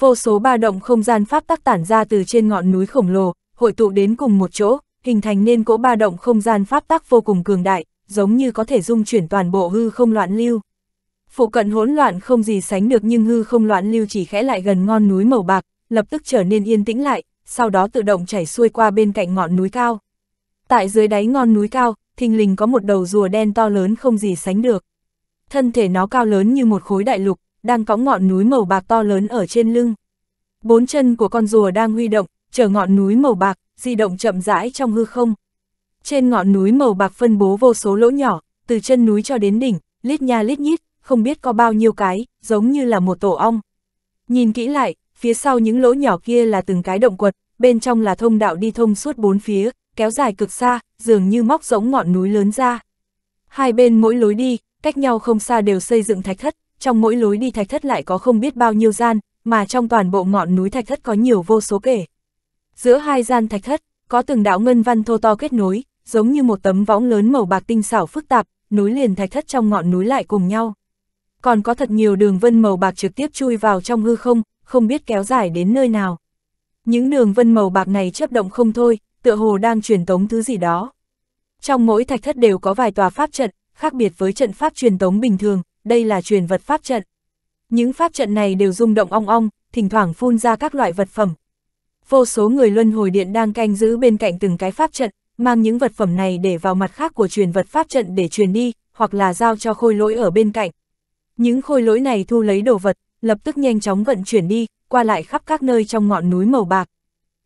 vô số ba động không gian pháp tắc tản ra từ trên ngọn núi khổng lồ, hội tụ đến cùng một chỗ, hình thành nên cỗ ba động không gian pháp tắc vô cùng cường đại, giống như có thể dung chuyển toàn bộ hư không loạn lưu. Phụ cận hỗn loạn không gì sánh được nhưng hư không loạn lưu chỉ khẽ lại gần ngọn núi màu bạc, lập tức trở nên yên tĩnh lại, sau đó tự động chảy xuôi qua bên cạnh ngọn núi cao. Tại dưới đáy ngọn núi cao, thình lình có một đầu rùa đen to lớn không gì sánh được. Thân thể nó cao lớn như một khối đại lục, đang có ngọn núi màu bạc to lớn ở trên lưng. Bốn chân của con rùa đang huy động, chở ngọn núi màu bạc, di động chậm rãi trong hư không. Trên ngọn núi màu bạc phân bố vô số lỗ nhỏ, từ chân núi cho đến đỉnh, lít nha lít nhít, không biết có bao nhiêu cái, giống như là một tổ ong. Nhìn kỹ lại, phía sau những lỗ nhỏ kia là từng cái động quật, bên trong là thông đạo đi thông suốt bốn phía, kéo dài cực xa, dường như móc giống ngọn núi lớn ra. Hai bên mỗi lối đi, cách nhau không xa đều xây dựng thạch thất, trong mỗi lối đi thạch thất lại có không biết bao nhiêu gian, mà trong toàn bộ ngọn núi thạch thất có nhiều vô số kể. Giữa hai gian thạch thất, có từng đạo ngân văn thô to kết nối, giống như một tấm võng lớn màu bạc tinh xảo phức tạp, nối liền thạch thất trong ngọn núi lại cùng nhau. Còn có thật nhiều đường vân màu bạc trực tiếp chui vào trong hư không, không biết kéo dài đến nơi nào. Những đường vân màu bạc này chấp động không thôi, tựa hồ đang truyền tống thứ gì đó. Trong mỗi thạch thất đều có vài tòa pháp trận, khác biệt với trận pháp truyền tống bình thường, đây là truyền vật pháp trận. Những pháp trận này đều rung động ong ong, thỉnh thoảng phun ra các loại vật phẩm. Vô số người luân hồi điện đang canh giữ bên cạnh từng cái pháp trận, mang những vật phẩm này để vào mặt khác của truyền vật pháp trận để truyền đi, hoặc là giao cho khôi lỗi ở bên cạnh. Những khôi lỗi này thu lấy đồ vật, lập tức nhanh chóng vận chuyển đi, qua lại khắp các nơi trong ngọn núi màu bạc.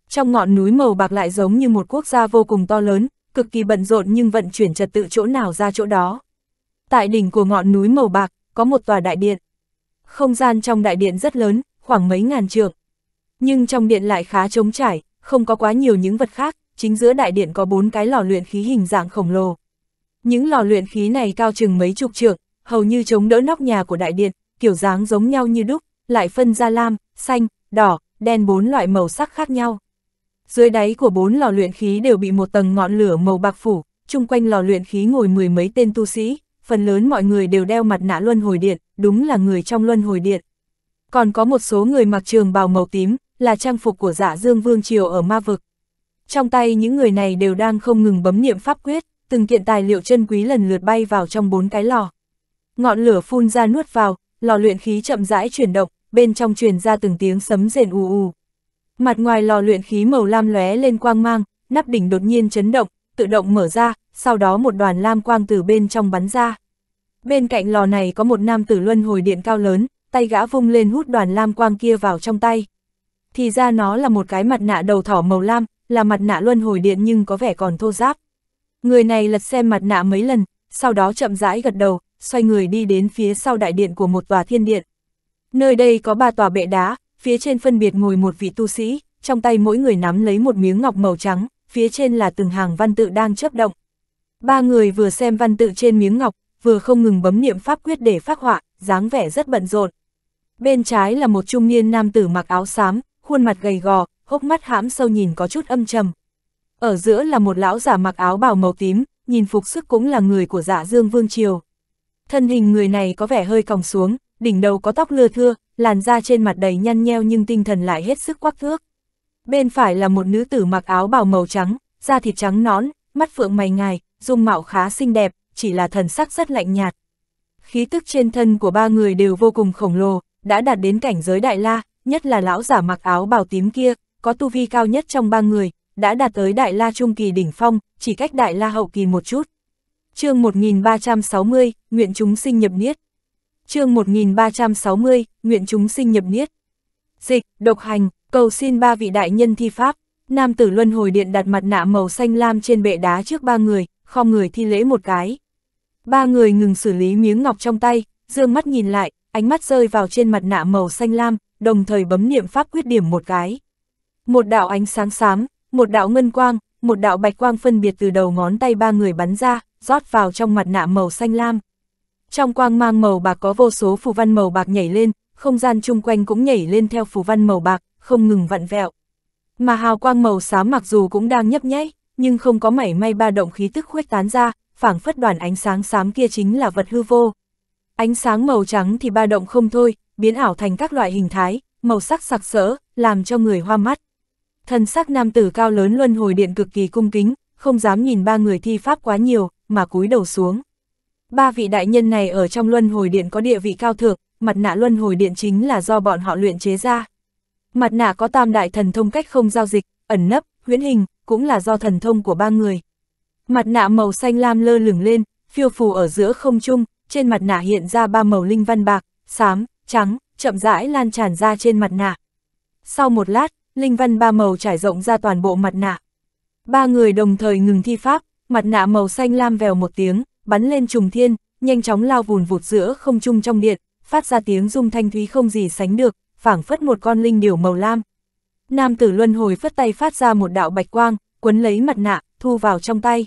Trong ngọn núi màu bạc lại giống như một quốc gia vô cùng to lớn, cực kỳ bận rộn nhưng vận chuyển trật tự chỗ nào ra chỗ đó. Tại đỉnh của ngọn núi màu bạc, có một tòa đại điện. Không gian trong đại điện rất lớn, khoảng mấy ngàn trượng. Nhưng trong điện lại khá trống trải, không có quá nhiều những vật khác, chính giữa đại điện có bốn cái lò luyện khí hình dạng khổng lồ. Những lò luyện khí này cao chừng mấy chục trượng, hầu như chống đỡ nóc nhà của đại điện, kiểu dáng giống nhau như đúc, lại phân ra lam, xanh, đỏ, đen bốn loại màu sắc khác nhau. Dưới đáy của bốn lò luyện khí đều bị một tầng ngọn lửa màu bạc phủ, chung quanh lò luyện khí ngồi mười mấy tên tu sĩ phần lớn mọi người đều đeo mặt nạ luân hồi điện, đúng là người trong luân hồi điện. Còn có một số người mặc trường bào màu tím, là trang phục của giả dạ dương vương triều ở ma vực. Trong tay những người này đều đang không ngừng bấm niệm pháp quyết, từng kiện tài liệu chân quý lần lượt bay vào trong bốn cái lò. Ngọn lửa phun ra nuốt vào, lò luyện khí chậm rãi chuyển động, bên trong truyền ra từng tiếng sấm rền ù ù. Mặt ngoài lò luyện khí màu lam lóe lên quang mang, nắp đỉnh đột nhiên chấn động, tự động mở ra, sau đó một đoàn lam quang từ bên trong bắn ra. Bên cạnh lò này có một nam tử luân hồi điện cao lớn, tay gã vung lên hút đoàn lam quang kia vào trong tay. Thì ra nó là một cái mặt nạ đầu thỏ màu lam, là mặt nạ luân hồi điện nhưng có vẻ còn thô giáp. Người này lật xem mặt nạ mấy lần, sau đó chậm rãi gật đầu, xoay người đi đến phía sau đại điện của một tòa thiên điện. Nơi đây có ba tòa bệ đá, phía trên phân biệt ngồi một vị tu sĩ, trong tay mỗi người nắm lấy một miếng ngọc màu trắng phía trên là từng hàng văn tự đang chấp động. Ba người vừa xem văn tự trên miếng ngọc, vừa không ngừng bấm niệm pháp quyết để phát họa, dáng vẻ rất bận rộn. Bên trái là một trung niên nam tử mặc áo xám, khuôn mặt gầy gò, hốc mắt hãm sâu nhìn có chút âm trầm. Ở giữa là một lão giả mặc áo bào màu tím, nhìn phục sức cũng là người của giả dạ Dương Vương Triều. Thân hình người này có vẻ hơi còng xuống, đỉnh đầu có tóc lưa thưa, làn da trên mặt đầy nhăn nheo nhưng tinh thần lại hết sức quắc thước. Bên phải là một nữ tử mặc áo bào màu trắng, da thịt trắng nõn, mắt phượng mày ngài, dung mạo khá xinh đẹp, chỉ là thần sắc rất lạnh nhạt. Khí tức trên thân của ba người đều vô cùng khổng lồ, đã đạt đến cảnh giới đại la, nhất là lão giả mặc áo bào tím kia, có tu vi cao nhất trong ba người, đã đạt tới đại la trung kỳ đỉnh phong, chỉ cách đại la hậu kỳ một chút. chương 1360, Nguyện chúng sinh nhập niết. chương 1360, Nguyện chúng sinh nhập niết. Dịch, độc hành, Cầu xin ba vị đại nhân thi pháp, nam tử luân hồi điện đặt mặt nạ màu xanh lam trên bệ đá trước ba người, khom người thi lễ một cái. Ba người ngừng xử lý miếng ngọc trong tay, dương mắt nhìn lại, ánh mắt rơi vào trên mặt nạ màu xanh lam, đồng thời bấm niệm pháp quyết điểm một cái. Một đạo ánh sáng xám, một đạo ngân quang, một đạo bạch quang phân biệt từ đầu ngón tay ba người bắn ra, rót vào trong mặt nạ màu xanh lam. Trong quang mang màu bạc có vô số phù văn màu bạc nhảy lên, không gian chung quanh cũng nhảy lên theo phù văn màu bạc, không ngừng vặn vẹo. Mà hào quang màu xám mặc dù cũng đang nhấp nháy, nhưng không có mảy may ba động khí tức khuếch tán ra, phảng phất đoàn ánh sáng xám kia chính là vật hư vô. Ánh sáng màu trắng thì ba động không thôi, biến ảo thành các loại hình thái, màu sắc sặc sỡ, làm cho người hoa mắt. Thần sắc nam tử cao lớn luân hồi điện cực kỳ cung kính, không dám nhìn ba người thi pháp quá nhiều, mà cúi đầu xuống. Ba vị đại nhân này ở trong luân hồi điện có địa vị cao thượng, mặt nạ luân hồi điện chính là do bọn họ luyện chế ra. Mặt nạ có tam đại thần thông cách không giao dịch, ẩn nấp, huyễn hình, cũng là do thần thông của ba người. Mặt nạ màu xanh lam lơ lửng lên, phiêu phù ở giữa không trung, trên mặt nạ hiện ra ba màu linh văn bạc, xám, trắng, chậm rãi lan tràn ra trên mặt nạ. Sau một lát, linh văn ba màu trải rộng ra toàn bộ mặt nạ. Ba người đồng thời ngừng thi pháp, mặt nạ màu xanh lam vèo một tiếng, bắn lên trùng thiên, nhanh chóng lao vùn vụt giữa không trung trong điện, phát ra tiếng rung thanh thúy không gì sánh được, phảng phất một con linh điều màu lam. Nam tử luân hồi phất tay phát ra một đạo bạch quang, quấn lấy mặt nạ, thu vào trong tay.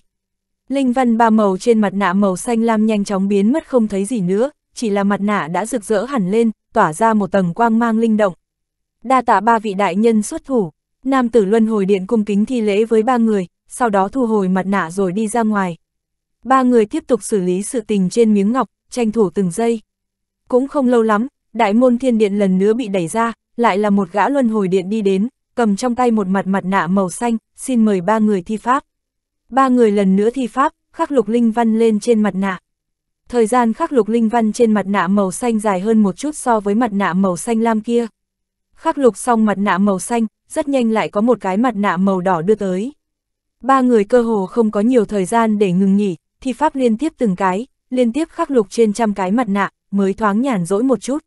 Linh văn ba màu trên mặt nạ màu xanh lam nhanh chóng biến mất không thấy gì nữa, chỉ là mặt nạ đã rực rỡ hẳn lên, tỏa ra một tầng quang mang linh động. Đa tạ ba vị đại nhân xuất thủ, nam tử luân hồi điện cung kính thi lễ với ba người, sau đó thu hồi mặt nạ rồi đi ra ngoài. Ba người tiếp tục xử lý sự tình trên miếng ngọc, tranh thủ từng giây. Cũng không lâu lắm, đại môn thiên điện lần nữa bị đẩy ra, lại là một gã luân hồi điện đi đến, cầm trong tay một mặt mặt nạ màu xanh, xin mời ba người thi pháp. Ba người lần nữa thi pháp, khắc lục linh văn lên trên mặt nạ. Thời gian khắc lục linh văn trên mặt nạ màu xanh dài hơn một chút so với mặt nạ màu xanh lam kia. Khắc lục xong mặt nạ màu xanh, rất nhanh lại có một cái mặt nạ màu đỏ đưa tới. Ba người cơ hồ không có nhiều thời gian để ngừng nghỉ, thi pháp liên tiếp từng cái, liên tiếp khắc lục trên trăm cái mặt nạ, mới thoáng nhàn rỗi một chút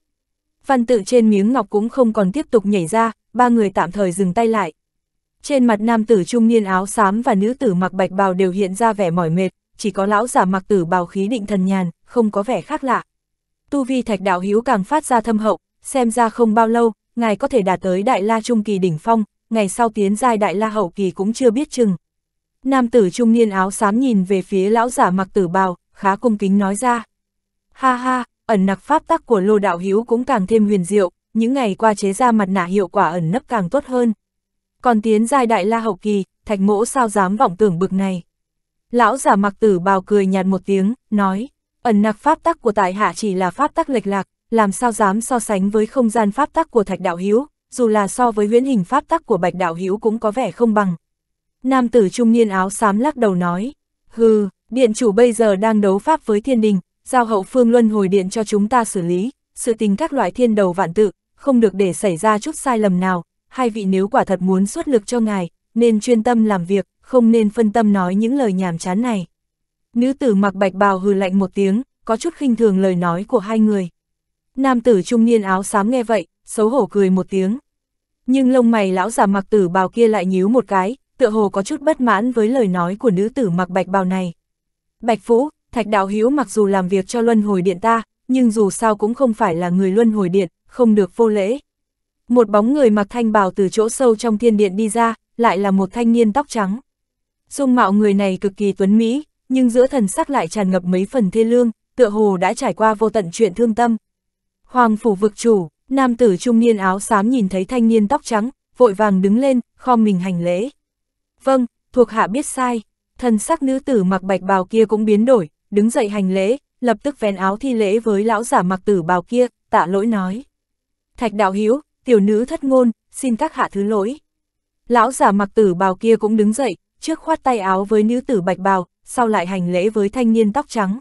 văn tự trên miếng ngọc cũng không còn tiếp tục nhảy ra, ba người tạm thời dừng tay lại. Trên mặt nam tử trung niên áo xám và nữ tử mặc bạch bào đều hiện ra vẻ mỏi mệt, chỉ có lão giả mặc tử bào khí định thần nhàn, không có vẻ khác lạ. Tu vi thạch đạo hiếu càng phát ra thâm hậu, xem ra không bao lâu, ngài có thể đạt tới đại la trung kỳ đỉnh phong, ngày sau tiến giai đại la hậu kỳ cũng chưa biết chừng. Nam tử trung niên áo xám nhìn về phía lão giả mặc tử bào, khá cung kính nói ra. Ha ha, ẩn nặc pháp tắc của Lô Đạo Hiếu cũng càng thêm huyền diệu, những ngày qua chế ra mặt nạ hiệu quả ẩn nấp càng tốt hơn. Còn tiến giai đại la hậu kỳ, thạch mỗ sao dám vọng tưởng bực này. Lão giả mặc tử bào cười nhạt một tiếng, nói, ẩn nặc pháp tắc của tại hạ chỉ là pháp tắc lệch lạc, làm sao dám so sánh với không gian pháp tắc của thạch đạo hiếu, dù là so với huyễn hình pháp tắc của bạch đạo hiếu cũng có vẻ không bằng. Nam tử trung niên áo xám lắc đầu nói, hừ, điện chủ bây giờ đang đấu pháp với thiên đình, giao hậu phương luân hồi điện cho chúng ta xử lý, sự tình các loại thiên đầu vạn tự, không được để xảy ra chút sai lầm nào, hai vị nếu quả thật muốn xuất lực cho ngài, nên chuyên tâm làm việc, không nên phân tâm nói những lời nhảm chán này. Nữ tử mặc bạch bào hừ lạnh một tiếng, có chút khinh thường lời nói của hai người. Nam tử trung niên áo xám nghe vậy, xấu hổ cười một tiếng. Nhưng lông mày lão già mặc tử bào kia lại nhíu một cái, tựa hồ có chút bất mãn với lời nói của nữ tử mặc bạch bào này. Bạch Vũ, Thạch Đạo Hiếu mặc dù làm việc cho Luân Hồi Điện ta, nhưng dù sao cũng không phải là người Luân Hồi Điện, không được vô lễ. Một bóng người mặc thanh bào từ chỗ sâu trong thiên điện đi ra, lại là một thanh niên tóc trắng. Dung mạo người này cực kỳ tuấn mỹ, nhưng giữa thần sắc lại tràn ngập mấy phần thê lương, tựa hồ đã trải qua vô tận chuyện thương tâm. Hoàng phủ vực chủ, nam tử trung niên áo xám nhìn thấy thanh niên tóc trắng, vội vàng đứng lên, khom mình hành lễ. Vâng, thuộc hạ biết sai, thần sắc nữ tử mặc bạch bào kia cũng biến đổi, đứng dậy hành lễ, lập tức vén áo thi lễ với lão giả mặc tử bào kia, tạ lỗi nói. Thạch đạo hiếu, tiểu nữ thất ngôn, xin các hạ thứ lỗi. Lão giả mặc tử bào kia cũng đứng dậy, trước khoát tay áo với nữ tử bạch bào, sau lại hành lễ với thanh niên tóc trắng.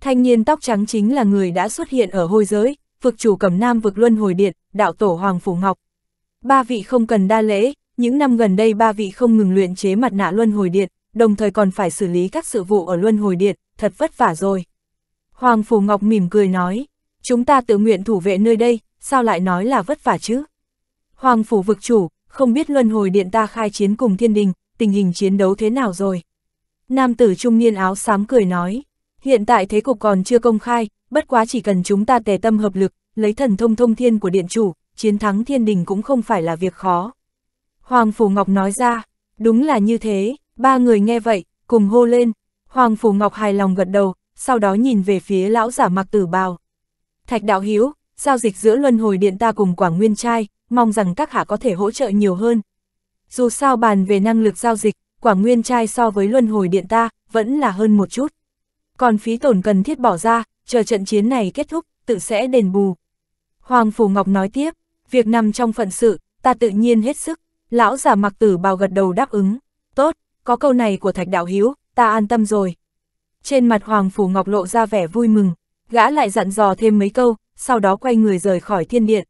Thanh niên tóc trắng chính là người đã xuất hiện ở hôi giới, vực chủ cẩm nam vực luân hồi điện, đạo tổ Hoàng Phủ Ngọc. Ba vị không cần đa lễ, những năm gần đây ba vị không ngừng luyện chế mặt nạ luân hồi điện, đồng thời còn phải xử lý các sự vụ ở Luân Hồi Điện, thật vất vả rồi. Hoàng phủ Ngọc mỉm cười nói, chúng ta tự nguyện thủ vệ nơi đây, sao lại nói là vất vả chứ? Hoàng Phủ vực chủ, không biết Luân Hồi Điện ta khai chiến cùng thiên đình, tình hình chiến đấu thế nào rồi? Nam tử trung niên áo xám cười nói, hiện tại thế cục còn chưa công khai, bất quá chỉ cần chúng ta tề tâm hợp lực, lấy thần thông thông thiên của điện chủ, chiến thắng thiên đình cũng không phải là việc khó. Hoàng Phủ Ngọc nói ra, đúng là như thế, Ba người nghe vậy, cùng hô lên, Hoàng Phủ Ngọc hài lòng gật đầu, sau đó nhìn về phía lão giả mặc tử bào. Thạch đạo hiếu, giao dịch giữa luân hồi điện ta cùng Quảng Nguyên Trai, mong rằng các hạ có thể hỗ trợ nhiều hơn. Dù sao bàn về năng lực giao dịch, Quảng Nguyên Trai so với luân hồi điện ta, vẫn là hơn một chút. Còn phí tổn cần thiết bỏ ra, chờ trận chiến này kết thúc, tự sẽ đền bù. Hoàng Phủ Ngọc nói tiếp, việc nằm trong phận sự, ta tự nhiên hết sức, lão giả mặc tử bào gật đầu đáp ứng, tốt, có câu này của Thạch Đạo Hiếu, ta an tâm rồi. Trên mặt Hoàng Phủ Ngọc lộ ra vẻ vui mừng, gã lại dặn dò thêm mấy câu, sau đó quay người rời khỏi thiên điện.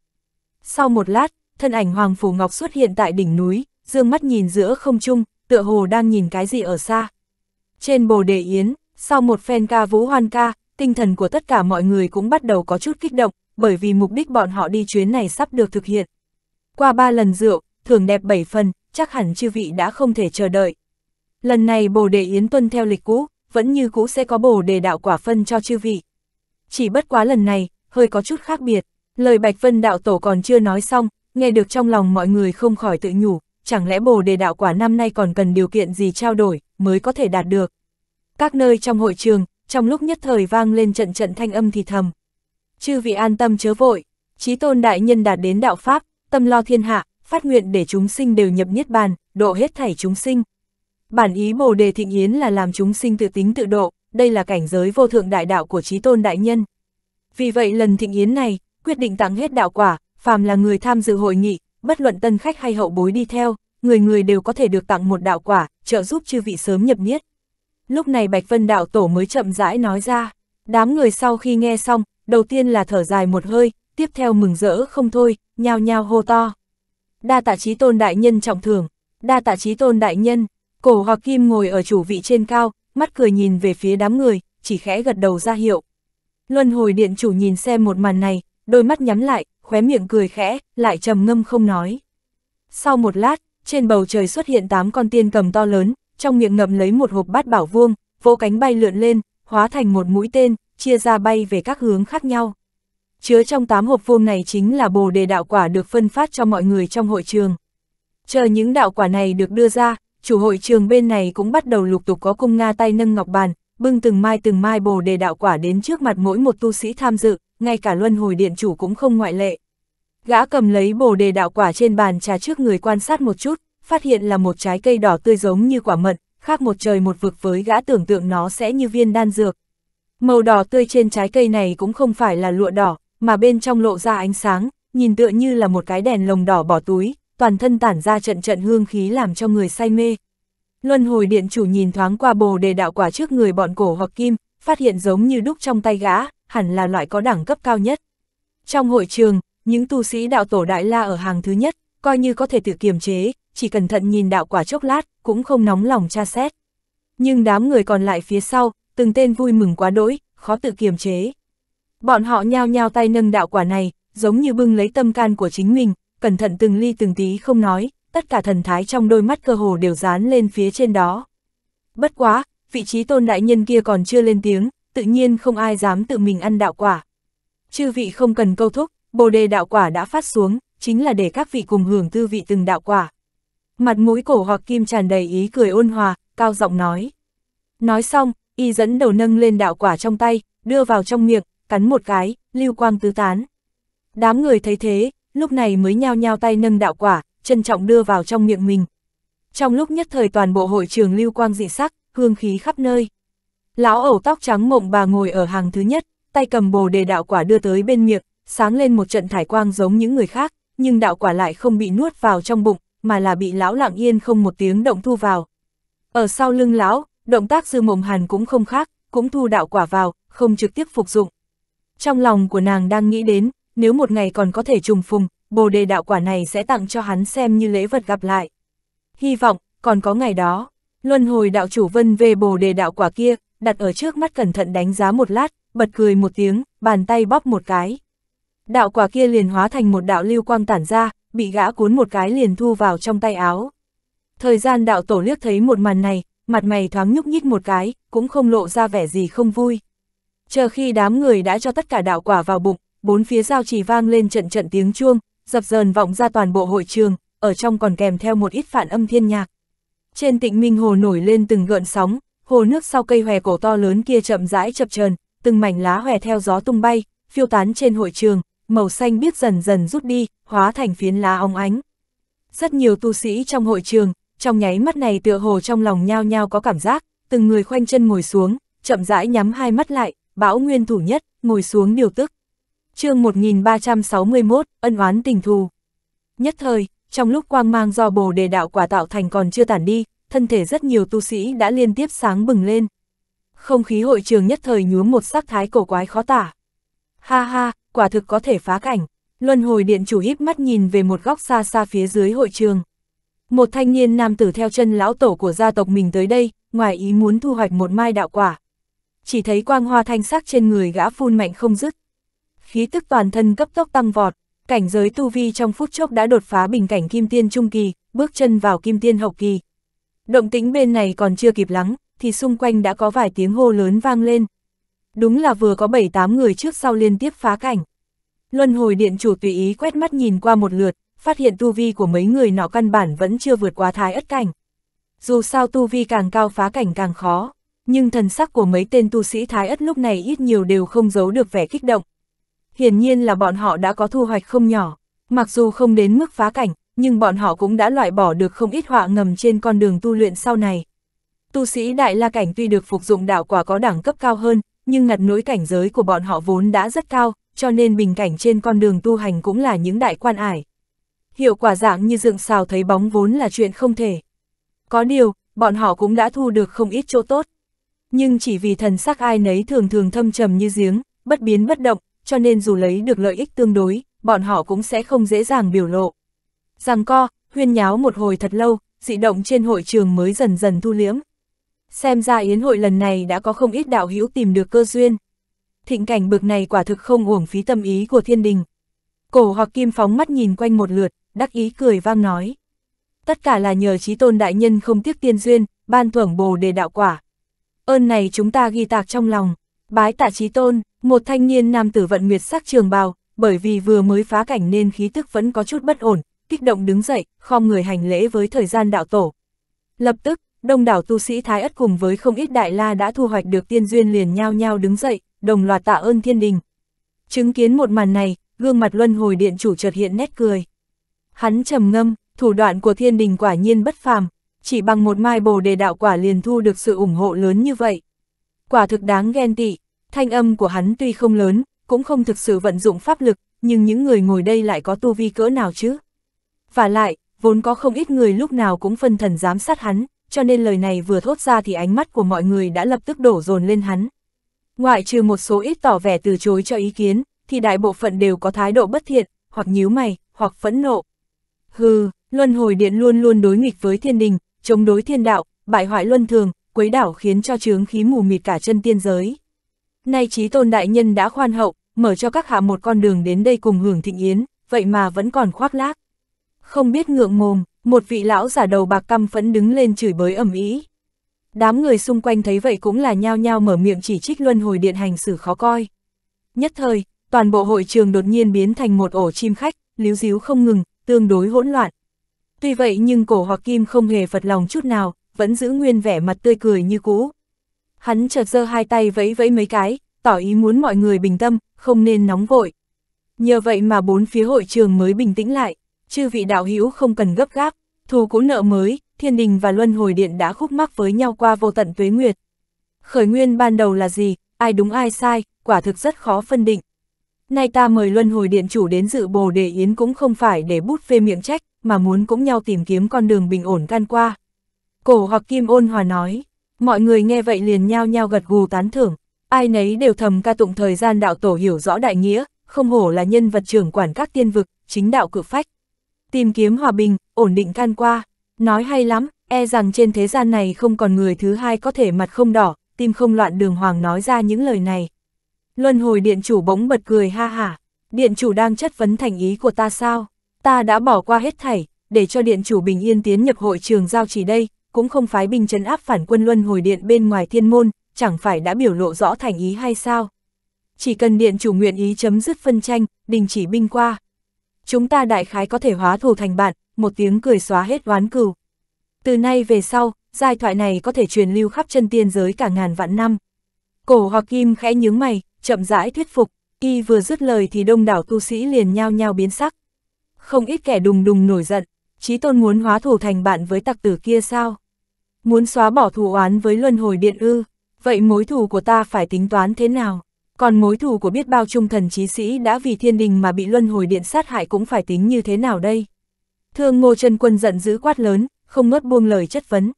Sau một lát, thân ảnh Hoàng Phủ Ngọc xuất hiện tại đỉnh núi, dương mắt nhìn giữa không trung, tựa hồ đang nhìn cái gì ở xa. Trên bồ đề yến, sau một phen ca vũ hoan ca, tinh thần của tất cả mọi người cũng bắt đầu có chút kích động, bởi vì mục đích bọn họ đi chuyến này sắp được thực hiện. Qua ba lần rượu, thường đẹp bảy phần, chắc hẳn chư vị đã không thể chờ đợi, Lần này Bồ Đề Yến tuân theo lịch cũ, vẫn như cũ sẽ có Bồ Đề đạo quả phân cho chư vị. Chỉ bất quá lần này, hơi có chút khác biệt, lời Bạch Vân đạo tổ còn chưa nói xong, nghe được trong lòng mọi người không khỏi tự nhủ, chẳng lẽ Bồ Đề đạo quả năm nay còn cần điều kiện gì trao đổi mới có thể đạt được. Các nơi trong hội trường, trong lúc nhất thời vang lên trận trận thanh âm thì thầm. Chư vị an tâm chớ vội, trí tôn đại nhân đạt đến đạo Pháp, tâm lo thiên hạ, phát nguyện để chúng sinh đều nhập niết bàn, độ hết thảy chúng sinh. Bản ý mồ đề thịnh yến là làm chúng sinh tự tính tự độ, đây là cảnh giới vô thượng đại đạo của trí tôn đại nhân. Vì vậy lần thịnh yến này, quyết định tặng hết đạo quả, phàm là người tham dự hội nghị, bất luận tân khách hay hậu bối đi theo, người người đều có thể được tặng một đạo quả, trợ giúp chư vị sớm nhập niết. Lúc này Bạch Vân đạo tổ mới chậm rãi nói ra, đám người sau khi nghe xong, đầu tiên là thở dài một hơi, tiếp theo mừng rỡ không thôi, nhao nhao hô to. Đa tạ trí tôn đại nhân trọng thưởng, đa tạ trí tôn đại nhân, Cổ hoặc kim ngồi ở chủ vị trên cao, mắt cười nhìn về phía đám người, chỉ khẽ gật đầu ra hiệu. Luân hồi điện chủ nhìn xem một màn này, đôi mắt nhắm lại, khóe miệng cười khẽ, lại trầm ngâm không nói. Sau một lát, trên bầu trời xuất hiện tám con tiên cầm to lớn, trong miệng ngậm lấy một hộp bát bảo vuông, vỗ cánh bay lượn lên, hóa thành một mũi tên, chia ra bay về các hướng khác nhau. Chứa trong tám hộp vuông này chính là bồ đề đạo quả được phân phát cho mọi người trong hội trường. Chờ những đạo quả này được đưa ra, chủ hội trường bên này cũng bắt đầu lục tục có cung Nga tay nâng ngọc bàn, bưng từng mai từng mai bồ đề đạo quả đến trước mặt mỗi một tu sĩ tham dự, ngay cả luân hồi điện chủ cũng không ngoại lệ. Gã cầm lấy bồ đề đạo quả trên bàn trà trước người quan sát một chút, phát hiện là một trái cây đỏ tươi giống như quả mận, khác một trời một vực với gã tưởng tượng nó sẽ như viên đan dược. Màu đỏ tươi trên trái cây này cũng không phải là lụa đỏ, mà bên trong lộ ra ánh sáng, nhìn tựa như là một cái đèn lồng đỏ bỏ túi, toàn thân tản ra trận trận hương khí làm cho người say mê. Luân hồi điện chủ nhìn thoáng qua bồ đề đạo quả trước người bọn cổ hoặc kim, phát hiện giống như đúc trong tay gã, hẳn là loại có đẳng cấp cao nhất. Trong hội trường, những tu sĩ đạo tổ đại la ở hàng thứ nhất, coi như có thể tự kiềm chế, chỉ cẩn thận nhìn đạo quả chốc lát, cũng không nóng lòng tra xét. Nhưng đám người còn lại phía sau, từng tên vui mừng quá đỗi, khó tự kiềm chế. Bọn họ nhao nhao tay nâng đạo quả này, giống như bưng lấy tâm can của chính mình, cẩn thận từng ly từng tí không nói, tất cả thần thái trong đôi mắt cơ hồ đều dán lên phía trên đó. Bất quá, vị trí tôn đại nhân kia còn chưa lên tiếng, tự nhiên không ai dám tự mình ăn đạo quả. Chư vị không cần câu thúc, bồ đề đạo quả đã phát xuống, chính là để các vị cùng hưởng tư vị từng đạo quả. Mặt mũi cổ hoặc kim tràn đầy ý cười ôn hòa, cao giọng nói. Nói xong, y dẫn đầu nâng lên đạo quả trong tay, đưa vào trong miệng, cắn một cái, lưu quang tứ tán. Đám người thấy thế, lúc này mới nhao nhao tay nâng đạo quả, trân trọng đưa vào trong miệng mình. Trong lúc nhất thời toàn bộ hội trường lưu quang dị sắc, hương khí khắp nơi. Lão ẩu tóc trắng mộng bà ngồi ở hàng thứ nhất, tay cầm bồ đề đạo quả đưa tới bên miệng, sáng lên một trận thải quang giống những người khác, nhưng đạo quả lại không bị nuốt vào trong bụng, mà là bị lão lặng yên không một tiếng động thu vào. Ở sau lưng lão, động tác sư mộng hàn cũng không khác, cũng thu đạo quả vào, không trực tiếp phục dụng. Trong lòng của nàng đang nghĩ đến, nếu một ngày còn có thể trùng phùng, bồ đề đạo quả này sẽ tặng cho hắn xem như lễ vật gặp lại. Hy vọng, còn có ngày đó, luân hồi đạo chủ vân về bồ đề đạo quả kia, đặt ở trước mắt cẩn thận đánh giá một lát, bật cười một tiếng, bàn tay bóp một cái. Đạo quả kia liền hóa thành một đạo lưu quang tản ra, bị gã cuốn một cái liền thu vào trong tay áo. Thời gian đạo tổ liếc thấy một màn này, mặt mày thoáng nhúc nhích một cái, cũng không lộ ra vẻ gì không vui. Chờ khi đám người đã cho tất cả đạo quả vào bụng, bốn phía giao chỉ vang lên trận trận tiếng chuông, dập dờn vọng ra toàn bộ hội trường, ở trong còn kèm theo một ít phản âm thiên nhạc. Trên tịnh minh hồ nổi lên từng gợn sóng, hồ nước sau cây hòe cổ to lớn kia chậm rãi chập trần, từng mảnh lá hòe theo gió tung bay, phiêu tán trên hội trường, màu xanh biết dần dần rút đi, hóa thành phiến lá óng ánh. Rất nhiều tu sĩ trong hội trường, trong nháy mắt này tựa hồ trong lòng nhao nhao có cảm giác, từng người khoanh chân ngồi xuống, chậm rãi nhắm hai mắt lại, bão nguyên thủ nhất, ngồi xuống điều tức chương 1361, ân oán tình thù. Nhất thời, trong lúc quang mang do bồ đề đạo quả tạo thành còn chưa tản đi, thân thể rất nhiều tu sĩ đã liên tiếp sáng bừng lên. Không khí hội trường nhất thời nhuốm một sắc thái cổ quái khó tả. Ha ha, quả thực có thể phá cảnh. Luân hồi điện chủ híp mắt nhìn về một góc xa xa phía dưới hội trường. Một thanh niên nam tử theo chân lão tổ của gia tộc mình tới đây, ngoài ý muốn thu hoạch một mai đạo quả. Chỉ thấy quang hoa thanh sắc trên người gã phun mạnh không dứt, khí tức toàn thân cấp tốc tăng vọt, cảnh giới tu vi trong phút chốc đã đột phá bình cảnh kim tiên trung kỳ, bước chân vào kim tiên hậu kỳ. Động tĩnh bên này còn chưa kịp lắng, thì xung quanh đã có vài tiếng hô lớn vang lên. Đúng là vừa có 7-8 người trước sau liên tiếp phá cảnh. Luân hồi điện chủ tùy ý quét mắt nhìn qua một lượt, phát hiện tu vi của mấy người nọ căn bản vẫn chưa vượt qua thái ất cảnh. Dù sao tu vi càng cao phá cảnh càng khó, nhưng thần sắc của mấy tên tu sĩ thái ất lúc này ít nhiều đều không giấu được vẻ kích động, Hiển nhiên là bọn họ đã có thu hoạch không nhỏ, mặc dù không đến mức phá cảnh, nhưng bọn họ cũng đã loại bỏ được không ít họa ngầm trên con đường tu luyện sau này. Tu sĩ Đại La Cảnh tuy được phục dụng đạo quả có đẳng cấp cao hơn, nhưng ngặt nối cảnh giới của bọn họ vốn đã rất cao, cho nên bình cảnh trên con đường tu hành cũng là những đại quan ải. Hiệu quả dạng như dựng xào thấy bóng vốn là chuyện không thể. Có điều, bọn họ cũng đã thu được không ít chỗ tốt. Nhưng chỉ vì thần sắc ai nấy thường thường thâm trầm như giếng, bất biến bất động, cho nên dù lấy được lợi ích tương đối, bọn họ cũng sẽ không dễ dàng biểu lộ. Rằng co, huyên nháo một hồi thật lâu, dị động trên hội trường mới dần dần thu liễm. Xem ra yến hội lần này đã có không ít đạo hữu tìm được cơ duyên. Thịnh cảnh bực này quả thực không uổng phí tâm ý của thiên đình. Cổ hoặc kim phóng mắt nhìn quanh một lượt, đắc ý cười vang nói. Tất cả là nhờ trí tôn đại nhân không tiếc tiên duyên, ban thưởng bồ đề đạo quả. Ơn này chúng ta ghi tạc trong lòng, bái tạ trí tôn. Một thanh niên nam tử vận nguyệt sắc trường bào, bởi vì vừa mới phá cảnh nên khí tức vẫn có chút bất ổn, kích động đứng dậy, khom người hành lễ với thời gian đạo tổ. Lập tức, đông đảo tu sĩ Thái Ất cùng với không ít đại la đã thu hoạch được tiên duyên liền nhau nhau đứng dậy, đồng loạt tạ ơn thiên đình. Chứng kiến một màn này, gương mặt luân hồi điện chủ chợt hiện nét cười. Hắn trầm ngâm, thủ đoạn của thiên đình quả nhiên bất phàm, chỉ bằng một mai bồ đề đạo quả liền thu được sự ủng hộ lớn như vậy. Quả thực đáng ghen tị, Thanh âm của hắn tuy không lớn, cũng không thực sự vận dụng pháp lực, nhưng những người ngồi đây lại có tu vi cỡ nào chứ? Và lại, vốn có không ít người lúc nào cũng phân thần giám sát hắn, cho nên lời này vừa thốt ra thì ánh mắt của mọi người đã lập tức đổ dồn lên hắn. Ngoại trừ một số ít tỏ vẻ từ chối cho ý kiến, thì đại bộ phận đều có thái độ bất thiện, hoặc nhíu mày, hoặc phẫn nộ. Hừ, luân hồi điện luôn luôn đối nghịch với thiên đình, chống đối thiên đạo, bại hoại luân thường, quấy đảo khiến cho chướng khí mù mịt cả chân tiên giới. Nay trí tôn đại nhân đã khoan hậu, mở cho các hạ một con đường đến đây cùng hưởng thịnh yến, vậy mà vẫn còn khoác lác. Không biết ngượng mồm, một vị lão giả đầu bạc căm phẫn đứng lên chửi bới ẩm ý. Đám người xung quanh thấy vậy cũng là nhao nhao mở miệng chỉ trích luân hồi điện hành xử khó coi. Nhất thời, toàn bộ hội trường đột nhiên biến thành một ổ chim khách, líu díu không ngừng, tương đối hỗn loạn. Tuy vậy nhưng cổ hoặc kim không hề phật lòng chút nào, vẫn giữ nguyên vẻ mặt tươi cười như cũ hắn chợt giơ hai tay vẫy vẫy mấy cái, tỏ ý muốn mọi người bình tâm, không nên nóng vội. Nhờ vậy mà bốn phía hội trường mới bình tĩnh lại, chư vị đạo hữu không cần gấp gáp, thù cũ nợ mới, thiên đình và luân hồi điện đã khúc mắc với nhau qua vô tận tuế nguyệt. Khởi nguyên ban đầu là gì, ai đúng ai sai, quả thực rất khó phân định. Nay ta mời luân hồi điện chủ đến dự bồ đề yến cũng không phải để bút phê miệng trách, mà muốn cũng nhau tìm kiếm con đường bình ổn can qua. Cổ hoặc kim ôn hòa nói. Mọi người nghe vậy liền nhao nhao gật gù tán thưởng, ai nấy đều thầm ca tụng thời gian đạo tổ hiểu rõ đại nghĩa, không hổ là nhân vật trưởng quản các tiên vực, chính đạo cự phách. Tìm kiếm hòa bình, ổn định can qua, nói hay lắm, e rằng trên thế gian này không còn người thứ hai có thể mặt không đỏ, tim không loạn đường hoàng nói ra những lời này. Luân hồi điện chủ bỗng bật cười ha hả, điện chủ đang chất vấn thành ý của ta sao, ta đã bỏ qua hết thảy, để cho điện chủ bình yên tiến nhập hội trường giao chỉ đây, cũng không phái binh chấn áp phản quân luân hồi điện bên ngoài thiên môn, chẳng phải đã biểu lộ rõ thành ý hay sao? Chỉ cần điện chủ nguyện ý chấm dứt phân tranh, đình chỉ binh qua. Chúng ta đại khái có thể hóa thù thành bạn, một tiếng cười xóa hết oán cừu. Từ nay về sau, giai thoại này có thể truyền lưu khắp chân tiên giới cả ngàn vạn năm. Cổ hoặc kim khẽ nhướng mày, chậm rãi thuyết phục, y vừa dứt lời thì đông đảo tu sĩ liền nhao nhao biến sắc. Không ít kẻ đùng đùng nổi giận, trí tôn muốn hóa thù thành bạn với tặc tử kia sao? Muốn xóa bỏ thù oán với luân hồi điện ư, vậy mối thù của ta phải tính toán thế nào? Còn mối thù của biết bao trung thần chí sĩ đã vì thiên đình mà bị luân hồi điện sát hại cũng phải tính như thế nào đây? Thương ngô chân quân giận dữ quát lớn, không ngớt buông lời chất vấn.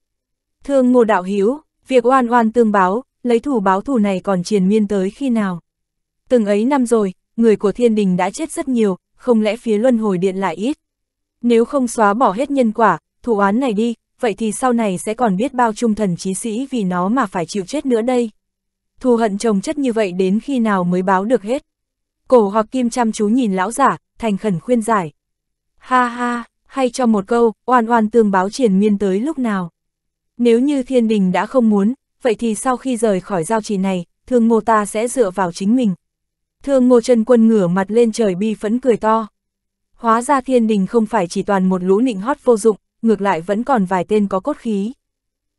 Thương ngô đạo hữu việc oan oan tương báo, lấy thù báo thù này còn triền miên tới khi nào? Từng ấy năm rồi, người của thiên đình đã chết rất nhiều, không lẽ phía luân hồi điện lại ít? Nếu không xóa bỏ hết nhân quả, thù oán này đi, vậy thì sau này sẽ còn biết bao trung thần chí sĩ vì nó mà phải chịu chết nữa đây. Thù hận chồng chất như vậy đến khi nào mới báo được hết. Cổ hoặc kim chăm chú nhìn lão giả, thành khẩn khuyên giải. Ha ha, hay cho một câu, oan oan tương báo triển miên tới lúc nào. Nếu như thiên đình đã không muốn, vậy thì sau khi rời khỏi giao trì này, thương ngô ta sẽ dựa vào chính mình. Thương ngô chân quân ngửa mặt lên trời bi phẫn cười to. Hóa ra thiên đình không phải chỉ toàn một lũ nịnh hót vô dụng, ngược lại vẫn còn vài tên có cốt khí.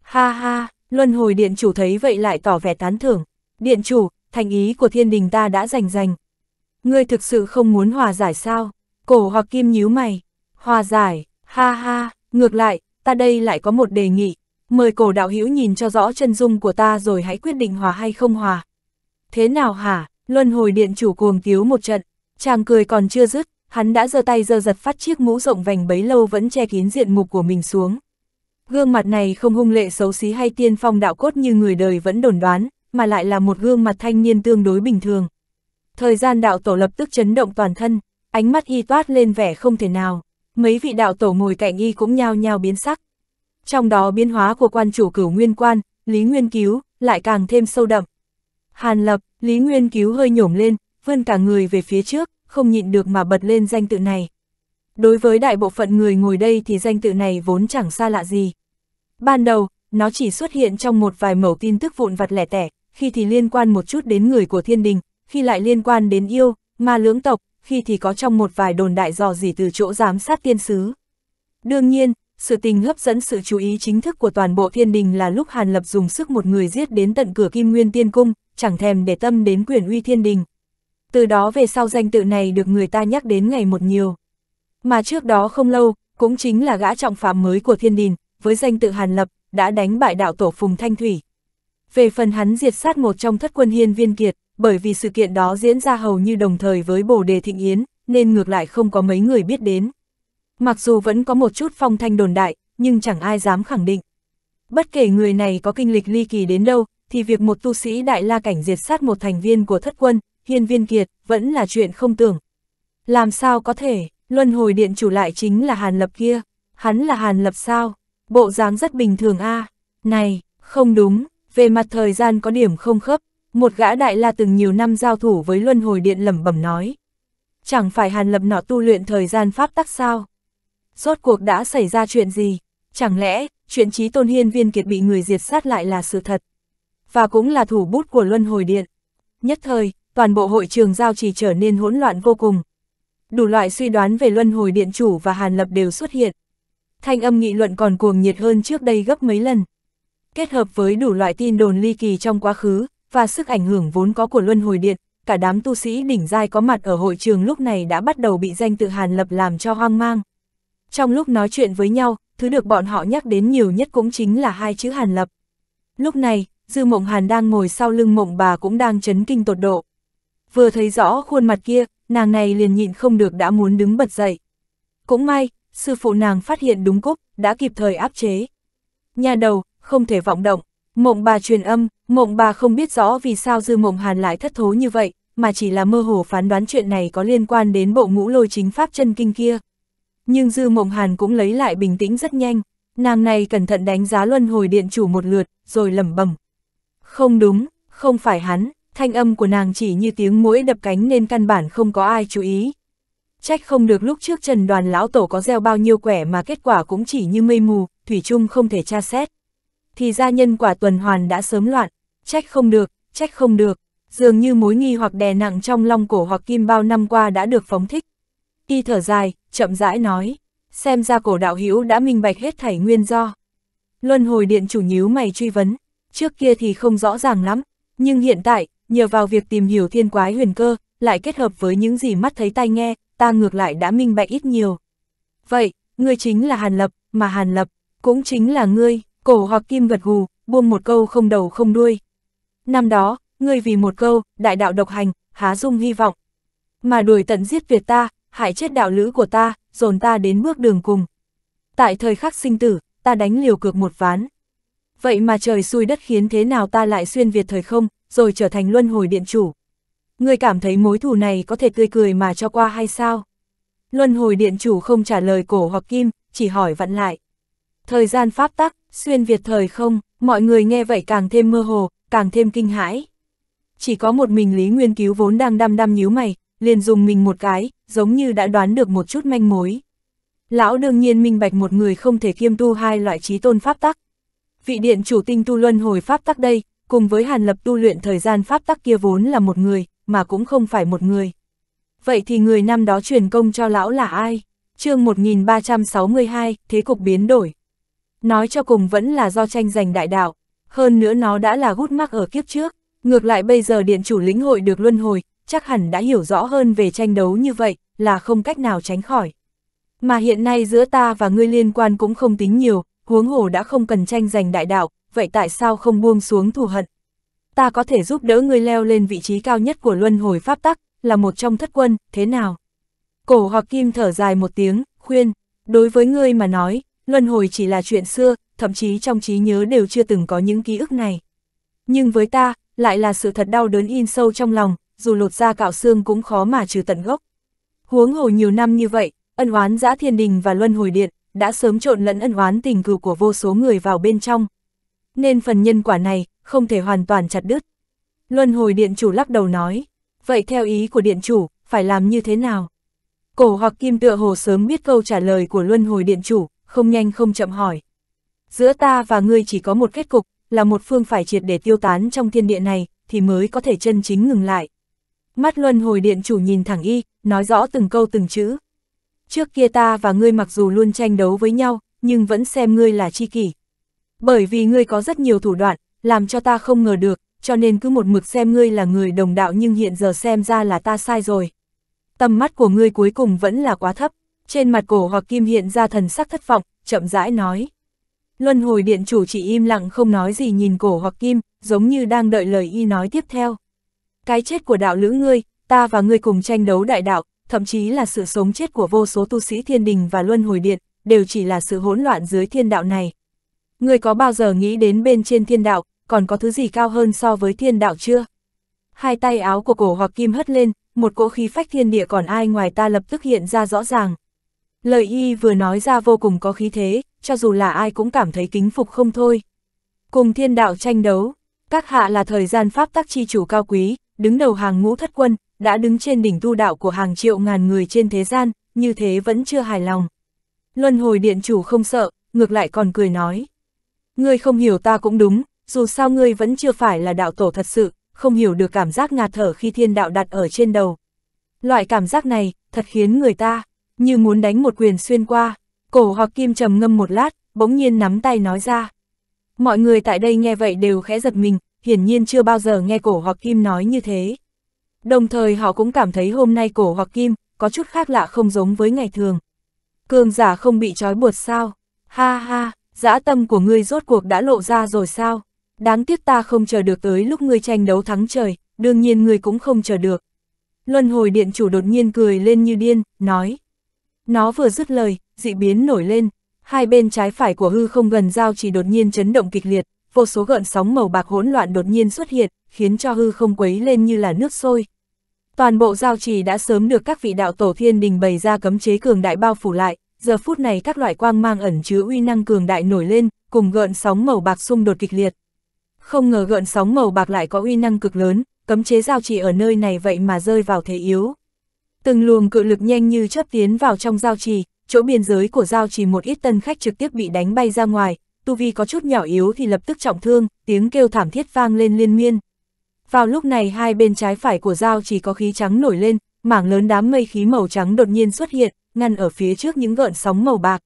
Ha ha, luân hồi điện chủ thấy vậy lại tỏ vẻ tán thưởng. Điện chủ, thành ý của thiên đình ta đã giành giành. Ngươi thực sự không muốn hòa giải sao? Cổ hoặc kim nhíu mày. Hòa giải, ha ha, ngược lại, ta đây lại có một đề nghị. Mời cổ đạo hữu nhìn cho rõ chân dung của ta rồi hãy quyết định hòa hay không hòa. Thế nào hả? Luân hồi điện chủ cuồng tiếu một trận, chàng cười còn chưa dứt, hắn đã giơ tay giơ giật phát chiếc mũ rộng vành bấy lâu vẫn che kín diện mục của mình xuống. Gương mặt này không hung lệ xấu xí hay tiên phong đạo cốt như người đời vẫn đồn đoán, mà lại là một gương mặt thanh niên tương đối bình thường. Thời gian đạo tổ lập tức chấn động toàn thân, ánh mắt y toát lên vẻ không thể nào, mấy vị đạo tổ ngồi cạnh y cũng nhao nhao biến sắc. Trong đó biến hóa của quan chủ cửu nguyên quan, Lý Nguyên Cứu, lại càng thêm sâu đậm. Hàn Lập, Lý Nguyên Cứu hơi nhổm lên, vươn cả người về phía trước, không nhịn được mà bật lên danh tự này. Đối với đại bộ phận người ngồi đây thì danh tự này vốn chẳng xa lạ gì. Ban đầu, nó chỉ xuất hiện trong một vài mẩu tin tức vụn vặt lẻ tẻ, khi thì liên quan một chút đến người của thiên đình, khi lại liên quan đến yêu, ma lưỡng tộc, khi thì có trong một vài đồn đại dò dỉ từ chỗ giám sát tiên sứ. Đương nhiên, sự tình hấp dẫn sự chú ý chính thức của toàn bộ thiên đình là lúc Hàn Lập dùng sức một người giết đến tận cửa Kim Nguyên Tiên Cung, chẳng thèm để tâm đến quyền uy thiên đình, từ đó về sau danh tự này được người ta nhắc đến ngày một nhiều. Mà trước đó không lâu, cũng chính là gã trọng phạm mới của thiên đình, với danh tự Hàn Lập, đã đánh bại đạo tổ Phùng Thanh Thủy. Về phần hắn diệt sát một trong thất quân hiên viên kiệt, bởi vì sự kiện đó diễn ra hầu như đồng thời với bồ đề thịnh yến, nên ngược lại không có mấy người biết đến. Mặc dù vẫn có một chút phong thanh đồn đại, nhưng chẳng ai dám khẳng định. Bất kể người này có kinh lịch ly kỳ đến đâu, thì việc một tu sĩ đại la cảnh diệt sát một thành viên của thất quân, hiên viên kiệt, vẫn là chuyện không tưởng. Làm sao có thể, luân hồi điện chủ lại chính là Hàn Lập kia, hắn là Hàn Lập sao, bộ dáng rất bình thường a à? này, không đúng, về mặt thời gian có điểm không khớp, một gã đại la từng nhiều năm giao thủ với luân hồi điện lẩm bẩm nói. Chẳng phải Hàn Lập nọ tu luyện thời gian pháp tắc sao? Rốt cuộc đã xảy ra chuyện gì? Chẳng lẽ, chuyện trí tôn hiên viên kiệt bị người diệt sát lại là sự thật? Và cũng là thủ bút của luân hồi điện. Nhất thời, toàn bộ hội trường giao chỉ trở nên hỗn loạn vô cùng. Đủ loại suy đoán về luân hồi điện chủ và hàn lập đều xuất hiện. Thanh âm nghị luận còn cuồng nhiệt hơn trước đây gấp mấy lần. Kết hợp với đủ loại tin đồn ly kỳ trong quá khứ, và sức ảnh hưởng vốn có của luân hồi điện, cả đám tu sĩ đỉnh giai có mặt ở hội trường lúc này đã bắt đầu bị danh tự hàn lập làm cho hoang mang. Trong lúc nói chuyện với nhau, thứ được bọn họ nhắc đến nhiều nhất cũng chính là hai chữ hàn lập. Lúc này, Dư Mộng Hàn đang ngồi sau lưng Mộng bà cũng đang chấn kinh tột độ vừa thấy rõ khuôn mặt kia, nàng này liền nhịn không được đã muốn đứng bật dậy. Cũng may, sư phụ nàng phát hiện đúng cúc, đã kịp thời áp chế. Nhà đầu, không thể vọng động, mộng bà truyền âm, mộng bà không biết rõ vì sao dư mộng hàn lại thất thố như vậy, mà chỉ là mơ hồ phán đoán chuyện này có liên quan đến bộ ngũ lôi chính pháp chân kinh kia. Nhưng dư mộng hàn cũng lấy lại bình tĩnh rất nhanh, nàng này cẩn thận đánh giá luân hồi điện chủ một lượt, rồi lẩm bẩm. Không đúng, không phải hắn, thanh âm của nàng chỉ như tiếng mũi đập cánh nên căn bản không có ai chú ý. Trách không được lúc trước Trần Đoàn Lão Tổ có gieo bao nhiêu quẻ mà kết quả cũng chỉ như mây mù, Thủy chung không thể tra xét. Thì ra nhân quả tuần hoàn đã sớm loạn, trách không được, trách không được, dường như mối nghi hoặc đè nặng trong long cổ hoặc kim bao năm qua đã được phóng thích. Y thở dài, chậm rãi nói, xem ra cổ đạo hữu đã minh bạch hết thảy nguyên do. Luân hồi điện chủ nhíu mày truy vấn, trước kia thì không rõ ràng lắm, nhưng hiện tại, nhờ vào việc tìm hiểu thiên quái huyền cơ, lại kết hợp với những gì mắt thấy tai nghe, ta ngược lại đã minh bạch ít nhiều. Vậy, ngươi chính là Hàn Lập, mà Hàn Lập, cũng chính là ngươi, cổ hoặc kim gật gù, buông một câu không đầu không đuôi. Năm đó, ngươi vì một câu, đại đạo độc hành, há dung hy vọng. Mà đuổi tận giết Việt ta, hại chết đạo lữ của ta, dồn ta đến bước đường cùng. Tại thời khắc sinh tử, ta đánh liều cược một ván. Vậy mà trời xui đất khiến thế nào ta lại xuyên Việt thời không, rồi trở thành luân hồi điện chủ. Người cảm thấy mối thù này có thể tươi cười mà cho qua hay sao? Luân hồi điện chủ không trả lời cổ hoặc kim, chỉ hỏi vặn lại. Thời gian pháp tắc, xuyên Việt thời không, mọi người nghe vậy càng thêm mơ hồ, càng thêm kinh hãi. Chỉ có một mình Lý Nguyên Cứu vốn đang đăm đăm nhíu mày, liền dùng mình một cái, giống như đã đoán được một chút manh mối. Lão đương nhiên minh bạch một người không thể kiêm tu hai loại trí tôn pháp tắc. Vị điện chủ tinh tu luân hồi pháp tắc đây, cùng với Hàn Lập tu luyện thời gian pháp tắc kia vốn là một người, mà cũng không phải một người. Vậy thì người năm đó truyền công cho lão là ai? chương 1362, thế cục biến đổi. Nói cho cùng vẫn là do tranh giành đại đạo, hơn nữa nó đã là gút mắc ở kiếp trước, ngược lại bây giờ điện chủ lĩnh hội được luân hồi, chắc hẳn đã hiểu rõ hơn về tranh đấu như vậy, là không cách nào tránh khỏi. Mà hiện nay giữa ta và ngươi liên quan cũng không tính nhiều, huống hồ đã không cần tranh giành đại đạo, vậy tại sao không buông xuống thù hận? Ta có thể giúp đỡ ngươi leo lên vị trí cao nhất của luân hồi pháp tắc, là một trong thất quân, thế nào? Cổ hoặc kim thở dài một tiếng, khuyên, đối với ngươi mà nói, luân hồi chỉ là chuyện xưa, thậm chí trong trí nhớ đều chưa từng có những ký ức này. Nhưng với ta, lại là sự thật đau đớn in sâu trong lòng, dù lột da cạo xương cũng khó mà trừ tận gốc. Huống hồ nhiều năm như vậy, ân oán giã thiên đình và luân hồi điện, đã sớm trộn lẫn ân oán tình cừu của vô số người vào bên trong, nên phần nhân quả này không thể hoàn toàn chặt đứt. Luân hồi điện chủ lắc đầu nói, vậy theo ý của điện chủ, phải làm như thế nào? Cổ hoặc kim tựa hồ sớm biết câu trả lời của luân hồi điện chủ, không nhanh không chậm hỏi. Giữa ta và ngươi chỉ có một kết cục, là một phương phải triệt để tiêu tán trong thiên địa này, thì mới có thể chân chính ngừng lại. Mắt luân hồi điện chủ nhìn thẳng y, nói rõ từng câu từng chữ. Trước kia ta và ngươi mặc dù luôn tranh đấu với nhau, nhưng vẫn xem ngươi là chi kỷ, bởi vì ngươi có rất nhiều thủ đoạn, làm cho ta không ngờ được, cho nên cứ một mực xem ngươi là người đồng đạo nhưng hiện giờ xem ra là ta sai rồi. Tầm mắt của ngươi cuối cùng vẫn là quá thấp, trên mặt cổ hoặc kim hiện ra thần sắc thất vọng, chậm rãi nói. Luân hồi điện chủ chỉ im lặng không nói gì nhìn cổ hoặc kim, giống như đang đợi lời y nói tiếp theo. Cái chết của đạo lữ ngươi, ta và ngươi cùng tranh đấu đại đạo, thậm chí là sự sống chết của vô số tu sĩ thiên đình và luân hồi điện, đều chỉ là sự hỗn loạn dưới thiên đạo này, Người có bao giờ nghĩ đến bên trên thiên đạo, còn có thứ gì cao hơn so với thiên đạo chưa? Hai tay áo của cổ hoặc kim hất lên, một cỗ khí phách thiên địa còn ai ngoài ta lập tức hiện ra rõ ràng. Lời y vừa nói ra vô cùng có khí thế, cho dù là ai cũng cảm thấy kính phục không thôi. Cùng thiên đạo tranh đấu, các hạ là thời gian pháp tắc chi chủ cao quý, đứng đầu hàng ngũ thất quân, đã đứng trên đỉnh tu đạo của hàng triệu ngàn người trên thế gian, như thế vẫn chưa hài lòng. Luân hồi điện chủ không sợ, ngược lại còn cười nói ngươi không hiểu ta cũng đúng, dù sao ngươi vẫn chưa phải là đạo tổ thật sự, không hiểu được cảm giác ngạt thở khi thiên đạo đặt ở trên đầu. Loại cảm giác này, thật khiến người ta, như muốn đánh một quyền xuyên qua, cổ hoặc kim trầm ngâm một lát, bỗng nhiên nắm tay nói ra. Mọi người tại đây nghe vậy đều khẽ giật mình, hiển nhiên chưa bao giờ nghe cổ hoặc kim nói như thế. Đồng thời họ cũng cảm thấy hôm nay cổ hoặc kim, có chút khác lạ không giống với ngày thường. Cường giả không bị trói buộc sao? Ha ha, dã tâm của ngươi rốt cuộc đã lộ ra rồi sao? Đáng tiếc ta không chờ được tới lúc ngươi tranh đấu thắng trời, đương nhiên ngươi cũng không chờ được. Luân hồi điện chủ đột nhiên cười lên như điên, nói. Nó vừa dứt lời, dị biến nổi lên, hai bên trái phải của hư không gần giao chỉ đột nhiên chấn động kịch liệt, vô số gợn sóng màu bạc hỗn loạn đột nhiên xuất hiện, khiến cho hư không quấy lên như là nước sôi. Toàn bộ giao trì đã sớm được các vị đạo tổ thiên đình bày ra cấm chế cường đại bao phủ lại, giờ phút này các loại quang mang ẩn chứa uy năng cường đại nổi lên, cùng gợn sóng màu bạc xung đột kịch liệt. Không ngờ gợn sóng màu bạc lại có uy năng cực lớn, cấm chế giao trì ở nơi này vậy mà rơi vào thế yếu. Từng luồng cự lực nhanh như chớp tiến vào trong giao trì, chỗ biên giới của giao trì một ít tân khách trực tiếp bị đánh bay ra ngoài, tu vi có chút nhỏ yếu thì lập tức trọng thương, tiếng kêu thảm thiết vang lên liên miên. Vào lúc này hai bên trái phải của giao trì có khí trắng nổi lên, mảng lớn đám mây khí màu trắng đột nhiên xuất hiện, ngăn ở phía trước những gợn sóng màu bạc.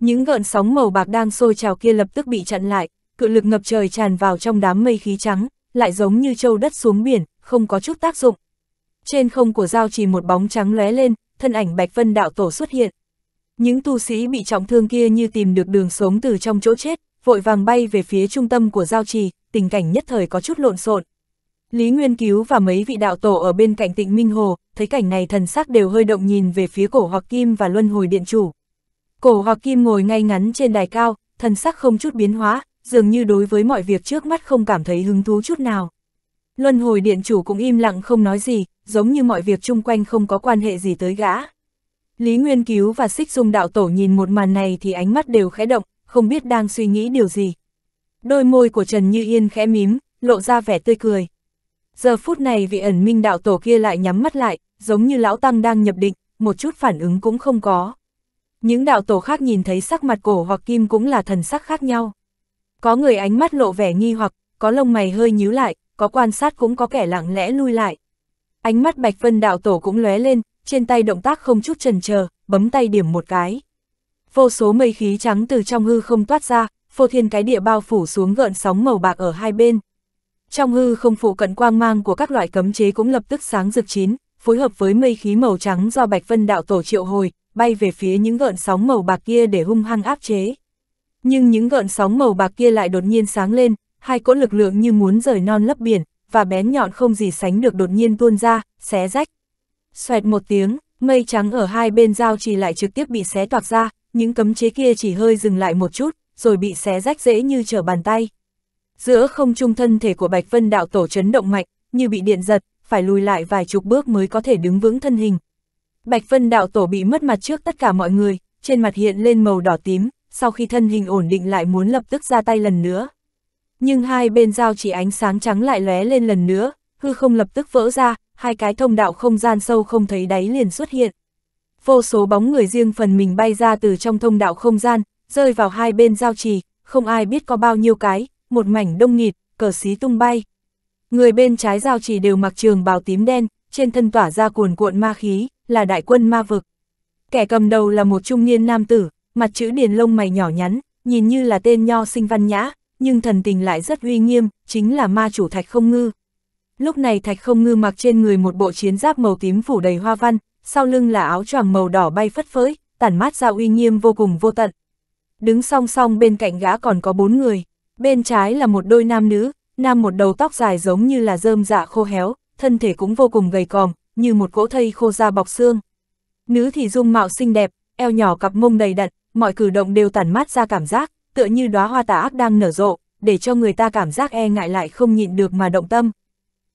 Những gợn sóng màu bạc đang sôi trào kia lập tức bị chặn lại, cự lực ngập trời tràn vào trong đám mây khí trắng, lại giống như châu đất xuống biển, không có chút tác dụng. Trên không của giao chỉ một bóng trắng lóe lên, thân ảnh Bạch Vân Đạo Tổ xuất hiện. Những tu sĩ bị trọng thương kia như tìm được đường sống từ trong chỗ chết, vội vàng bay về phía trung tâm của giao trì, tình cảnh nhất thời có chút lộn xộn. Lý Nguyên Cứu và mấy vị đạo tổ ở bên cạnh tịnh Minh Hồ, thấy cảnh này thần sắc đều hơi động nhìn về phía cổ hoặc kim và luân hồi điện chủ. Cổ hoặc kim ngồi ngay ngắn trên đài cao, thần sắc không chút biến hóa, dường như đối với mọi việc trước mắt không cảm thấy hứng thú chút nào. Luân hồi điện chủ cũng im lặng không nói gì, giống như mọi việc chung quanh không có quan hệ gì tới gã. Lý Nguyên Cứu và Xích Dung đạo tổ nhìn một màn này thì ánh mắt đều khẽ động, không biết đang suy nghĩ điều gì. Đôi môi của Trần Như Yên khẽ mím, lộ ra vẻ tươi cười. Giờ phút này vị ẩn minh đạo tổ kia lại nhắm mắt lại, giống như lão tăng đang nhập định, một chút phản ứng cũng không có. Những đạo tổ khác nhìn thấy sắc mặt cổ hoặc kim cũng là thần sắc khác nhau. Có người ánh mắt lộ vẻ nghi hoặc, có lông mày hơi nhíu lại, có quan sát cũng có kẻ lặng lẽ lui lại. Ánh mắt Bạch Vân đạo tổ cũng lóe lên, trên tay động tác không chút chần chờ, bấm tay điểm một cái. Vô số mây khí trắng từ trong hư không toát ra, phô thiên cái địa bao phủ xuống gợn sóng màu bạc ở hai bên. Trong hư không phụ cận quang mang của các loại cấm chế cũng lập tức sáng rực chín, phối hợp với mây khí màu trắng do Bạch Vân đạo tổ triệu hồi, bay về phía những gợn sóng màu bạc kia để hung hăng áp chế. Nhưng những gợn sóng màu bạc kia lại đột nhiên sáng lên, hai cỗ lực lượng như muốn rời non lấp biển, và bén nhọn không gì sánh được đột nhiên tuôn ra, xé rách. Xoẹt một tiếng, mây trắng ở hai bên giao chỉ lại trực tiếp bị xé toạc ra, những cấm chế kia chỉ hơi dừng lại một chút, rồi bị xé rách dễ như trở bàn tay. Giữa không trung thân thể của Bạch Vân đạo tổ chấn động mạnh, như bị điện giật, phải lùi lại vài chục bước mới có thể đứng vững thân hình. Bạch Vân đạo tổ bị mất mặt trước tất cả mọi người, trên mặt hiện lên màu đỏ tím, sau khi thân hình ổn định lại muốn lập tức ra tay lần nữa. Nhưng hai bên dao chỉ ánh sáng trắng lại lóe lên lần nữa, hư không lập tức vỡ ra, hai cái thông đạo không gian sâu không thấy đáy liền xuất hiện. Vô số bóng người riêng phần mình bay ra từ trong thông đạo không gian, rơi vào hai bên giao trì, không ai biết có bao nhiêu cái, một mảnh đông nghịt, cờ xí tung bay. Người bên trái giao chỉ đều mặc trường bào tím đen, trên thân tỏa ra cuồn cuộn ma khí, là đại quân ma vực. Kẻ cầm đầu là một trung niên nam tử, mặt chữ điền lông mày nhỏ nhắn, nhìn như là tên nho sinh văn nhã, nhưng thần tình lại rất uy nghiêm, chính là ma chủ Thạch Không Ngư. Lúc này Thạch Không Ngư mặc trên người một bộ chiến giáp màu tím phủ đầy hoa văn, sau lưng là áo choàng màu đỏ bay phất phới, tản mát ra uy nghiêm vô cùng vô tận. Đứng song song bên cạnh gã còn có bốn người, Bên trái là một đôi nam nữ, nam một đầu tóc dài giống như là rơm dạ khô héo, thân thể cũng vô cùng gầy còm, như một cỗ thây khô da bọc xương. Nữ thì dung mạo xinh đẹp, eo nhỏ cặp mông đầy đặn, mọi cử động đều tản mát ra cảm giác, tựa như đóa hoa tà ác đang nở rộ, để cho người ta cảm giác e ngại lại không nhịn được mà động tâm.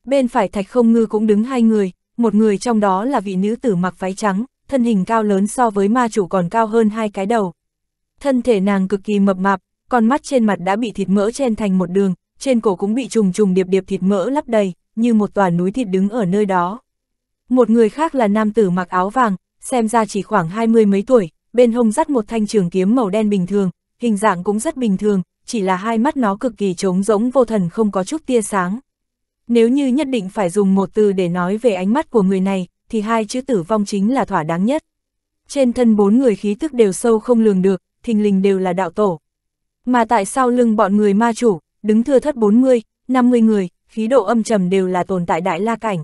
Bên phải thạch không ngư cũng đứng hai người, một người trong đó là vị nữ tử mặc váy trắng, thân hình cao lớn so với ma chủ còn cao hơn hai cái đầu. Thân thể nàng cực kỳ mập mạp, con mắt trên mặt đã bị thịt mỡ chen thành một đường, trên cổ cũng bị trùng trùng điệp điệp thịt mỡ lấp đầy, như một tòa núi thịt đứng ở nơi đó. Một người khác là nam tử mặc áo vàng, xem ra chỉ khoảng hai mươi mấy tuổi, bên hông dắt một thanh trường kiếm màu đen bình thường, hình dạng cũng rất bình thường, chỉ là hai mắt nó cực kỳ trống rỗng vô thần không có chút tia sáng. Nếu như nhất định phải dùng một từ để nói về ánh mắt của người này, thì hai chữ tử vong chính là thỏa đáng nhất. Trên thân bốn người khí tức đều sâu không lường được, thình lình đều là đạo tổ, mà tại sao lưng bọn người ma chủ, đứng thưa thất 40, 50 người, khí độ âm trầm đều là tồn tại đại la cảnh.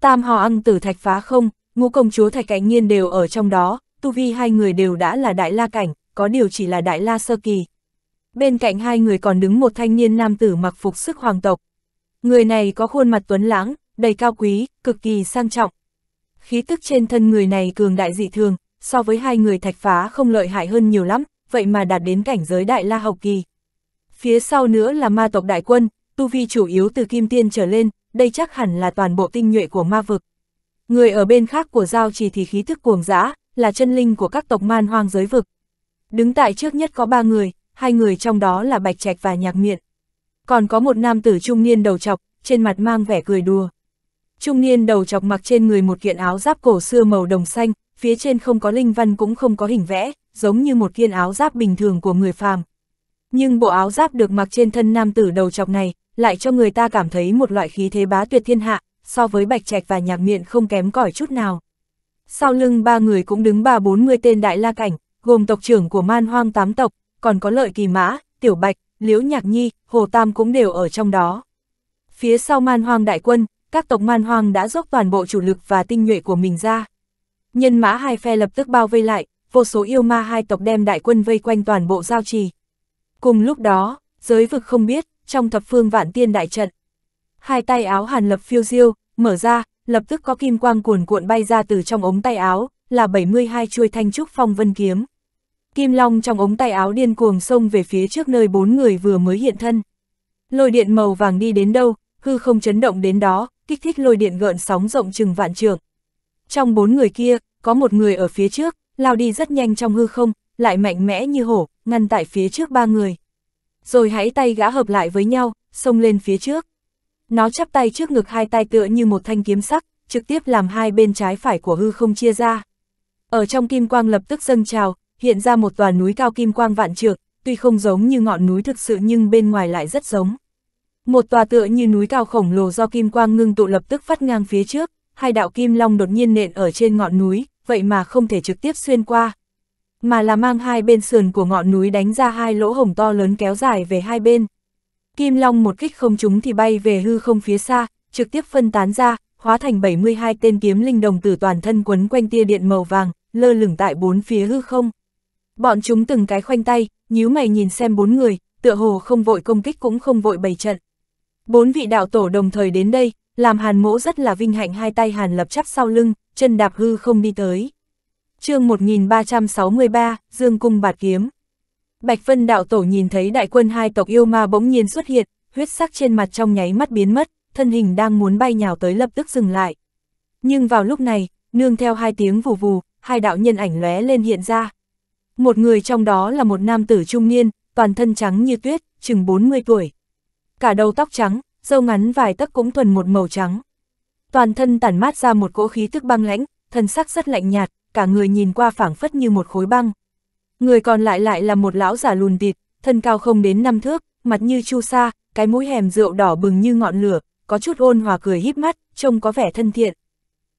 Tam hò ăn tử thạch phá không, ngũ công chúa thạch cảnh nhiên đều ở trong đó, tu vi hai người đều đã là đại la cảnh, có điều chỉ là đại la sơ kỳ. Bên cạnh hai người còn đứng một thanh niên nam tử mặc phục sức hoàng tộc. Người này có khuôn mặt tuấn lãng, đầy cao quý, cực kỳ sang trọng. Khí tức trên thân người này cường đại dị thường, so với hai người thạch phá không lợi hại hơn nhiều lắm, vậy mà đạt đến cảnh giới đại la học kỳ. Phía sau nữa là ma tộc đại quân, tu vi chủ yếu từ kim tiên trở lên, đây chắc hẳn là toàn bộ tinh nhuệ của ma vực. Người ở bên khác của giao trì thì khí thức cuồng dã, là chân linh của các tộc man hoang giới vực. Đứng tại trước nhất có ba người, hai người trong đó là Bạch Trạch và Nhạc Miện. Còn có một nam tử trung niên đầu chọc, trên mặt mang vẻ cười đùa. Trung niên đầu chọc mặc trên người một kiện áo giáp cổ xưa màu đồng xanh, phía trên không có linh văn cũng không có hình vẽ, giống như một kiện áo giáp bình thường của người phàm. Nhưng bộ áo giáp được mặc trên thân nam tử đầu trọc này, lại cho người ta cảm thấy một loại khí thế bá tuyệt thiên hạ, so với bạch trạch và nhạc miệng không kém cỏi chút nào. Sau lưng ba người cũng đứng ba bốn mươi tên đại la cảnh, gồm tộc trưởng của man hoang tám tộc, còn có lợi kỳ mã, tiểu bạch, liễu nhạc nhi, hồ tam cũng đều ở trong đó. Phía sau man hoang đại quân, các tộc man hoang đã dốc toàn bộ chủ lực và tinh nhuệ của mình ra. Nhân mã hai phe lập tức bao vây lại, vô số yêu ma hai tộc đem đại quân vây quanh toàn bộ giao trì. Cùng lúc đó, giới vực không biết, trong thập phương vạn tiên đại trận. Hai tay áo hàn lập phiêu diêu, mở ra, lập tức có kim quang cuồn cuộn bay ra từ trong ống tay áo, là 72 chuôi thanh trúc phong vân kiếm. Kim Long trong ống tay áo điên cuồng xông về phía trước nơi bốn người vừa mới hiện thân. Lôi điện màu vàng đi đến đâu, hư không chấn động đến đó, kích thích lôi điện gợn sóng rộng chừng vạn trường. Trong bốn người kia, có một người ở phía trước, lao đi rất nhanh trong hư không, lại mạnh mẽ như hổ, ngăn tại phía trước ba người. Rồi hãy tay gã hợp lại với nhau, xông lên phía trước. Nó chắp tay trước ngực hai tay tựa như một thanh kiếm sắc, trực tiếp làm hai bên trái phải của hư không chia ra. Ở trong kim quang lập tức dâng trào, hiện ra một tòa núi cao kim quang vạn trượng, tuy không giống như ngọn núi thực sự nhưng bên ngoài lại rất giống. Một tòa tựa như núi cao khổng lồ do kim quang ngưng tụ lập tức phát ngang phía trước, hai đạo kim long đột nhiên nện ở trên ngọn núi, vậy mà không thể trực tiếp xuyên qua. Mà là mang hai bên sườn của ngọn núi đánh ra hai lỗ hồng to lớn kéo dài về hai bên. Kim Long một kích không trúng thì bay về hư không phía xa, trực tiếp phân tán ra, hóa thành 72 tên kiếm linh đồng tử toàn thân quấn quanh tia điện màu vàng, lơ lửng tại bốn phía hư không. Bọn chúng từng cái khoanh tay, nhíu mày nhìn xem bốn người, tựa hồ không vội công kích cũng không vội bày trận. Bốn vị đạo tổ đồng thời đến đây, làm Hàn Mỗ rất là vinh hạnh hai tay Hàn Lập chắp sau lưng, chân đạp hư không đi tới. chương 1363, Dương Cung Bạt Kiếm Bạch Vân Đạo Tổ nhìn thấy đại quân hai tộc yêu ma bỗng nhiên xuất hiện, huyết sắc trên mặt trong nháy mắt biến mất, thân hình đang muốn bay nhào tới lập tức dừng lại. Nhưng vào lúc này, nương theo hai tiếng vù vù, hai đạo nhân ảnh lóe lên hiện ra. Một người trong đó là một nam tử trung niên, toàn thân trắng như tuyết, chừng 40 tuổi. Cả đầu tóc trắng, dâu ngắn vài tấc cũng thuần một màu trắng. Toàn thân tản mát ra một cỗ khí tức băng lãnh, thân sắc rất lạnh nhạt, cả người nhìn qua phảng phất như một khối băng. Người còn lại lại là một lão giả lùn tịt, thân cao không đến năm thước, mặt như chu sa, cái mũi hèm rượu đỏ bừng như ngọn lửa, có chút ôn hòa cười híp mắt, trông có vẻ thân thiện.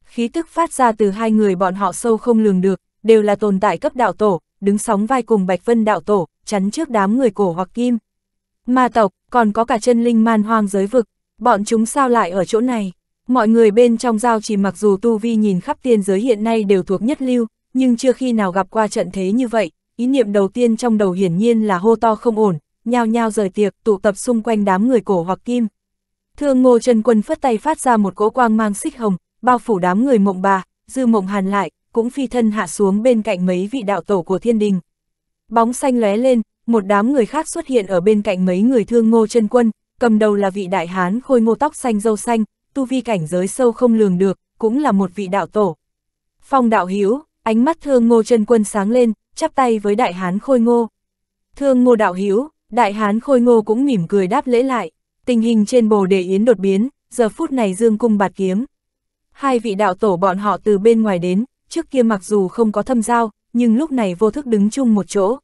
Khí tức phát ra từ hai người bọn họ sâu không lường được, đều là tồn tại cấp đạo tổ, đứng sóng vai cùng Bạch Vân đạo tổ, chắn trước đám người cổ hoặc kim. Ma tộc, còn có cả chân linh man hoang giới vực, bọn chúng sao lại ở chỗ này? Mọi người bên trong giao chỉ mặc dù tu vi nhìn khắp tiên giới hiện nay đều thuộc nhất lưu, nhưng chưa khi nào gặp qua trận thế như vậy, ý niệm đầu tiên trong đầu hiển nhiên là hô to không ổn, nhao nhao rời tiệc tụ tập xung quanh đám người cổ hoặc kim. Thương ngô chân quân phất tay phát ra một cỗ quang mang xích hồng, bao phủ đám người mộng bà, dư mộng hàn lại, cũng phi thân hạ xuống bên cạnh mấy vị đạo tổ của thiên đình. Bóng xanh lóe lên, một đám người khác xuất hiện ở bên cạnh mấy người thương ngô chân quân, cầm đầu là vị đại hán khôi ngô tóc xanh dâu xanh, tu vi cảnh giới sâu không lường được, cũng là một vị đạo tổ. Phong đạo hiếu, ánh mắt thương ngô chân quân sáng lên, chắp tay với đại hán khôi ngô. Thương ngô đạo hiếu, đại hán khôi ngô cũng mỉm cười đáp lễ lại, tình hình trên bồ đề yến đột biến, giờ phút này dương cung bạt kiếm. Hai vị đạo tổ bọn họ từ bên ngoài đến, trước kia mặc dù không có thâm giao, nhưng lúc này vô thức đứng chung một chỗ.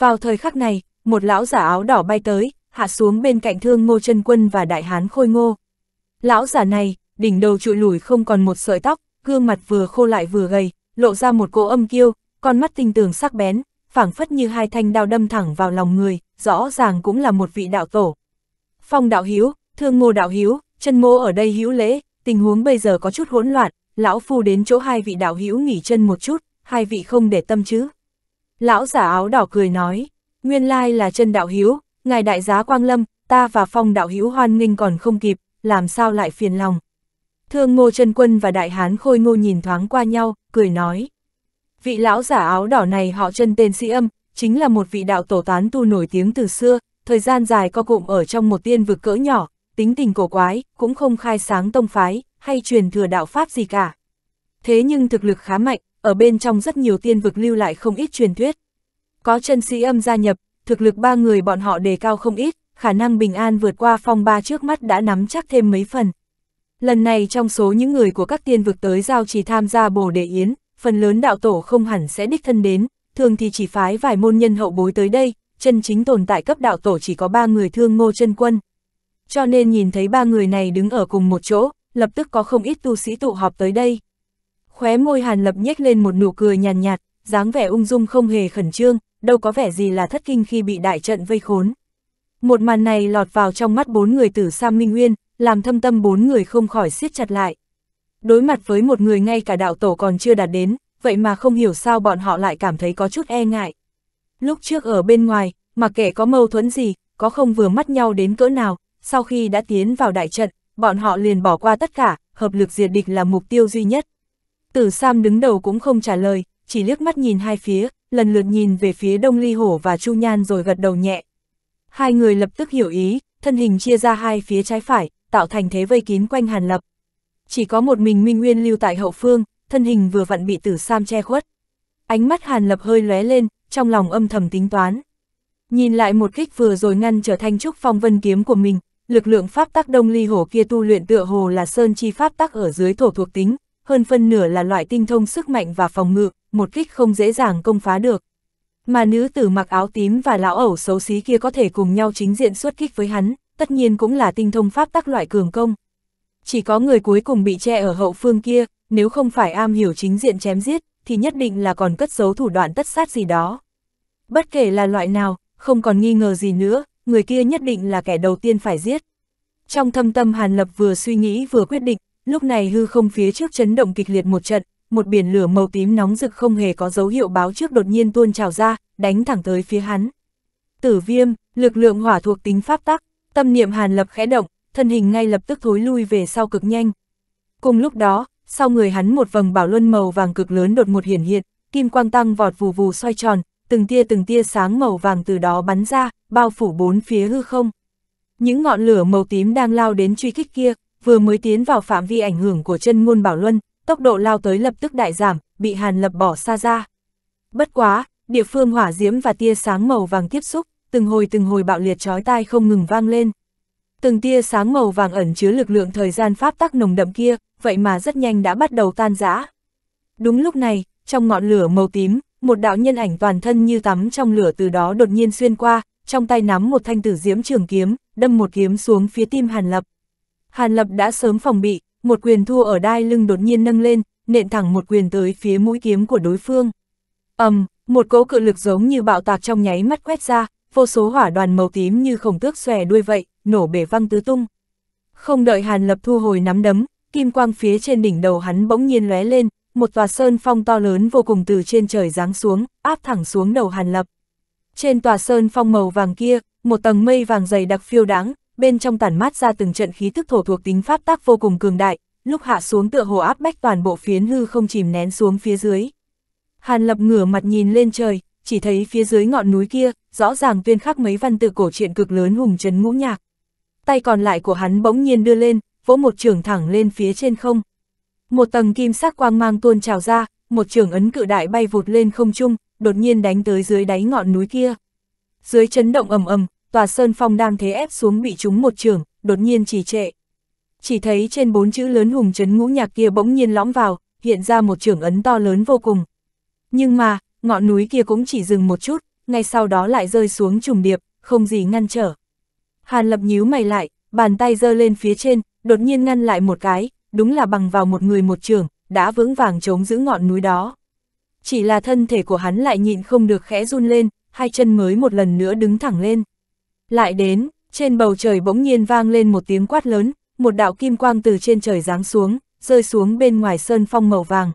Vào thời khắc này, một lão giả áo đỏ bay tới, hạ xuống bên cạnh thương ngô chân quân và đại hán khôi ngô. Lão giả này, đỉnh đầu trụi lủi không còn một sợi tóc, gương mặt vừa khô lại vừa gầy, lộ ra một cỗ âm kiêu, con mắt tinh tường sắc bén, phảng phất như hai thanh đao đâm thẳng vào lòng người, rõ ràng cũng là một vị đạo tổ. Phong đạo hiếu, thương ngô đạo hiếu, chân mô ở đây hữu lễ, tình huống bây giờ có chút hỗn loạn, lão phu đến chỗ hai vị đạo hiếu nghỉ chân một chút, hai vị không để tâm chứ. Lão giả áo đỏ cười nói, nguyên lai là chân đạo hiếu, ngài đại giá Quang Lâm, ta và phong đạo hiếu hoan nghênh còn không kịp, làm sao lại phiền lòng. Thương ngô chân quân và đại hán khôi ngô nhìn thoáng qua nhau, cười nói. Vị lão giả áo đỏ này họ chân tên sĩ âm, chính là một vị đạo tổ tán tu nổi tiếng từ xưa, thời gian dài co cụm ở trong một tiên vực cỡ nhỏ, tính tình cổ quái, cũng không khai sáng tông phái, hay truyền thừa đạo pháp gì cả. Thế nhưng thực lực khá mạnh, ở bên trong rất nhiều tiên vực lưu lại không ít truyền thuyết. Có chân sĩ âm gia nhập, thực lực ba người bọn họ đề cao không ít, khả năng bình an vượt qua phong ba trước mắt đã nắm chắc thêm mấy phần. Lần này trong số những người của các tiên vực tới giao chỉ tham gia bổ đệ yến, phần lớn đạo tổ không hẳn sẽ đích thân đến, thường thì chỉ phái vài môn nhân hậu bối tới đây, chân chính tồn tại cấp đạo tổ chỉ có ba người thương ngô chân quân. Cho nên nhìn thấy ba người này đứng ở cùng một chỗ, lập tức có không ít tu sĩ tụ họp tới đây. Khóe môi Hàn Lập nhếch lên một nụ cười nhàn nhạt, dáng vẻ ung dung không hề khẩn trương, đâu có vẻ gì là thất kinh khi bị đại trận vây khốn. Một màn này lọt vào trong mắt bốn người tử Sam Minh Nguyên, làm thâm tâm bốn người không khỏi siết chặt lại. Đối mặt với một người ngay cả đạo tổ còn chưa đạt đến, vậy mà không hiểu sao bọn họ lại cảm thấy có chút e ngại. Lúc trước ở bên ngoài, mà kể có mâu thuẫn gì, có không vừa mắt nhau đến cỡ nào, sau khi đã tiến vào đại trận, bọn họ liền bỏ qua tất cả, hợp lực diệt địch là mục tiêu duy nhất. Tử Sam đứng đầu cũng không trả lời, chỉ liếc mắt nhìn hai phía, lần lượt nhìn về phía Đông Ly Hổ và Chu Nhan rồi gật đầu nhẹ. Hai người lập tức hiểu ý, thân hình chia ra hai phía trái phải, tạo thành thế vây kín quanh Hàn Lập. Chỉ có một mình Minh Nguyên lưu tại hậu phương, thân hình vừa vặn bị Tử Sam che khuất. Ánh mắt Hàn Lập hơi lóe lên, trong lòng âm thầm tính toán. Nhìn lại một kích vừa rồi ngăn trở thanh trúc phong vân kiếm của mình, lực lượng pháp tắc Đông Ly Hổ kia tu luyện tựa hồ là sơn chi pháp tắc ở dưới thổ thuộc tính, hơn phân nửa là loại tinh thông sức mạnh và phòng ngự, một kích không dễ dàng công phá được. Mà nữ tử mặc áo tím và lão ẩu xấu xí kia có thể cùng nhau chính diện xuất kích với hắn, tất nhiên cũng là tinh thông pháp tắc loại cường công. Chỉ có người cuối cùng bị che ở hậu phương kia, nếu không phải am hiểu chính diện chém giết, thì nhất định là còn cất giấu thủ đoạn tất sát gì đó. Bất kể là loại nào, không còn nghi ngờ gì nữa, người kia nhất định là kẻ đầu tiên phải giết. Trong thâm tâm Hàn Lập vừa suy nghĩ vừa quyết định, lúc này hư không phía trước chấn động kịch liệt một trận, một biển lửa màu tím nóng rực không hề có dấu hiệu báo trước đột nhiên tuôn trào ra, đánh thẳng tới phía hắn. Tử viêm, lực lượng hỏa thuộc tính pháp tắc, tâm niệm hàn lập khẽ động, thân hình ngay lập tức thối lui về sau cực nhanh. Cùng lúc đó, sau người hắn một vầng bảo luân màu vàng cực lớn đột một hiển hiện, kim quang tăng vọt vù vù xoay tròn, từng tia từng tia sáng màu vàng từ đó bắn ra, bao phủ bốn phía hư không. Những ngọn lửa màu tím đang lao đến truy kích kia, vừa mới tiến vào phạm vi ảnh hưởng của chân ngôn Bảo Luân, tốc độ lao tới lập tức đại giảm, bị Hàn Lập bỏ xa ra. Bất quá, địa phương hỏa diễm và tia sáng màu vàng tiếp xúc, từng hồi từng hồi bạo liệt chói tai không ngừng vang lên. Từng tia sáng màu vàng ẩn chứa lực lượng thời gian pháp tắc nồng đậm kia, vậy mà rất nhanh đã bắt đầu tan rã. Đúng lúc này, trong ngọn lửa màu tím, một đạo nhân ảnh toàn thân như tắm trong lửa từ đó đột nhiên xuyên qua, trong tay nắm một thanh tử diễm trường kiếm, đâm một kiếm xuống phía tim Hàn Lập. Hàn Lập đã sớm phòng bị, một quyền thua ở đai lưng đột nhiên nâng lên, nện thẳng một quyền tới phía mũi kiếm của đối phương. ầm, um, một cỗ cự lực giống như bạo tạc trong nháy mắt quét ra, vô số hỏa đoàn màu tím như khổng tước xòe đuôi vậy, nổ bể văng tứ tung. Không đợi Hàn Lập thu hồi nắm đấm, kim quang phía trên đỉnh đầu hắn bỗng nhiên lóe lên, một tòa sơn phong to lớn vô cùng từ trên trời giáng xuống, áp thẳng xuống đầu Hàn Lập. Trên tòa sơn phong màu vàng kia, một tầng mây vàng dày đặc phiêu đáng, bên trong tản mát ra từng trận khí thức thổ thuộc tính pháp tác vô cùng cường đại, lúc hạ xuống tựa hồ áp bách toàn bộ phiến hư không chìm nén xuống phía dưới. Hàn lập ngửa mặt nhìn lên trời, chỉ thấy phía dưới ngọn núi kia, rõ ràng tuyên khắc mấy văn tự cổ truyện cực lớn hùng trấn ngũ nhạc. Tay còn lại của hắn bỗng nhiên đưa lên, vỗ một trường thẳng lên phía trên không. Một tầng kim sắc quang mang tuôn trào ra, một trường ấn cự đại bay vụt lên không trung, đột nhiên đánh tới dưới đáy ngọn núi kia. Dưới chấn động ầm ầm, tòa sơn phong đang thế ép xuống bị trúng một trường, đột nhiên trì trệ. Chỉ thấy trên bốn chữ lớn hùng chấn ngũ nhạc kia bỗng nhiên lõm vào, hiện ra một trường ấn to lớn vô cùng. Nhưng mà, ngọn núi kia cũng chỉ dừng một chút, ngay sau đó lại rơi xuống trùng điệp, không gì ngăn trở. Hàn lập nhíu mày lại, bàn tay giơ lên phía trên, đột nhiên ngăn lại một cái, đúng là bằng vào một người một trường, đã vững vàng chống giữ ngọn núi đó. Chỉ là thân thể của hắn lại nhịn không được khẽ run lên, hai chân mới một lần nữa đứng thẳng lên. Lại đến, trên bầu trời bỗng nhiên vang lên một tiếng quát lớn, một đạo kim quang từ trên trời giáng xuống, rơi xuống bên ngoài sơn phong màu vàng.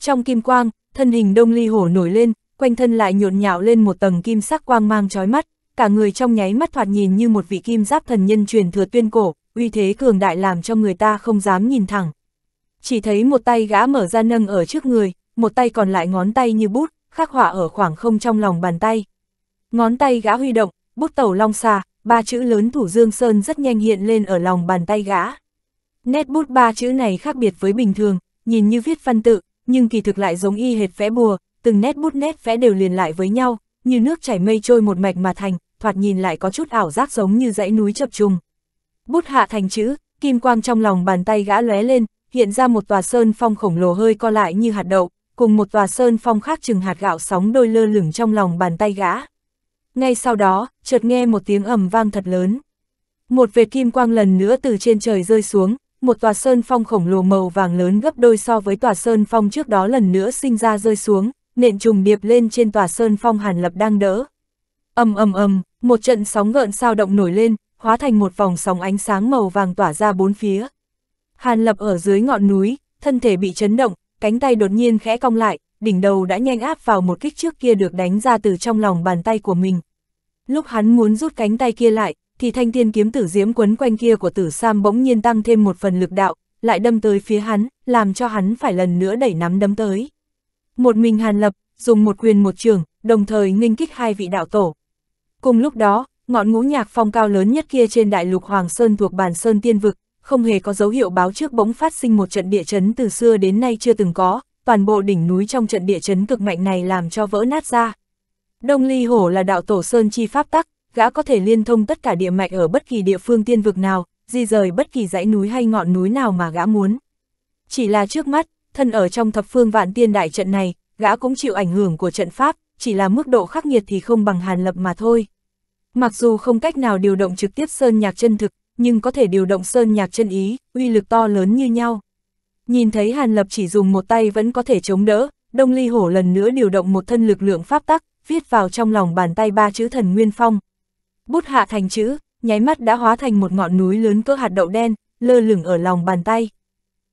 Trong kim quang, thân hình đông ly hổ nổi lên, quanh thân lại nhộn nhạo lên một tầng kim sắc quang mang chói mắt, cả người trong nháy mắt thoạt nhìn như một vị kim giáp thần nhân truyền thừa tuyên cổ, uy thế cường đại làm cho người ta không dám nhìn thẳng. Chỉ thấy một tay gã mở ra nâng ở trước người, một tay còn lại ngón tay như bút, khắc họa ở khoảng không trong lòng bàn tay. Ngón tay gã huy động, bút tẩu long xà, ba chữ lớn thủ Dương Sơn rất nhanh hiện lên ở lòng bàn tay gã. Nét bút ba chữ này khác biệt với bình thường, nhìn như viết văn tự, nhưng kỳ thực lại giống y hệt vẽ bùa, từng nét bút nét vẽ đều liền lại với nhau, như nước chảy mây trôi một mạch mà thành, thoạt nhìn lại có chút ảo giác giống như dãy núi chập trùng. Bút hạ thành chữ, kim quang trong lòng bàn tay gã lóe lên, hiện ra một tòa sơn phong khổng lồ hơi co lại như hạt đậu, cùng một tòa sơn phong khác chừng hạt gạo sóng đôi lơ lửng trong lòng bàn tay gã ngay sau đó, chợt nghe một tiếng ầm vang thật lớn. Một vệt kim quang lần nữa từ trên trời rơi xuống, một tòa sơn phong khổng lồ màu vàng lớn gấp đôi so với tòa sơn phong trước đó lần nữa sinh ra rơi xuống, nện trùng điệp lên trên tòa sơn phong hàn lập đang đỡ. ầm ầm ầm, một trận sóng gợn sao động nổi lên, hóa thành một vòng sóng ánh sáng màu vàng tỏa ra bốn phía. Hàn lập ở dưới ngọn núi, thân thể bị chấn động, cánh tay đột nhiên khẽ cong lại, đỉnh đầu đã nhanh áp vào một kích trước kia được đánh ra từ trong lòng bàn tay của mình. Lúc hắn muốn rút cánh tay kia lại, thì thanh thiên kiếm tử diễm quấn quanh kia của tử Sam bỗng nhiên tăng thêm một phần lực đạo, lại đâm tới phía hắn, làm cho hắn phải lần nữa đẩy nắm đấm tới. Một mình Hàn Lập, dùng một quyền một trường, đồng thời nghênh kích hai vị đạo tổ. Cùng lúc đó, ngọn ngũ nhạc phong cao lớn nhất kia trên đại lục Hoàng Sơn thuộc bản Sơn Tiên Vực, không hề có dấu hiệu báo trước bỗng phát sinh một trận địa chấn từ xưa đến nay chưa từng có, toàn bộ đỉnh núi trong trận địa chấn cực mạnh này làm cho vỡ nát ra, Đông Ly Hổ là đạo tổ Sơn Chi Pháp Tắc, gã có thể liên thông tất cả địa mạch ở bất kỳ địa phương tiên vực nào, di rời bất kỳ dãy núi hay ngọn núi nào mà gã muốn. Chỉ là trước mắt, thân ở trong thập phương vạn tiên đại trận này, gã cũng chịu ảnh hưởng của trận pháp, chỉ là mức độ khắc nghiệt thì không bằng hàn lập mà thôi. Mặc dù không cách nào điều động trực tiếp sơn nhạc chân thực, nhưng có thể điều động sơn nhạc chân ý, uy lực to lớn như nhau. Nhìn thấy hàn lập chỉ dùng một tay vẫn có thể chống đỡ, đông ly hổ lần nữa điều động một thân lực lượng pháp tắc, viết vào trong lòng bàn tay ba chữ thần nguyên phong. Bút hạ thành chữ, nháy mắt đã hóa thành một ngọn núi lớn cỡ hạt đậu đen, lơ lửng ở lòng bàn tay.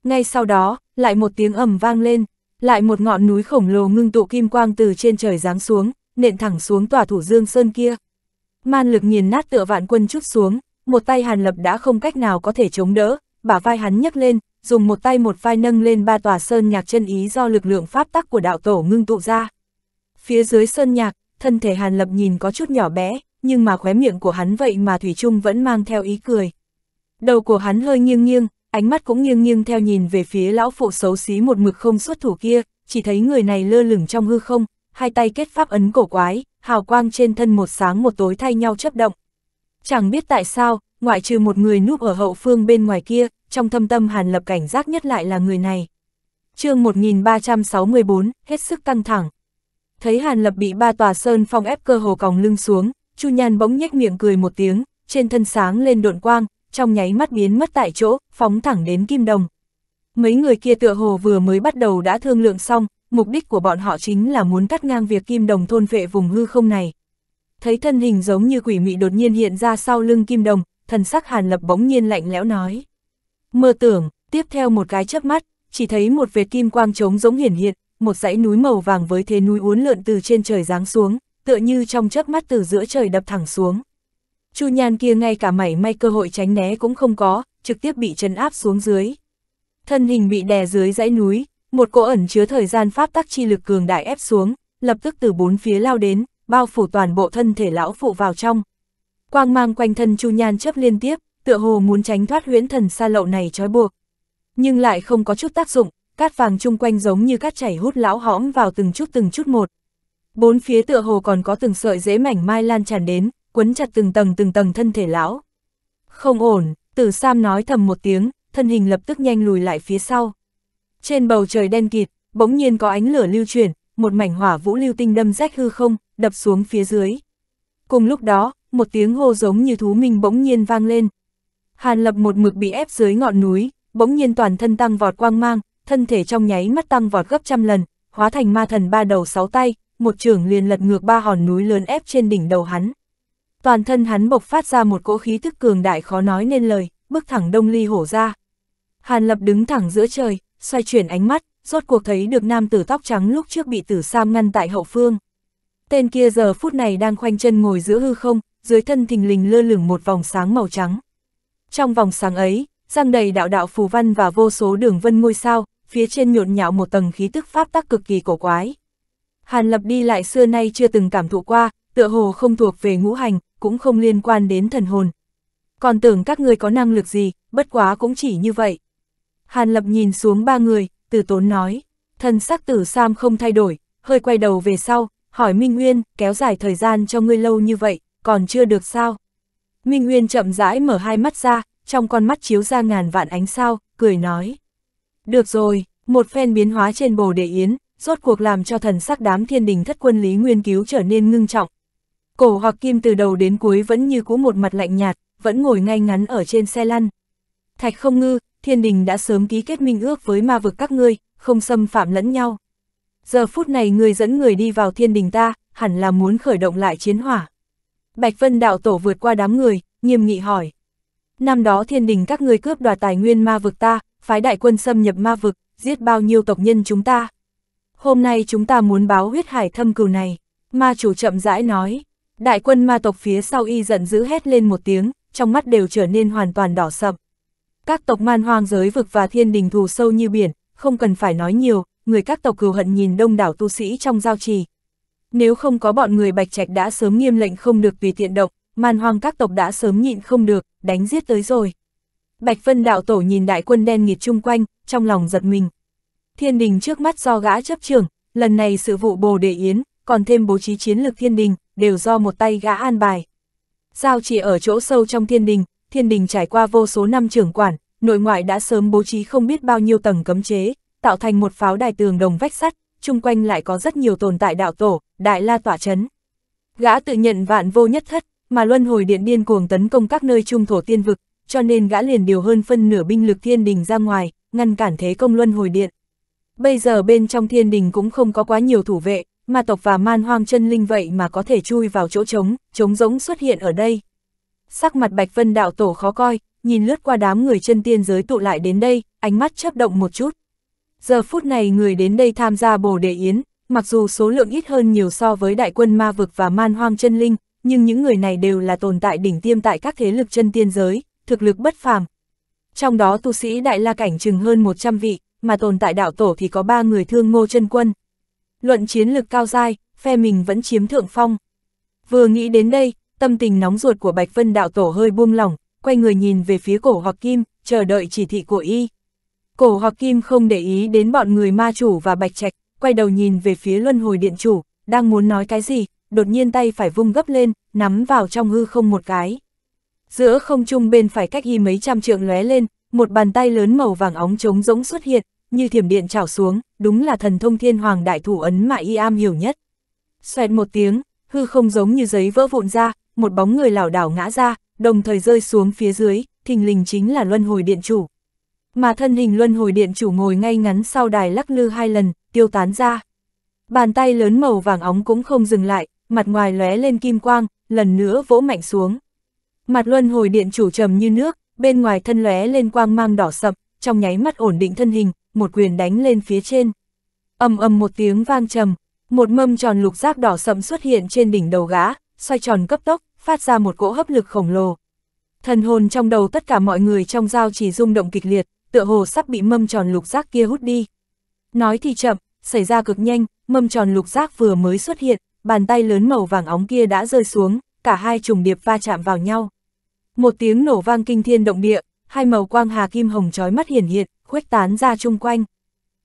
Ngay sau đó, lại một tiếng ầm vang lên, lại một ngọn núi khổng lồ ngưng tụ kim quang từ trên trời giáng xuống, nện thẳng xuống tòa thủ dương sơn kia. Man lực nghiền nát tựa vạn quân chút xuống, một tay Hàn Lập đã không cách nào có thể chống đỡ, bả vai hắn nhấc lên, dùng một tay một vai nâng lên ba tòa sơn nhạc chân ý do lực lượng pháp tắc của đạo tổ ngưng tụ ra. Phía dưới sơn nhạc, thân thể Hàn Lập nhìn có chút nhỏ bé, nhưng mà khóe miệng của hắn vậy mà Thủy Trung vẫn mang theo ý cười. Đầu của hắn hơi nghiêng nghiêng, ánh mắt cũng nghiêng nghiêng theo nhìn về phía lão phụ xấu xí một mực không xuất thủ kia, chỉ thấy người này lơ lửng trong hư không, hai tay kết pháp ấn cổ quái, hào quang trên thân một sáng một tối thay nhau chấp động. Chẳng biết tại sao, ngoại trừ một người núp ở hậu phương bên ngoài kia, trong thâm tâm Hàn Lập cảnh giác nhất lại là người này. chương 1364, hết sức căng thẳng. Thấy Hàn Lập bị ba tòa sơn phong ép cơ hồ còng lưng xuống, Chu Nhan bỗng nhếch miệng cười một tiếng, trên thân sáng lên độn quang, trong nháy mắt biến mất tại chỗ, phóng thẳng đến Kim Đồng. Mấy người kia tựa hồ vừa mới bắt đầu đã thương lượng xong, mục đích của bọn họ chính là muốn cắt ngang việc Kim Đồng thôn vệ vùng hư không này. Thấy thân hình giống như quỷ mị đột nhiên hiện ra sau lưng Kim Đồng, thần sắc Hàn Lập bỗng nhiên lạnh lẽo nói. Mơ tưởng, tiếp theo một cái chớp mắt, chỉ thấy một vệt kim quang trống giống hiển hiện, một dãy núi màu vàng với thế núi uốn lượn từ trên trời giáng xuống, tựa như trong chớp mắt từ giữa trời đập thẳng xuống. Chu Nhan kia ngay cả mảy may cơ hội tránh né cũng không có, trực tiếp bị trấn áp xuống dưới. Thân hình bị đè dưới dãy núi, một cỗ ẩn chứa thời gian pháp tắc chi lực cường đại ép xuống, lập tức từ bốn phía lao đến, bao phủ toàn bộ thân thể lão phụ vào trong. Quang mang quanh thân Chu Nhan chớp liên tiếp, tựa hồ muốn tránh thoát huyễn thần xa lậu này trói buộc. Nhưng lại không có chút tác dụng, cát vàng chung quanh giống như cát chảy hút lão hõm vào từng chút từng chút một. Bốn phía tựa hồ còn có từng sợi dễ mảnh mai lan tràn đến, quấn chặt từng tầng từng tầng thân thể lão. Không ổn, tử Sam nói thầm một tiếng, thân hình lập tức nhanh lùi lại phía sau. Trên bầu trời đen kịt, bỗng nhiên có ánh lửa lưu chuyển, một mảnh hỏa vũ lưu tinh đâm rách hư không, đập xuống phía dưới. Cùng lúc đó, một tiếng hô giống như thú minh bỗng nhiên vang lên. Hàn lập một mực bị ép dưới ngọn núi, bỗng nhiên toàn thân tăng vọt quang mang, thân thể trong nháy mắt tăng vọt gấp trăm lần, hóa thành ma thần ba đầu sáu tay, một trường liền lật ngược ba hòn núi lớn ép trên đỉnh đầu hắn. Toàn thân hắn bộc phát ra một cỗ khí thức cường đại khó nói nên lời, bước thẳng đông ly hổ ra. Hàn lập đứng thẳng giữa trời, xoay chuyển ánh mắt, rốt cuộc thấy được nam tử tóc trắng lúc trước bị tử sam ngăn tại hậu phương. Tên kia giờ phút này đang khoanh chân ngồi giữa hư không, dưới thân thình lình lơ lửng một vòng sáng màu trắng. Trong vòng sáng ấy, răng đầy đạo đạo phù văn và vô số đường vân ngôi sao, phía trên nhộn nhạo một tầng khí tức pháp tắc cực kỳ cổ quái. Hàn Lập đi lại xưa nay chưa từng cảm thụ qua, tựa hồ không thuộc về ngũ hành, cũng không liên quan đến thần hồn. Còn tưởng các người có năng lực gì, bất quá cũng chỉ như vậy. Hàn Lập nhìn xuống ba người, từ tốn nói, thần sắc tử Sam không thay đổi, hơi quay đầu về sau, hỏi Minh Nguyên, kéo dài thời gian cho ngươi lâu như vậy, còn chưa được sao? Minh Nguyên chậm rãi mở hai mắt ra, trong con mắt chiếu ra ngàn vạn ánh sao, cười nói. Được rồi, một phen biến hóa trên bồ đề yến, rốt cuộc làm cho thần sắc đám thiên đình thất quân Lý Nguyên Cứu trở nên ngưng trọng. Cổ hoặc kim từ đầu đến cuối vẫn như cũ một mặt lạnh nhạt, vẫn ngồi ngay ngắn ở trên xe lăn. Thạch không ngư, thiên đình đã sớm ký kết minh ước với ma vực các ngươi, không xâm phạm lẫn nhau. Giờ phút này người dẫn người đi vào thiên đình ta, hẳn là muốn khởi động lại chiến hỏa. Bạch Vân đạo tổ vượt qua đám người, nghiêm nghị hỏi. Năm đó thiên đình các ngươi cướp đoạt tài nguyên ma vực ta, phái đại quân xâm nhập ma vực, giết bao nhiêu tộc nhân chúng ta. Hôm nay chúng ta muốn báo huyết hải thâm cừu này, ma chủ chậm rãi nói. Đại quân ma tộc phía sau y giận dữ hét lên một tiếng, trong mắt đều trở nên hoàn toàn đỏ sậm. Các tộc man hoang giới vực và thiên đình thù sâu như biển, không cần phải nói nhiều, người các tộc cừu hận nhìn đông đảo tu sĩ trong giao trì. Nếu không có bọn người bạch trạch đã sớm nghiêm lệnh không được tùy tiện động, man hoang các tộc đã sớm nhịn không được, đánh giết tới rồi. Bạch Vân đạo tổ nhìn đại quân đen nghịt chung quanh, trong lòng giật mình. Thiên đình trước mắt do gã chấp trưởng, lần này sự vụ bồ đề yến, còn thêm bố trí chiến lược thiên đình, đều do một tay gã an bài. Giao chỉ ở chỗ sâu trong thiên đình, thiên đình trải qua vô số năm trưởng quản, nội ngoại đã sớm bố trí không biết bao nhiêu tầng cấm chế, tạo thành một pháo đài tường đồng vách sắt, chung quanh lại có rất nhiều tồn tại đạo tổ, đại la tỏa chấn. Gã tự nhận vạn vô nhất thất, mà luân hồi điện điên cuồng tấn công các nơi trung thổ tiên vực, cho nên gã liền điều hơn phân nửa binh lực thiên đình ra ngoài, ngăn cản thế công luân hồi điện. Bây giờ bên trong thiên đình cũng không có quá nhiều thủ vệ, ma tộc và man hoang chân linh vậy mà có thể chui vào chỗ trống, trống rỗng xuất hiện ở đây. Sắc mặt Bạch Vân đạo tổ khó coi, nhìn lướt qua đám người chân tiên giới tụ lại đến đây, ánh mắt chớp động một chút. Giờ phút này người đến đây tham gia bồ đề yến, mặc dù số lượng ít hơn nhiều so với đại quân ma vực và man hoang chân linh, nhưng những người này đều là tồn tại đỉnh tiêm tại các thế lực chân tiên giới thực lực bất phàm. Trong đó tu sĩ đại la cảnh chừng hơn 100 vị, mà tồn tại đạo tổ thì có 3 người thương ngô chân quân. Luận chiến lực cao dai, phe mình vẫn chiếm thượng phong. Vừa nghĩ đến đây, tâm tình nóng ruột của Bạch Vân đạo tổ hơi buông lỏng, quay người nhìn về phía cổ hoặc kim, chờ đợi chỉ thị của y. Cổ hoặc kim không để ý đến bọn người ma chủ và bạch trạch, quay đầu nhìn về phía luân hồi điện chủ, đang muốn nói cái gì, đột nhiên tay phải vung gấp lên, nắm vào trong hư không một cái giữa không trung bên phải cách y mấy trăm trượng lóe lên, một bàn tay lớn màu vàng óng trống rỗng xuất hiện, như thiểm điện chảo xuống, đúng là thần thông thiên hoàng đại thủ ấn mà y am hiểu nhất. Xoẹt một tiếng, hư không giống như giấy vỡ vụn ra, một bóng người lảo đảo ngã ra, đồng thời rơi xuống phía dưới, thình lình chính là luân hồi điện chủ. Mà thân hình luân hồi điện chủ ngồi ngay ngắn sau đài lắc lư hai lần, tiêu tán ra. Bàn tay lớn màu vàng óng cũng không dừng lại, mặt ngoài lóe lên kim quang, lần nữa vỗ mạnh xuống. Mặt luân hồi điện chủ trầm như nước, bên ngoài thân lóe lên quang mang đỏ sậm, trong nháy mắt ổn định thân hình, một quyền đánh lên phía trên. Ầm ầm một tiếng vang trầm, một mâm tròn lục giác đỏ sậm xuất hiện trên đỉnh đầu gã, xoay tròn cấp tốc, phát ra một cỗ hấp lực khổng lồ. Thần hồn trong đầu tất cả mọi người trong giao chỉ rung động kịch liệt, tựa hồ sắp bị mâm tròn lục giác kia hút đi. Nói thì chậm, xảy ra cực nhanh, mâm tròn lục giác vừa mới xuất hiện, bàn tay lớn màu vàng óng kia đã rơi xuống, cả hai trùng điệp va chạm vào nhau. Một tiếng nổ vang kinh thiên động địa, hai màu quang hà kim hồng trói mắt hiển hiện, khuếch tán ra chung quanh.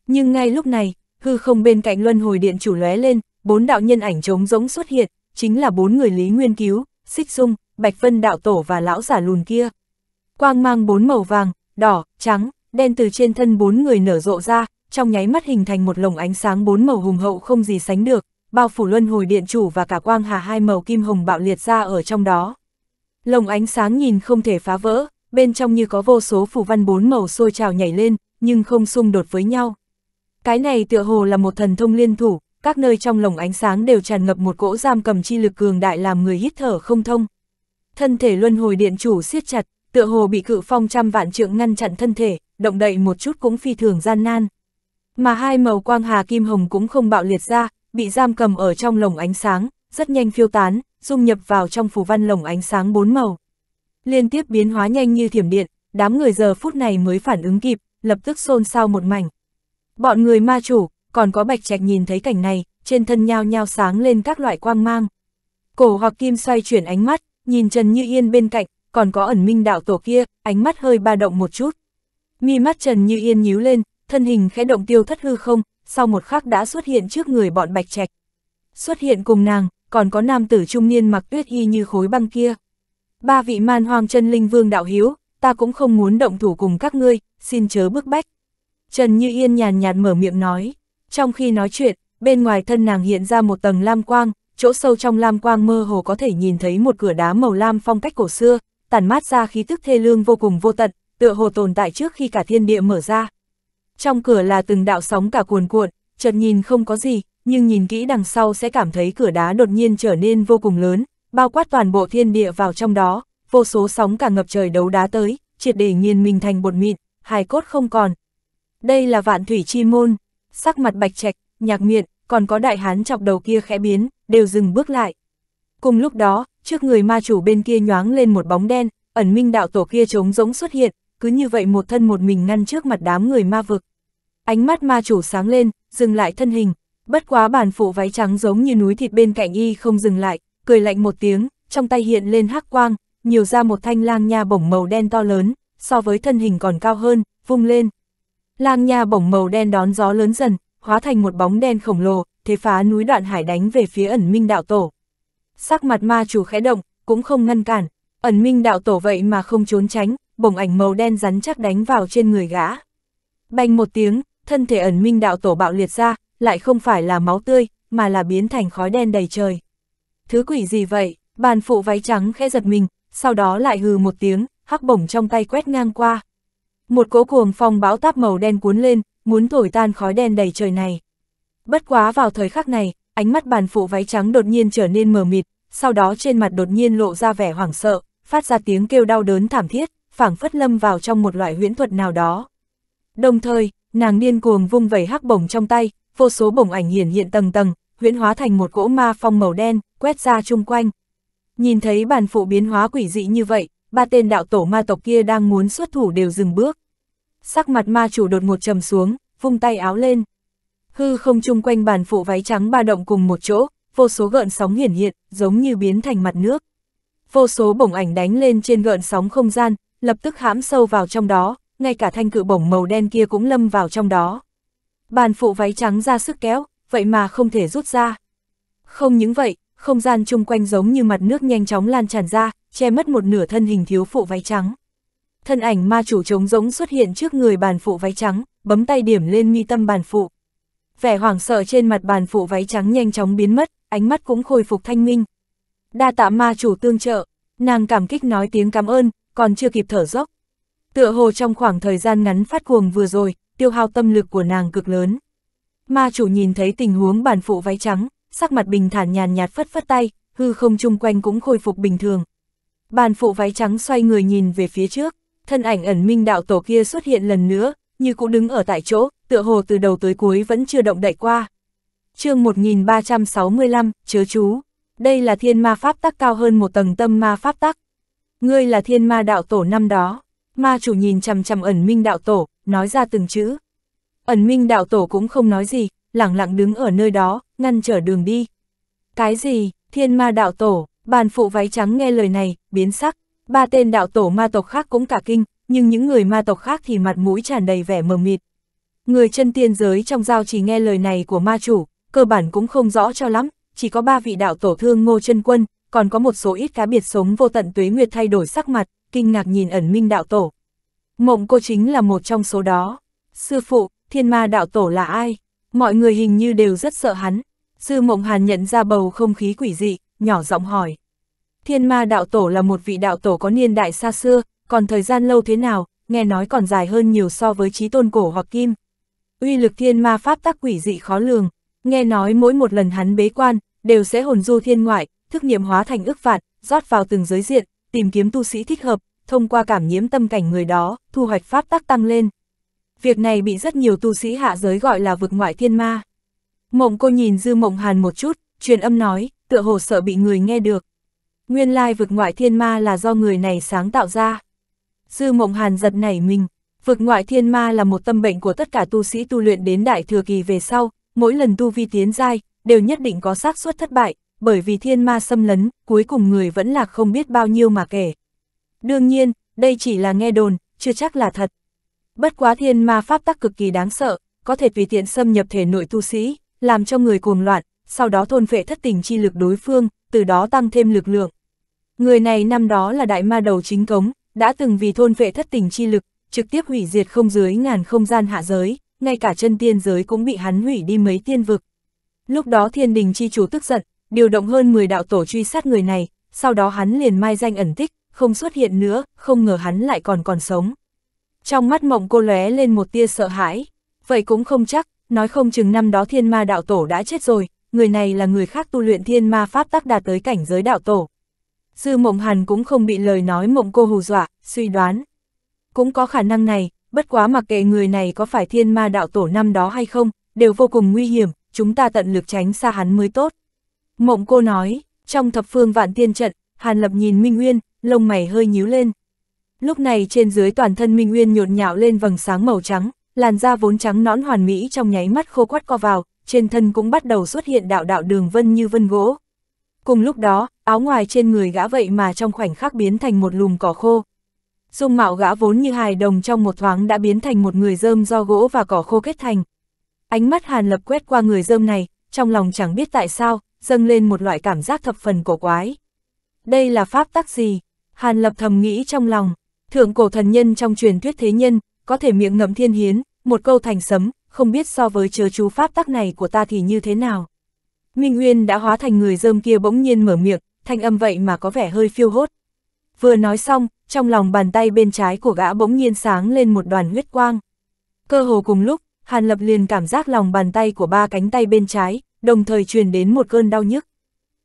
Nhưng ngay lúc này, hư không bên cạnh luân hồi điện chủ lóe lên, bốn đạo nhân ảnh trống rỗng xuất hiện, chính là bốn người Lý Nguyên Cứu, Xích Dung, Bạch Vân Đạo Tổ và lão giả lùn kia. Quang mang bốn màu vàng, đỏ, trắng, đen từ trên thân bốn người nở rộ ra, trong nháy mắt hình thành một lồng ánh sáng bốn màu hùng hậu không gì sánh được, bao phủ luân hồi điện chủ và cả quang hà hai màu kim hồng bạo liệt ra ở trong đó lồng ánh sáng nhìn không thể phá vỡ, bên trong như có vô số phù văn bốn màu sôi trào nhảy lên, nhưng không xung đột với nhau. Cái này tựa hồ là một thần thông liên thủ, các nơi trong lồng ánh sáng đều tràn ngập một cỗ giam cầm chi lực cường đại làm người hít thở không thông. Thân thể luân hồi điện chủ siết chặt, tựa hồ bị cự phong trăm vạn trượng ngăn chặn thân thể, động đậy một chút cũng phi thường gian nan. Mà hai màu quang hà kim hồng cũng không bạo liệt ra, bị giam cầm ở trong lồng ánh sáng, rất nhanh phiêu tán, dung nhập vào trong phù văn lồng ánh sáng bốn màu. Liên tiếp biến hóa nhanh như thiểm điện, đám người giờ phút này mới phản ứng kịp, lập tức xôn xao một mảnh. Bọn người ma chủ, còn có bạch trạch nhìn thấy cảnh này, trên thân nhao nhao sáng lên các loại quang mang. Cổ hoặc kim xoay chuyển ánh mắt, nhìn Trần Như Yên bên cạnh, còn có ẩn minh đạo tổ kia, ánh mắt hơi ba động một chút. Mi mắt Trần Như Yên nhíu lên, thân hình khẽ động tiêu thất hư không, sau một khắc đã xuất hiện trước người bọn bạch trạch. Xuất hiện cùng nàng, còn có nam tử trung niên mặc tuyết y như khối băng kia. Ba vị man hoang chân linh vương đạo hiếu, ta cũng không muốn động thủ cùng các ngươi, xin chớ bức bách. Trần Như Yên nhàn nhạt mở miệng nói, trong khi nói chuyện, bên ngoài thân nàng hiện ra một tầng lam quang, chỗ sâu trong lam quang mơ hồ có thể nhìn thấy một cửa đá màu lam phong cách cổ xưa, tản mát ra khí tức thê lương vô cùng vô tận, tựa hồ tồn tại trước khi cả thiên địa mở ra. Trong cửa là từng đạo sóng cả cuồn cuộn, chợt nhìn không có gì, nhưng nhìn kỹ đằng sau sẽ cảm thấy cửa đá đột nhiên trở nên vô cùng lớn, bao quát toàn bộ thiên địa vào trong đó, vô số sóng cả ngập trời đấu đá tới, triệt để nghiền mình thành bột mịn, hài cốt không còn. Đây là vạn thủy chi môn, sắc mặt bạch trạch, nhạc miệng còn có đại hán chọc đầu kia khẽ biến, đều dừng bước lại. Cùng lúc đó, trước người ma chủ bên kia nhoáng lên một bóng đen, ẩn minh đạo tổ kia trống rỗng xuất hiện, cứ như vậy một thân một mình ngăn trước mặt đám người ma vực. Ánh mắt ma chủ sáng lên, dừng lại thân hình, Bất quá bản phụ váy trắng giống như núi thịt bên cạnh y không dừng lại, cười lạnh một tiếng, trong tay hiện lên hắc quang, nhiều ra một thanh lang nha bổng màu đen to lớn, so với thân hình còn cao hơn, vung lên. Lang nha bổng màu đen đón gió lớn dần, hóa thành một bóng đen khổng lồ, thế phá núi đoạn hải đánh về phía ẩn minh đạo tổ. Sắc mặt ma chủ khẽ động, cũng không ngăn cản, ẩn minh đạo tổ vậy mà không trốn tránh, bổng ảnh màu đen rắn chắc đánh vào trên người gã. Bành một tiếng, thân thể ẩn minh đạo tổ bạo liệt ra, lại không phải là máu tươi, mà là biến thành khói đen đầy trời. Thứ quỷ gì vậy, bàn phụ váy trắng khẽ giật mình, sau đó lại hừ một tiếng, hắc bổng trong tay quét ngang qua. Một cỗ cuồng phong bão táp màu đen cuốn lên, muốn thổi tan khói đen đầy trời này. Bất quá vào thời khắc này, ánh mắt bàn phụ váy trắng đột nhiên trở nên mờ mịt, sau đó trên mặt đột nhiên lộ ra vẻ hoảng sợ, phát ra tiếng kêu đau đớn thảm thiết, phảng phất lâm vào trong một loại huyễn thuật nào đó. Đồng thời, nàng điên cuồng vung vẩy hắc bổng trong tay, vô số bổng ảnh hiển hiện tầng tầng, huyễn hóa thành một cỗ ma phong màu đen, quét ra chung quanh. Nhìn thấy bản phụ biến hóa quỷ dị như vậy, ba tên đạo tổ ma tộc kia đang muốn xuất thủ đều dừng bước. Sắc mặt ma chủ đột ngột trầm xuống, vung tay áo lên. Hư không chung quanh bản phụ váy trắng ba động cùng một chỗ, vô số gợn sóng hiển hiện, giống như biến thành mặt nước. Vô số bổng ảnh đánh lên trên gợn sóng không gian, lập tức hãm sâu vào trong đó, ngay cả thanh cự bổng màu đen kia cũng lâm vào trong đó. Bàn phụ váy trắng ra sức kéo, vậy mà không thể rút ra. Không những vậy, không gian chung quanh giống như mặt nước nhanh chóng lan tràn ra, che mất một nửa thân hình thiếu phụ váy trắng. Thân ảnh ma chủ trống rỗng xuất hiện trước người bàn phụ váy trắng, bấm tay điểm lên mi tâm bàn phụ. Vẻ hoảng sợ trên mặt bàn phụ váy trắng nhanh chóng biến mất, ánh mắt cũng khôi phục thanh minh. Đa tạ ma chủ tương trợ, nàng cảm kích nói tiếng cảm ơn, còn chưa kịp thở dốc. Tựa hồ trong khoảng thời gian ngắn phát cuồng vừa rồi, tiêu hao tâm lực của nàng cực lớn. Ma chủ nhìn thấy tình huống bản phụ váy trắng, sắc mặt bình thản nhàn nhạt phất phất tay, hư không chung quanh cũng khôi phục bình thường. Bàn phụ váy trắng xoay người nhìn về phía trước, thân ảnh ẩn minh đạo tổ kia xuất hiện lần nữa, như cũng đứng ở tại chỗ, tựa hồ từ đầu tới cuối vẫn chưa động đậy qua. chương 1365, chớ chú, đây là thiên ma pháp tắc cao hơn một tầng tâm ma pháp tắc. Ngươi là thiên ma đạo tổ năm đó, ma chủ nhìn chằm chằm ẩn minh đạo tổ, nói ra từng chữ. Ẩn minh đạo tổ cũng không nói gì, lẳng lặng đứng ở nơi đó, ngăn trở đường đi. Cái gì, thiên ma đạo tổ, bàn phụ váy trắng nghe lời này, biến sắc, ba tên đạo tổ ma tộc khác cũng cả kinh, nhưng những người ma tộc khác thì mặt mũi tràn đầy vẻ mờ mịt. Người chân tiên giới trong giao chỉ nghe lời này của ma chủ, cơ bản cũng không rõ cho lắm, chỉ có ba vị đạo tổ thương ngô chân quân, còn có một số ít cá biệt sống vô tận tuế nguyệt thay đổi sắc mặt, kinh ngạc nhìn ẩn minh đạo tổ. Mộng cô chính là một trong số đó. Sư phụ, thiên ma đạo tổ là ai? Mọi người hình như đều rất sợ hắn. Sư mộng hàn nhận ra bầu không khí quỷ dị, nhỏ giọng hỏi. Thiên ma đạo tổ là một vị đạo tổ có niên đại xa xưa, còn thời gian lâu thế nào, nghe nói còn dài hơn nhiều so với trí tôn cổ hoặc kim. Uy lực thiên ma pháp tác quỷ dị khó lường, nghe nói mỗi một lần hắn bế quan, đều sẽ hồn du thiên ngoại, thức niệm hóa thành ức phạt, rót vào từng giới diện, tìm kiếm tu sĩ thích hợp, thông qua cảm nhiễm tâm cảnh người đó, thu hoạch pháp tắc tăng lên. Việc này bị rất nhiều tu sĩ hạ giới gọi là vực ngoại thiên ma. Mộng cô nhìn dư mộng hàn một chút, truyền âm nói, tựa hồ sợ bị người nghe được. Nguyên lai vực ngoại thiên ma là do người này sáng tạo ra. Dư mộng hàn giật nảy mình, vực ngoại thiên ma là một tâm bệnh của tất cả tu sĩ tu luyện đến đại thừa kỳ về sau, mỗi lần tu vi tiến giai đều nhất định có xác suất thất bại, bởi vì thiên ma xâm lấn, cuối cùng người vẫn là không biết bao nhiêu mà kể. Đương nhiên, đây chỉ là nghe đồn, chưa chắc là thật. Bất quá thiên ma pháp tắc cực kỳ đáng sợ, có thể tùy tiện xâm nhập thể nội tu sĩ, làm cho người cuồng loạn, sau đó thôn vệ thất tình chi lực đối phương, từ đó tăng thêm lực lượng. Người này năm đó là đại ma đầu chính cống, đã từng vì thôn vệ thất tình chi lực, trực tiếp hủy diệt không dưới ngàn không gian hạ giới, ngay cả chân tiên giới cũng bị hắn hủy đi mấy tiên vực. Lúc đó thiên đình chi chủ tức giận, điều động hơn 10 đạo tổ truy sát người này, sau đó hắn liền mai danh ẩn tích, không xuất hiện nữa, không ngờ hắn lại còn còn sống. Trong mắt mộng cô lóe lên một tia sợ hãi, vậy cũng không chắc, nói không chừng năm đó thiên ma đạo tổ đã chết rồi, người này là người khác tu luyện thiên ma pháp tác đạt tới cảnh giới đạo tổ. Sư mộng hàn cũng không bị lời nói mộng cô hù dọa, suy đoán. Cũng có khả năng này, bất quá mặc kệ người này có phải thiên ma đạo tổ năm đó hay không, đều vô cùng nguy hiểm, chúng ta tận lực tránh xa hắn mới tốt. Mộng cô nói, trong thập phương vạn tiên trận, Hàn Lập nhìn Minh Nguyên, lông mày hơi nhíu lên. Lúc này trên dưới toàn thân Minh Nguyên nhộn nhạo lên vầng sáng màu trắng, làn da vốn trắng nõn hoàn mỹ trong nháy mắt khô quắt co vào, trên thân cũng bắt đầu xuất hiện đạo đạo đường vân như vân gỗ. Cùng lúc đó, áo ngoài trên người gã vậy mà trong khoảnh khắc biến thành một lùm cỏ khô. Dung mạo gã vốn như hài đồng trong một thoáng đã biến thành một người dơm do gỗ và cỏ khô kết thành. Ánh mắt Hàn Lập quét qua người dơm này, trong lòng chẳng biết tại sao, dâng lên một loại cảm giác thập phần cổ quái. Đây là pháp tắc gì? Hàn Lập thầm nghĩ trong lòng, thượng cổ thần nhân trong truyền thuyết thế nhân, có thể miệng ngậm thiên hiến, một câu thành sấm, không biết so với chớ chú pháp tắc này của ta thì như thế nào. Minh Nguyên đã hóa thành người dơm kia bỗng nhiên mở miệng, thanh âm vậy mà có vẻ hơi phiêu hốt. Vừa nói xong, trong lòng bàn tay bên trái của gã bỗng nhiên sáng lên một đoàn huyết quang. Cơ hồ cùng lúc, Hàn Lập liền cảm giác lòng bàn tay của ba cánh tay bên trái, đồng thời truyền đến một cơn đau nhức.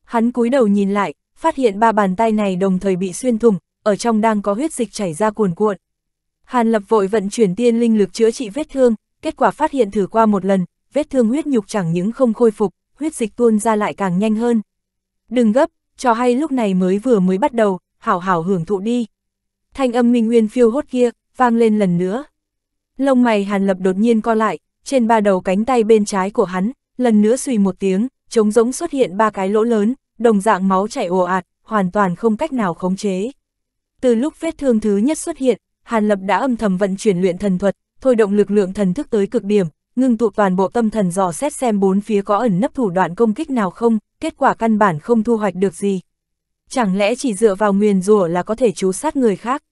Hắn cúi đầu nhìn lại, phát hiện ba bàn tay này đồng thời bị xuyên thủng, ở trong đang có huyết dịch chảy ra cuồn cuộn. Hàn Lập vội vận chuyển tiên linh lực chữa trị vết thương, kết quả phát hiện thử qua một lần, vết thương huyết nhục chẳng những không khôi phục, huyết dịch tuôn ra lại càng nhanh hơn. Đừng gấp, cho hay lúc này mới vừa mới bắt đầu, hảo hảo hưởng thụ đi. Thanh âm minh nguyên phiêu hốt kia, vang lên lần nữa. Lông mày Hàn Lập đột nhiên co lại, trên ba đầu cánh tay bên trái của hắn, lần nữa xùy một tiếng, trống rỗng xuất hiện ba cái lỗ lớn, đồng dạng máu chảy ồ ạt, hoàn toàn không cách nào khống chế. Từ lúc vết thương thứ nhất xuất hiện, Hàn Lập đã âm thầm vận chuyển luyện thần thuật, thôi động lực lượng thần thức tới cực điểm, ngưng tụ toàn bộ tâm thần dò xét xem bốn phía có ẩn nấp thủ đoạn công kích nào không, kết quả căn bản không thu hoạch được gì. Chẳng lẽ chỉ dựa vào nguyền rủa là có thể chú sát người khác?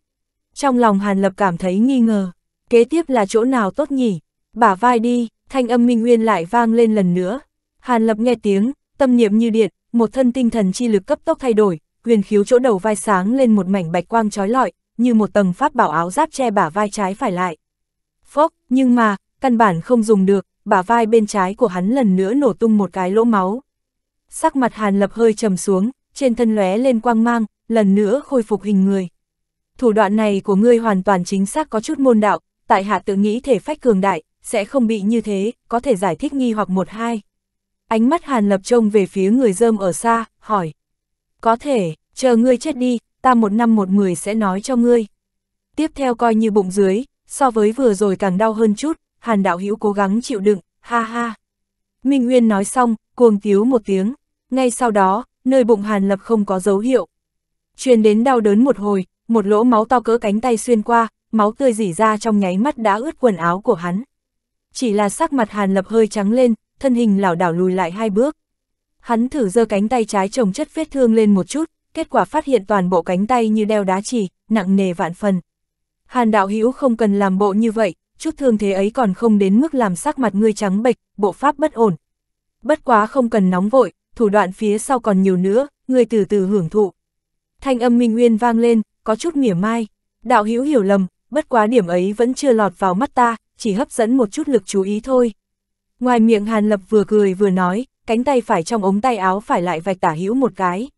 Trong lòng Hàn Lập cảm thấy nghi ngờ, kế tiếp là chỗ nào tốt nhỉ? Bả vai đi, thanh âm Minh Nguyên lại vang lên lần nữa. Hàn Lập nghe tiếng, tâm niệm như điện, một thân tinh thần chi lực cấp tốc thay đổi, quyền khiếu chỗ đầu vai sáng lên một mảnh bạch quang trói lọi, như một tầng pháp bảo áo giáp che bả vai trái phải lại. Phốc, nhưng mà, căn bản không dùng được, bả vai bên trái của hắn lần nữa nổ tung một cái lỗ máu. Sắc mặt Hàn Lập hơi trầm xuống, trên thân lóe lên quang mang, lần nữa khôi phục hình người. Thủ đoạn này của ngươi hoàn toàn chính xác có chút môn đạo, tại hạ tự nghĩ thể phách cường đại, sẽ không bị như thế, có thể giải thích nghi hoặc một hai. Ánh mắt Hàn Lập trông về phía người dơm ở xa, hỏi. Có thể, chờ ngươi chết đi, ta một năm một mười sẽ nói cho ngươi. Tiếp theo coi như bụng dưới, so với vừa rồi càng đau hơn chút, Hàn Đạo Hữu cố gắng chịu đựng, ha ha. Minh Nguyên nói xong, cuồng tiếu một tiếng. Ngay sau đó, nơi bụng Hàn Lập không có dấu hiệu. Truyền đến đau đớn một hồi, một lỗ máu to cỡ cánh tay xuyên qua, máu tươi rỉ ra trong nháy mắt đã ướt quần áo của hắn. Chỉ là sắc mặt Hàn Lập hơi trắng lên, thân hình lảo đảo lùi lại hai bước. Hắn thử giơ cánh tay trái trồng chất vết thương lên một chút, kết quả phát hiện toàn bộ cánh tay như đeo đá chỉ, nặng nề vạn phần. Hàn đạo hữu không cần làm bộ như vậy, chút thương thế ấy còn không đến mức làm sắc mặt ngươi trắng bệch, bộ pháp bất ổn. Bất quá không cần nóng vội, thủ đoạn phía sau còn nhiều nữa, ngươi từ từ hưởng thụ. Thanh âm Minh Nguyên vang lên, có chút mỉa mai. Đạo hữu hiểu lầm, bất quá điểm ấy vẫn chưa lọt vào mắt ta, chỉ hấp dẫn một chút lực chú ý thôi. Ngoài miệng Hàn Lập vừa cười vừa nói, cánh tay phải trong ống tay áo phải lại vạch tả hữu một cái.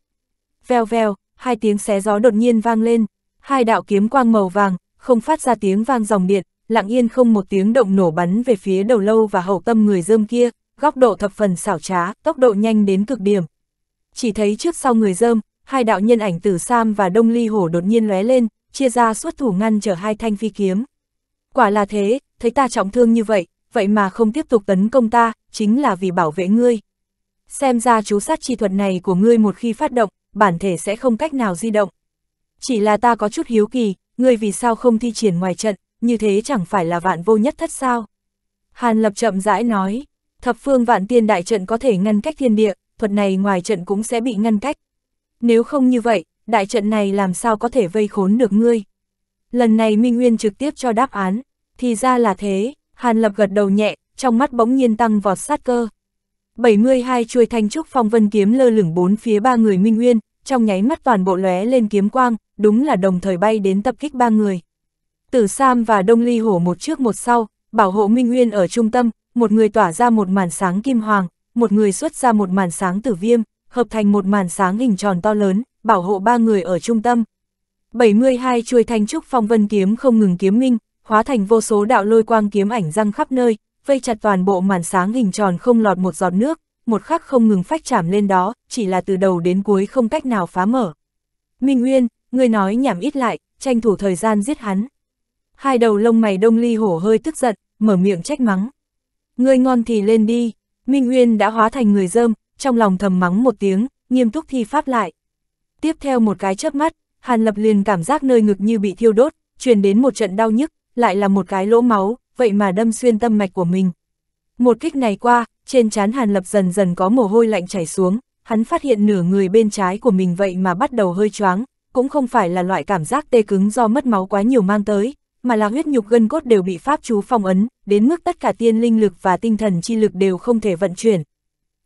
vèo vèo hai tiếng xé gió đột nhiên vang lên, hai đạo kiếm quang màu vàng, không phát ra tiếng vang dòng điện, lặng yên không một tiếng động nổ bắn về phía đầu lâu và hậu tâm người dơm kia, góc độ thập phần xảo trá, tốc độ nhanh đến cực điểm. Chỉ thấy trước sau người dơm, hai đạo nhân ảnh tử Sam và Đông Ly Hổ đột nhiên lóe lên, chia ra suốt thủ ngăn trở hai thanh phi kiếm. Quả là thế, thấy ta trọng thương như vậy, vậy mà không tiếp tục tấn công ta, chính là vì bảo vệ ngươi. Xem ra chú sát chi thuật này của ngươi một khi phát động, bản thể sẽ không cách nào di động. Chỉ là ta có chút hiếu kỳ, ngươi vì sao không thi triển ngoài trận, như thế chẳng phải là vạn vô nhất thất sao. Hàn Lập chậm rãi nói, thập phương vạn tiên đại trận có thể ngăn cách thiên địa, thuật này ngoài trận cũng sẽ bị ngăn cách. Nếu không như vậy, đại trận này làm sao có thể vây khốn được ngươi? Lần này Minh Nguyên trực tiếp cho đáp án, thì ra là thế, Hàn Lập gật đầu nhẹ, trong mắt bỗng nhiên tăng vọt sát cơ. 72 chuôi thanh trúc phong vân kiếm lơ lửng bốn phía ba người Minh Nguyên, trong nháy mắt toàn bộ lóe lên kiếm quang, đúng là đồng thời bay đến tập kích ba người. Tử Sam và Đông Ly Hổ một trước một sau, bảo hộ Minh Nguyên ở trung tâm, một người tỏa ra một màn sáng kim hoàng, một người xuất ra một màn sáng tử viêm, hợp thành một màn sáng hình tròn to lớn, bảo hộ ba người ở trung tâm. 72 chuôi thanh trúc phong vân kiếm không ngừng kiếm minh, hóa thành vô số đạo lôi quang kiếm ảnh răng khắp nơi, vây chặt toàn bộ màn sáng hình tròn không lọt một giọt nước, một khắc không ngừng phách chạm lên đó, chỉ là từ đầu đến cuối không cách nào phá mở. Minh Nguyên, người nói nhảm ít lại, tranh thủ thời gian giết hắn. Hai đầu lông mày đông ly hổ hơi tức giận, mở miệng trách mắng. Ngươi ngon thì lên đi, Minh Nguyên đã hóa thành người dơm, trong lòng thầm mắng một tiếng, nghiêm túc thi pháp lại. Tiếp theo một cái chớp mắt, Hàn Lập liền cảm giác nơi ngực như bị thiêu đốt, truyền đến một trận đau nhức, lại là một cái lỗ máu, vậy mà đâm xuyên tâm mạch của mình. Một kích này qua, trên trán Hàn Lập dần dần có mồ hôi lạnh chảy xuống, hắn phát hiện nửa người bên trái của mình vậy mà bắt đầu hơi choáng, cũng không phải là loại cảm giác tê cứng do mất máu quá nhiều mang tới, mà là huyết nhục gân cốt đều bị pháp chú phong ấn, đến mức tất cả tiên linh lực và tinh thần chi lực đều không thể vận chuyển.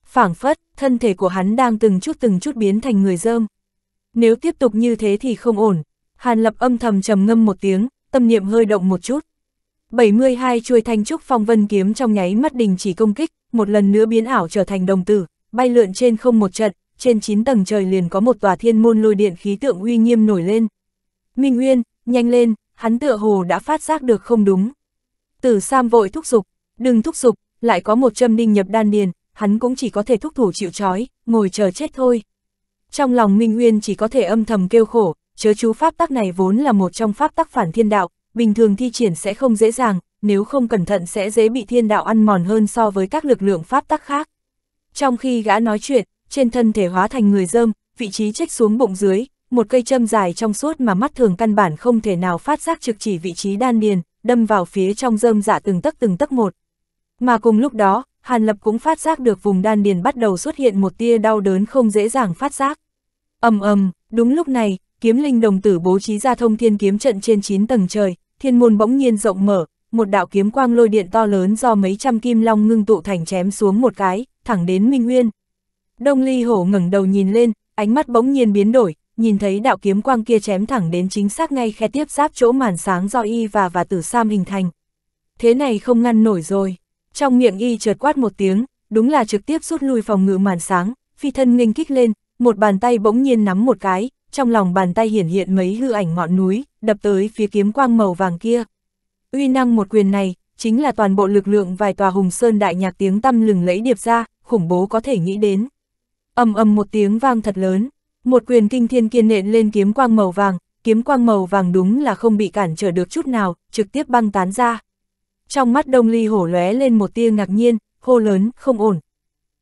Phảng phất, thân thể của hắn đang từng chút từng chút biến thành người dơm. Nếu tiếp tục như thế thì không ổn. Hàn Lập âm thầm trầm ngâm một tiếng, tâm niệm hơi động một chút. 72 chuôi thanh trúc phong vân kiếm trong nháy mắt đình chỉ công kích, một lần nữa biến ảo trở thành đồng tử, bay lượn trên không một trận, trên 9 tầng trời liền có một tòa thiên môn lôi điện khí tượng uy nghiêm nổi lên. Minh Uyên, nhanh lên, hắn tựa hồ đã phát giác được không đúng. Tử Sam vội thúc giục, đừng thúc giục, lại có một châm đinh nhập đan điền, hắn cũng chỉ có thể thúc thủ chịu trói, ngồi chờ chết thôi. Trong lòng Minh Uyên chỉ có thể âm thầm kêu khổ, chớ chú pháp tắc này vốn là một trong pháp tắc phản thiên đạo, bình thường thi triển sẽ không dễ dàng, nếu không cẩn thận sẽ dễ bị thiên đạo ăn mòn hơn so với các lực lượng pháp tắc khác. Trong khi gã nói chuyện, trên thân thể hóa thành người dơm, vị trí chết xuống bụng dưới, một cây châm dài trong suốt mà mắt thường căn bản không thể nào phát giác trực chỉ vị trí đan điền, đâm vào phía trong dơm dạ từng tấc từng tấc một. Mà cùng lúc đó, Hàn Lập cũng phát giác được vùng đan điền bắt đầu xuất hiện một tia đau đớn không dễ dàng phát giác. ầm ầm, đúng lúc này, kiếm linh đồng tử bố trí ra thông thiên kiếm trận trên 9 tầng trời, thiên môn bỗng nhiên rộng mở, một đạo kiếm quang lôi điện to lớn do mấy trăm kim long ngưng tụ thành chém xuống một cái, thẳng đến Minh Nguyên. Đông Ly Hổ ngẩng đầu nhìn lên, ánh mắt bỗng nhiên biến đổi, nhìn thấy đạo kiếm quang kia chém thẳng đến chính xác ngay khe tiếp giáp chỗ màn sáng do y và và tử sam hình thành. Thế này không ngăn nổi rồi. Trong miệng y trượt quát một tiếng, đúng là trực tiếp rút lui phòng ngự màn sáng, phi thân nghênh kích lên, một bàn tay bỗng nhiên nắm một cái, trong lòng bàn tay hiển hiện mấy hư ảnh ngọn núi, đập tới phía kiếm quang màu vàng kia. Uy năng một quyền này, chính là toàn bộ lực lượng vài tòa hùng sơn đại nhạc tiếng tăm lừng lẫy điệp ra, khủng bố có thể nghĩ đến. ầm ầm một tiếng vang thật lớn, một quyền kinh thiên kiên nện lên kiếm quang màu vàng, kiếm quang màu vàng đúng là không bị cản trở được chút nào, trực tiếp băng tán ra. Trong mắt Đông Ly hổ lóe lên một tia ngạc nhiên, hô lớn, không ổn.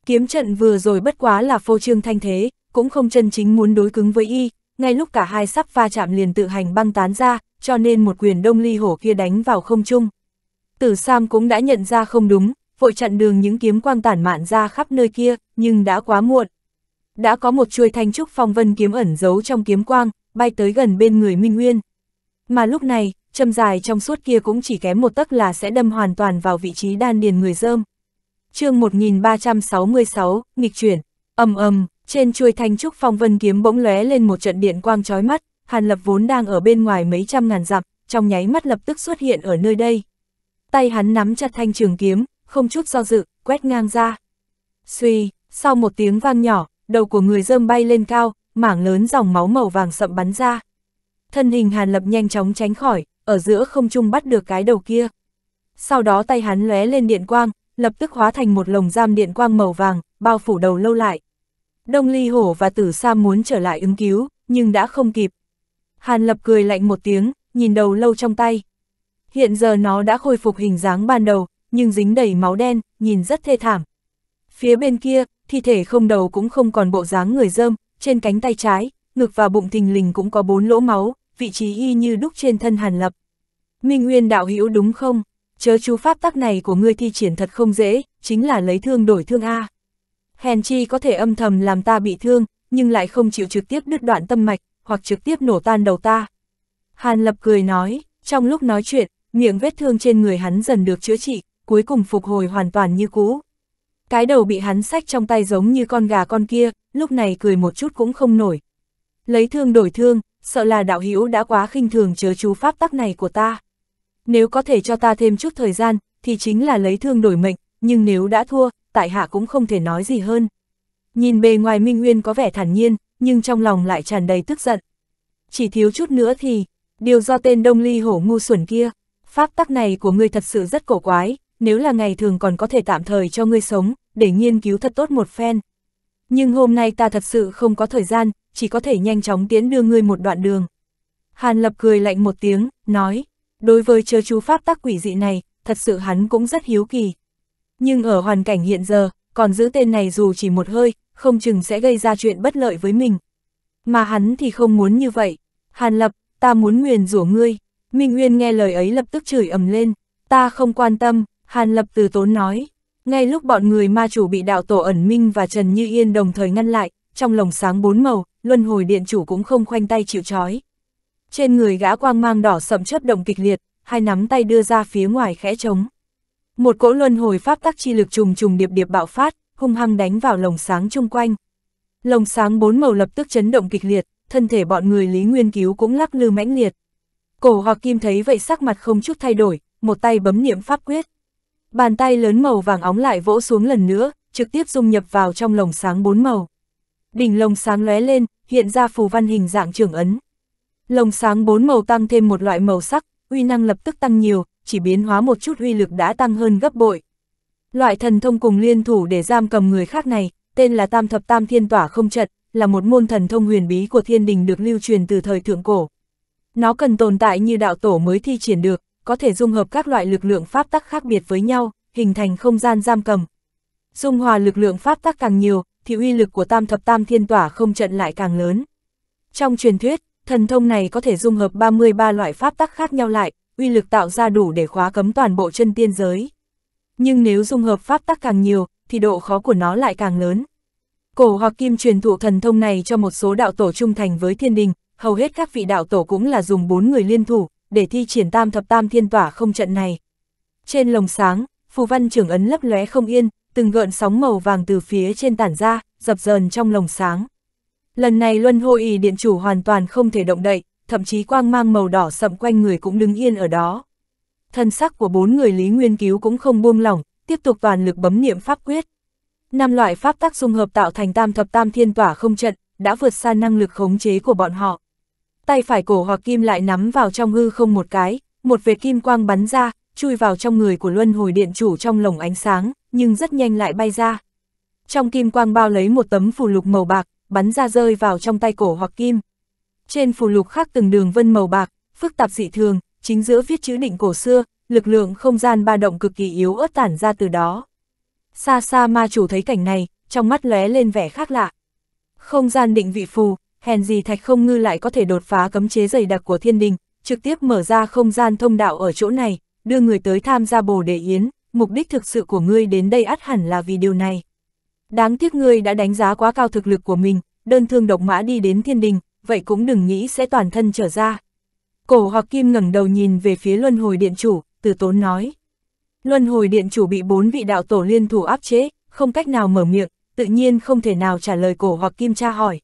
Kiếm trận vừa rồi bất quá là phô trương thanh thế, cũng không chân chính muốn đối cứng với y, ngay lúc cả hai sắp va chạm liền tự hành băng tán ra, cho nên một quyền đông ly hổ kia đánh vào không trung. Tử Sam cũng đã nhận ra không đúng, vội chặn đường những kiếm quang tản mạn ra khắp nơi kia, nhưng đã quá muộn. Đã có một chuôi thanh trúc phong vân kiếm ẩn giấu trong kiếm quang, bay tới gần bên người Minh Nguyên. Mà lúc này, châm dài trong suốt kia cũng chỉ kém một tấc là sẽ đâm hoàn toàn vào vị trí đan điền người dơm. chương 1366, nghịch chuyển, ầm ầm, trên chuôi thanh trúc phong vân kiếm bỗng lóe lên một trận điện quang chói mắt, Hàn Lập vốn đang ở bên ngoài mấy trăm ngàn dặm, trong nháy mắt lập tức xuất hiện ở nơi đây. Tay hắn nắm chặt thanh trường kiếm, không chút do dự, quét ngang ra. Xuy, sau một tiếng vang nhỏ, đầu của người dơm bay lên cao, mảng lớn dòng máu màu vàng sậm bắn ra. Thân hình Hàn Lập nhanh chóng tránh khỏi, ở giữa không trung bắt được cái đầu kia. Sau đó tay hắn lóe lên điện quang, lập tức hóa thành một lồng giam điện quang màu vàng, bao phủ đầu lâu lại. Đông Ly Hổ và Tử Sa muốn trở lại ứng cứu, nhưng đã không kịp. Hàn Lập cười lạnh một tiếng, nhìn đầu lâu trong tay. Hiện giờ nó đã khôi phục hình dáng ban đầu, nhưng dính đầy máu đen, nhìn rất thê thảm. Phía bên kia, thi thể không đầu cũng không còn bộ dáng người dơm, trên cánh tay trái, ngực và bụng thình lình cũng có bốn lỗ máu, vị trí y như đúc trên thân Hàn Lập. Minh Nguyên đạo hữu đúng không? Chớ chú pháp tắc này của ngươi thi triển thật không dễ, chính là lấy thương đổi thương A hèn chi có thể âm thầm làm ta bị thương, nhưng lại không chịu trực tiếp đứt đoạn tâm mạch, hoặc trực tiếp nổ tan đầu ta. Hàn Lập cười nói, trong lúc nói chuyện, miệng vết thương trên người hắn dần được chữa trị, cuối cùng phục hồi hoàn toàn như cũ. Cái đầu bị hắn sách trong tay giống như con gà con kia, lúc này cười một chút cũng không nổi. Lấy thương đổi thương, sợ là đạo hữu đã quá khinh thường chớ chú pháp tắc này của ta. Nếu có thể cho ta thêm chút thời gian, thì chính là lấy thương đổi mệnh, nhưng nếu đã thua, tại hạ cũng không thể nói gì hơn. Nhìn bề ngoài Minh Nguyên có vẻ thản nhiên, nhưng trong lòng lại tràn đầy tức giận. Chỉ thiếu chút nữa thì, điều do tên Đông Ly hổ ngu xuẩn kia, pháp tắc này của ngươi thật sự rất cổ quái, nếu là ngày thường còn có thể tạm thời cho ngươi sống, để nghiên cứu thật tốt một phen. Nhưng hôm nay ta thật sự không có thời gian, chỉ có thể nhanh chóng tiến đưa ngươi một đoạn đường. Hàn Lập cười lạnh một tiếng, nói, đối với chớ chú pháp tắc quỷ dị này, thật sự hắn cũng rất hiếu kỳ. Nhưng ở hoàn cảnh hiện giờ, còn giữ tên này dù chỉ một hơi, không chừng sẽ gây ra chuyện bất lợi với mình. Mà hắn thì không muốn như vậy. Hàn Lập, ta muốn nguyền rủa ngươi. Minh nguyên nghe lời ấy lập tức chửi ầm lên. Ta không quan tâm, Hàn Lập từ tốn nói. Ngay lúc bọn người ma chủ bị đạo tổ ẩn minh và Trần Như Yên đồng thời ngăn lại, trong lồng sáng bốn màu, luân hồi điện chủ cũng không khoanh tay chịu chói. Trên người gã quang mang đỏ sậm chớp động kịch liệt, hai nắm tay đưa ra phía ngoài khẽ trống. Một cỗ luân hồi pháp tắc chi lực trùng trùng điệp điệp bạo phát, hung hăng đánh vào lồng sáng chung quanh. Lồng sáng bốn màu lập tức chấn động kịch liệt, thân thể bọn người Lý Nguyên Cứu cũng lắc lư mãnh liệt. Cổ hoặc kim thấy vậy sắc mặt không chút thay đổi, một tay bấm niệm pháp quyết. Bàn tay lớn màu vàng óng lại vỗ xuống lần nữa, trực tiếp dung nhập vào trong lồng sáng bốn màu. Đỉnh lồng sáng lóe lên, hiện ra phù văn hình dạng trưởng ấn. Lồng sáng bốn màu tăng thêm một loại màu sắc, uy năng lập tức tăng nhiều, chỉ biến hóa một chút uy lực đã tăng hơn gấp bội. Loại thần thông cùng liên thủ để giam cầm người khác này, tên là Tam Thập Tam Thiên Tỏa Không Trận, là một môn thần thông huyền bí của thiên đình được lưu truyền từ thời thượng cổ. Nó cần tồn tại như đạo tổ mới thi triển được, có thể dung hợp các loại lực lượng pháp tắc khác biệt với nhau, hình thành không gian giam cầm. Dung hòa lực lượng pháp tắc càng nhiều, thì uy lực của Tam Thập Tam Thiên Tỏa Không Trận lại càng lớn. Trong truyền thuyết, thần thông này có thể dung hợp 33 loại pháp tắc khác nhau lại, uy lực tạo ra đủ để khóa cấm toàn bộ chân tiên giới. Nhưng nếu dung hợp pháp tắc càng nhiều, thì độ khó của nó lại càng lớn. Cổ hoặc kim truyền thụ thần thông này cho một số đạo tổ trung thành với thiên đình, hầu hết các vị đạo tổ cũng là dùng bốn người liên thủ, để thi triển tam thập tam thiên tỏa không trận này. Trên lồng sáng, phù văn trưởng ấn lấp lóe không yên, từng gợn sóng màu vàng từ phía trên tản ra, dập dờn trong lồng sáng. Lần này luân hội ý điện chủ hoàn toàn không thể động đậy, thậm chí quang mang màu đỏ sậm quanh người cũng đứng yên ở đó. Thân sắc của bốn người Lý Nguyên Cứu cũng không buông lỏng, tiếp tục toàn lực bấm niệm pháp quyết. Năm loại pháp tác dung hợp tạo thành tam thập tam thiên tỏa không trận, đã vượt xa năng lực khống chế của bọn họ. Tay phải cổ hoặc kim lại nắm vào trong hư không một cái, một vệt kim quang bắn ra, chui vào trong người của luân hồi điện chủ trong lồng ánh sáng, nhưng rất nhanh lại bay ra. Trong kim quang bao lấy một tấm phù lục màu bạc, bắn ra rơi vào trong tay cổ hoặc kim. Trên phù lục khắc từng đường vân màu bạc, phức tạp dị thường, chính giữa viết chữ định cổ xưa, lực lượng không gian ba động cực kỳ yếu ớt tản ra từ đó. Xa xa ma chủ thấy cảnh này, trong mắt lóe lên vẻ khác lạ. Không gian định vị phù, hèn gì thạch không ngư lại có thể đột phá cấm chế dày đặc của thiên đình, trực tiếp mở ra không gian thông đạo ở chỗ này, đưa người tới tham gia bồ đề yến, mục đích thực sự của ngươi đến đây át hẳn là vì điều này. Đáng tiếc ngươi đã đánh giá quá cao thực lực của mình, đơn thương độc mã đi đến thiên đình, vậy cũng đừng nghĩ sẽ toàn thân trở ra. Cổ hoặc kim ngẩng đầu nhìn về phía luân hồi điện chủ, từ tốn nói. Luân hồi điện chủ bị bốn vị đạo tổ liên thủ áp chế, không cách nào mở miệng, tự nhiên không thể nào trả lời cổ hoặc kim tra hỏi.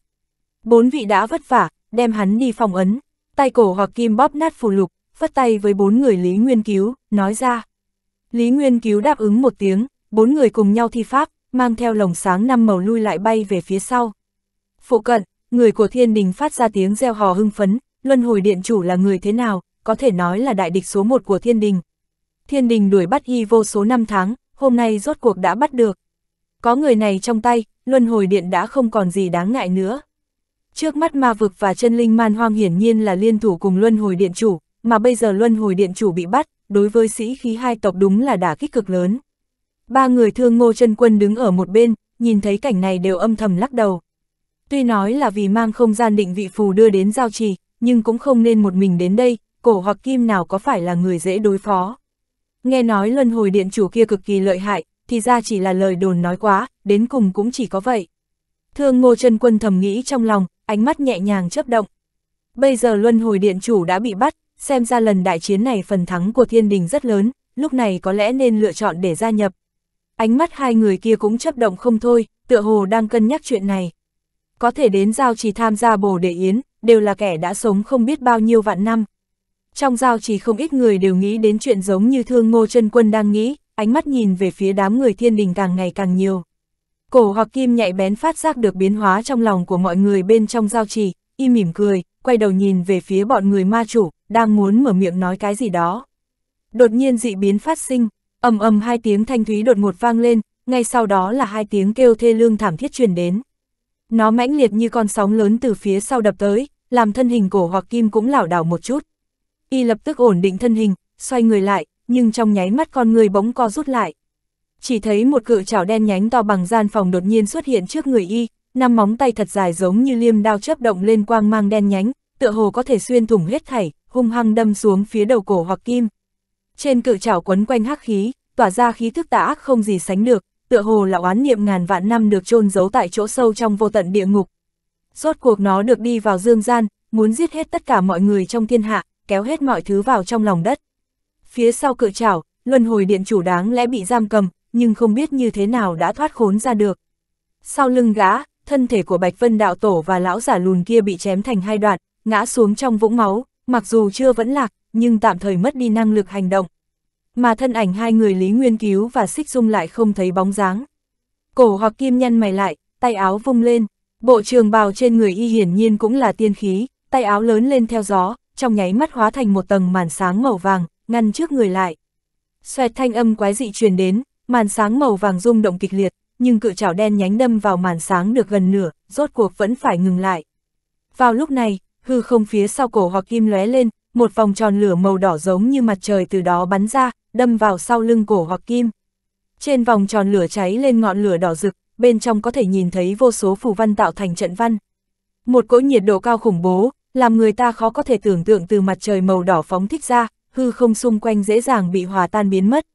Bốn vị đã vất vả, đem hắn đi phòng ấn, tay cổ hoặc kim bóp nát phù lục, phất tay với bốn người Lý Nguyên Cứu, nói ra. Lý Nguyên Cứu đáp ứng một tiếng, bốn người cùng nhau thi pháp, mang theo lồng sáng năm màu lui lại bay về phía sau. Phụ cận, người của thiên đình phát ra tiếng reo hò hưng phấn, luân hồi điện chủ là người thế nào, có thể nói là đại địch số một của thiên đình. Thiên đình đuổi bắt y vô số năm tháng, hôm nay rốt cuộc đã bắt được. Có người này trong tay, luân hồi điện đã không còn gì đáng ngại nữa. Trước mắt ma vực và chân linh man hoang hiển nhiên là liên thủ cùng luân hồi điện chủ, mà bây giờ luân hồi điện chủ bị bắt, đối với sĩ khí hai tộc đúng là đả kích cực lớn. Ba người thương ngô chân quân đứng ở một bên, nhìn thấy cảnh này đều âm thầm lắc đầu. Tuy nói là vì mang không gian định vị phù đưa đến giao trì, nhưng cũng không nên một mình đến đây, cổ hoặc kim nào có phải là người dễ đối phó. Nghe nói luân hồi điện chủ kia cực kỳ lợi hại, thì ra chỉ là lời đồn nói quá, đến cùng cũng chỉ có vậy. Thương ngô chân quân thầm nghĩ trong lòng, ánh mắt nhẹ nhàng chấp động. Bây giờ luân hồi điện chủ đã bị bắt, xem ra lần đại chiến này phần thắng của thiên đình rất lớn, lúc này có lẽ nên lựa chọn để gia nhập. Ánh mắt hai người kia cũng chấp động không thôi, tựa hồ đang cân nhắc chuyện này có thể đến giao trì tham gia bồ đề yến, đều là kẻ đã sống không biết bao nhiêu vạn năm. Trong giao trì không ít người đều nghĩ đến chuyện giống như thương ngô chân quân đang nghĩ, ánh mắt nhìn về phía đám người thiên đình càng ngày càng nhiều. Cổ hoặc kim nhạy bén phát giác được biến hóa trong lòng của mọi người bên trong giao trì, y mỉm cười, quay đầu nhìn về phía bọn người ma chủ, đang muốn mở miệng nói cái gì đó. Đột nhiên dị biến phát sinh, ầm ầm hai tiếng thanh thúy đột ngột vang lên, ngay sau đó là hai tiếng kêu thê lương thảm thiết truyền đến. Nó mãnh liệt như con sóng lớn từ phía sau đập tới, làm thân hình cổ hoặc kim cũng lảo đảo một chút. Y lập tức ổn định thân hình, xoay người lại, nhưng trong nháy mắt con người bỗng co rút lại. Chỉ thấy một cự chảo đen nhánh to bằng gian phòng đột nhiên xuất hiện trước người y, năm móng tay thật dài giống như liêm đao chớp động lên quang mang đen nhánh, tựa hồ có thể xuyên thủng huyết thảy, hung hăng đâm xuống phía đầu cổ hoặc kim. Trên cự chảo quấn quanh hắc khí, tỏa ra khí thức tà ác không gì sánh được, tựa hồ là oán niệm ngàn vạn năm được chôn giấu tại chỗ sâu trong vô tận địa ngục. Rốt cuộc nó được đi vào dương gian, muốn giết hết tất cả mọi người trong thiên hạ, kéo hết mọi thứ vào trong lòng đất. Phía sau cự trảo, luân hồi điện chủ đáng lẽ bị giam cầm, nhưng không biết như thế nào đã thoát khốn ra được. Sau lưng gã, thân thể của Bạch Vân đạo tổ và lão giả lùn kia bị chém thành hai đoạn, ngã xuống trong vũng máu, mặc dù chưa vẫn lạc, nhưng tạm thời mất đi năng lực hành động mà thân ảnh hai người Lý Nguyên Cứu và Xích Dung lại không thấy bóng dáng. Cổ hoặc kim nhăn mày lại, tay áo vung lên, bộ trường bào trên người y hiển nhiên cũng là tiên khí, tay áo lớn lên theo gió, trong nháy mắt hóa thành một tầng màn sáng màu vàng, ngăn trước người lại. Xoẹt thanh âm quái dị truyền đến, màn sáng màu vàng rung động kịch liệt, nhưng cự chảo đen nhánh đâm vào màn sáng được gần nửa, rốt cuộc vẫn phải ngừng lại. Vào lúc này, hư không phía sau cổ hoặc kim lóe lên, một vòng tròn lửa màu đỏ giống như mặt trời từ đó bắn ra, đâm vào sau lưng cổ hoặc kim. Trên vòng tròn lửa cháy lên ngọn lửa đỏ rực, bên trong có thể nhìn thấy vô số phù văn tạo thành trận văn. Một cỗ nhiệt độ cao khủng bố, làm người ta khó có thể tưởng tượng từ mặt trời màu đỏ phóng thích ra, hư không xung quanh dễ dàng bị hòa tan biến mất.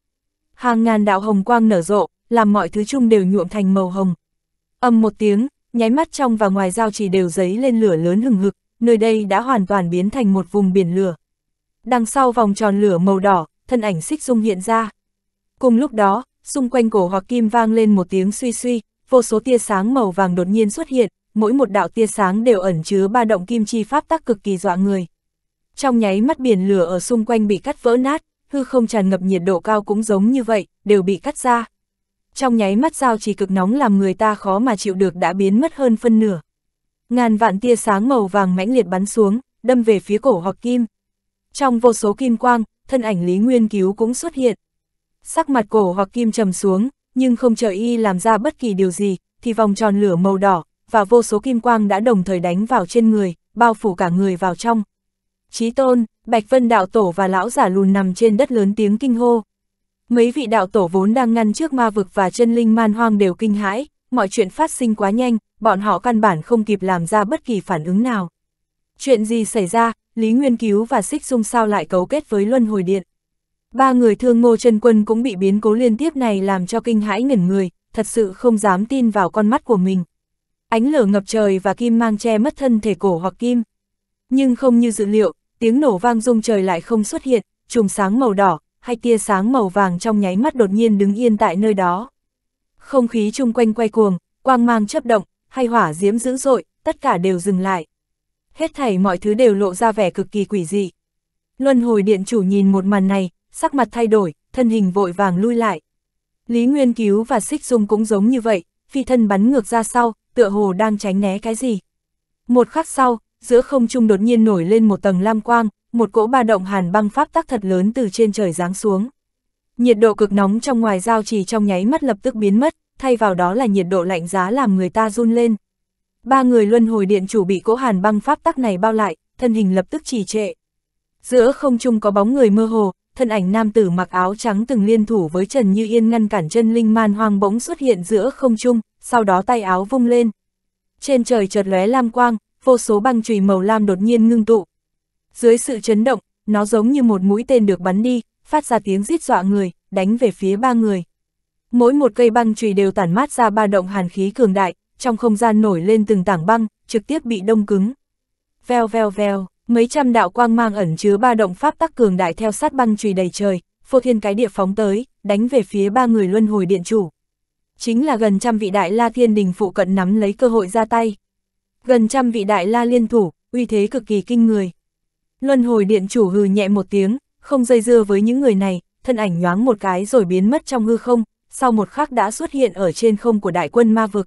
Hàng ngàn đạo hồng quang nở rộ, làm mọi thứ chung đều nhuộm thành màu hồng. Âm một tiếng, nháy mắt trong và ngoài giao chỉ đều dấy lên lửa lớn hừng hực, nơi đây đã hoàn toàn biến thành một vùng biển lửa. Đằng sau vòng tròn lửa màu đỏ, thân ảnh xích dung hiện ra. Cùng lúc đó, xung quanh cổ hoặc kim vang lên một tiếng suy suy, vô số tia sáng màu vàng đột nhiên xuất hiện, mỗi một đạo tia sáng đều ẩn chứa ba động kim chi pháp tác cực kỳ dọa người. Trong nháy mắt biển lửa ở xung quanh bị cắt vỡ nát, hư không tràn ngập nhiệt độ cao cũng giống như vậy, đều bị cắt ra. Trong nháy mắt giao chỉ cực nóng làm người ta khó mà chịu được đã biến mất hơn phân nửa. Ngàn vạn tia sáng màu vàng mãnh liệt bắn xuống, đâm về phía cổ hoặc kim. Trong vô số kim quang, thân ảnh Lý Nguyên Cứu cũng xuất hiện. Sắc mặt cổ hoặc kim trầm xuống, nhưng không chờ y làm ra bất kỳ điều gì, thì vòng tròn lửa màu đỏ, và vô số kim quang đã đồng thời đánh vào trên người, bao phủ cả người vào trong. Chí tôn, Bạch Vân đạo tổ và lão giả lùn nằm trên đất lớn tiếng kinh hô. Mấy vị đạo tổ vốn đang ngăn trước ma vực và chân linh man hoang đều kinh hãi, mọi chuyện phát sinh quá nhanh, bọn họ căn bản không kịp làm ra bất kỳ phản ứng nào. Chuyện gì xảy ra, Lý Nguyên Cứu và Xích Dung sao lại cấu kết với Luân Hồi Điện. Ba người thương ngô chân quân cũng bị biến cố liên tiếp này làm cho kinh hãi ngẩn người, thật sự không dám tin vào con mắt của mình. Ánh lửa ngập trời và kim mang che mất thân thể cổ hoặc kim. Nhưng không như dự liệu, tiếng nổ vang rung trời lại không xuất hiện, chùm sáng màu đỏ, hay tia sáng màu vàng trong nháy mắt đột nhiên đứng yên tại nơi đó. Không khí chung quanh quay cuồng, quang mang chấp động, hay hỏa diễm dữ dội, tất cả đều dừng lại hết thảy mọi thứ đều lộ ra vẻ cực kỳ quỷ dị. Luân hồi điện chủ nhìn một màn này, sắc mặt thay đổi, thân hình vội vàng lui lại. Lý Nguyên Cứu và Xích Dung cũng giống như vậy, phi thân bắn ngược ra sau, tựa hồ đang tránh né cái gì. Một khắc sau, giữa không trung đột nhiên nổi lên một tầng lam quang, một cỗ ba động hàn băng pháp tắc thật lớn từ trên trời giáng xuống. Nhiệt độ cực nóng trong ngoài giao trì trong nháy mắt lập tức biến mất, thay vào đó là nhiệt độ lạnh giá làm người ta run lên. Ba người luân hồi điện chủ bị cỗ hàn băng pháp tắc này bao lại, thân hình lập tức trì trệ. Giữa không trung có bóng người mơ hồ, thân ảnh nam tử mặc áo trắng từng liên thủ với Trần Như Yên ngăn cản chân linh man hoang bỗng xuất hiện giữa không trung, sau đó tay áo vung lên. Trên trời chợt lóe lam quang, vô số băng chùy màu lam đột nhiên ngưng tụ. Dưới sự chấn động, nó giống như một mũi tên được bắn đi, phát ra tiếng rít dọa người, đánh về phía ba người. Mỗi một cây băng chùy đều tản mát ra ba động hàn khí cường đại, trong không gian nổi lên từng tảng băng, trực tiếp bị đông cứng. vèo vèo vèo mấy trăm đạo quang mang ẩn chứa ba động pháp tắc cường đại theo sát băng chùy đầy trời, phô thiên cái địa phóng tới, đánh về phía ba người luân hồi điện chủ. Chính là gần trăm vị đại la thiên đình phụ cận nắm lấy cơ hội ra tay. Gần trăm vị đại la liên thủ, uy thế cực kỳ kinh người. Luân hồi điện chủ hừ nhẹ một tiếng, không dây dưa với những người này, thân ảnh nhoáng một cái rồi biến mất trong hư không, sau một khắc đã xuất hiện ở trên không của đại quân ma vực.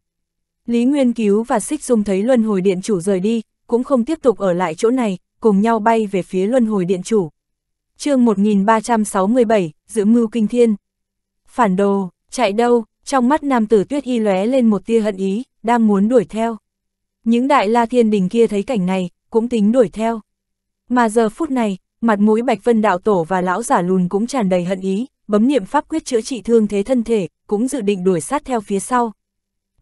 Lý Nguyên Cứu và Xích Dung thấy Luân Hồi Điện Chủ rời đi, cũng không tiếp tục ở lại chỗ này, cùng nhau bay về phía Luân Hồi Điện Chủ. chương 1367, Giữ Mưu Kinh Thiên. Phản đồ, chạy đâu, trong mắt nam tử tuyết y lóe lên một tia hận ý, đang muốn đuổi theo. Những đại la thiên đình kia thấy cảnh này, cũng tính đuổi theo. Mà giờ phút này, mặt mũi Bạch Vân Đạo Tổ và lão giả lùn cũng tràn đầy hận ý, bấm niệm pháp quyết chữa trị thương thế thân thể, cũng dự định đuổi sát theo phía sau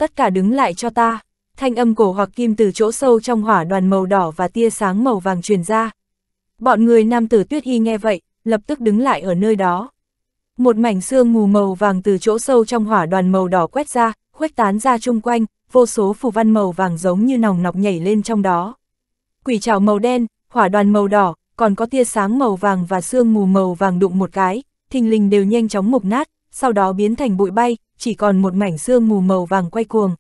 tất cả đứng lại cho ta. Thanh âm cổ hoặc kim từ chỗ sâu trong hỏa đoàn màu đỏ và tia sáng màu vàng truyền ra. Bọn người nam tử tuyết y nghe vậy, lập tức đứng lại ở nơi đó. Một mảnh xương mù màu vàng từ chỗ sâu trong hỏa đoàn màu đỏ quét ra, khuếch tán ra chung quanh, vô số phù văn màu vàng giống như nòng nọc nhảy lên trong đó. Quỷ trảo màu đen, hỏa đoàn màu đỏ, còn có tia sáng màu vàng và xương mù màu vàng đụng một cái, thình lình đều nhanh chóng mục nát, sau đó biến thành bụi bay, chỉ còn một mảnh sương mù màu vàng quay cuồng.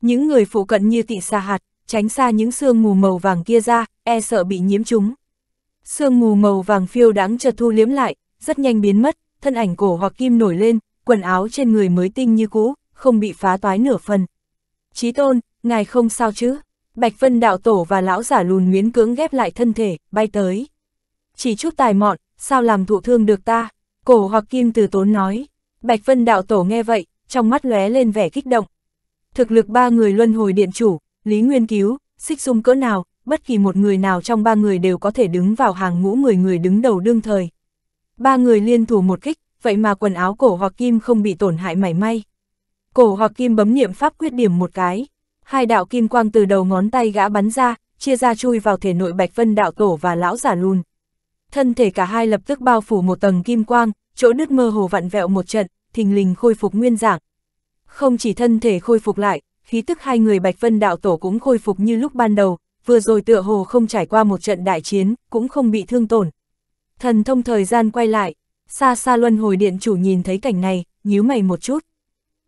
Những người phụ cận như tị xa hạt, tránh xa những sương mù màu vàng kia ra, e sợ bị nhiễm chúng. Sương mù màu vàng phiêu đáng chợt thu liếm lại, rất nhanh biến mất, thân ảnh cổ hoặc kim nổi lên, quần áo trên người mới tinh như cũ, không bị phá toái nửa phần. Chí tôn, ngài không sao chứ? Bạch Vân đạo tổ và lão giả lùn miến cưỡng ghép lại thân thể, bay tới. Chỉ chút tài mọn, sao làm thụ thương được ta? Cổ hoặc kim từ tốn nói. Bạch Vân đạo tổ nghe vậy, trong mắt lóe lên vẻ kích động. Thực lực ba người luân hồi điện chủ, Lý Nguyên Cứu, xích sung cỡ nào, bất kỳ một người nào trong ba người đều có thể đứng vào hàng ngũ người người đứng đầu đương thời. Ba người liên thủ một kích, vậy mà quần áo cổ hoặc kim không bị tổn hại mảy may. Cổ hoặc kim bấm niệm pháp quyết điểm một cái, hai đạo kim quang từ đầu ngón tay gã bắn ra, chia ra chui vào thể nội Bạch Vân đạo tổ và lão giả lùn. Thân thể cả hai lập tức bao phủ một tầng kim quang, chỗ nước mơ hồ vặn vẹo một trận, thình lình khôi phục nguyên dạng. Không chỉ thân thể khôi phục lại, khí tức hai người Bạch Vân đạo tổ cũng khôi phục như lúc ban đầu, vừa rồi tựa hồ không trải qua một trận đại chiến, cũng không bị thương tổn. Thần thông thời gian quay lại, xa xa luân hồi điện chủ nhìn thấy cảnh này, nhíu mày một chút.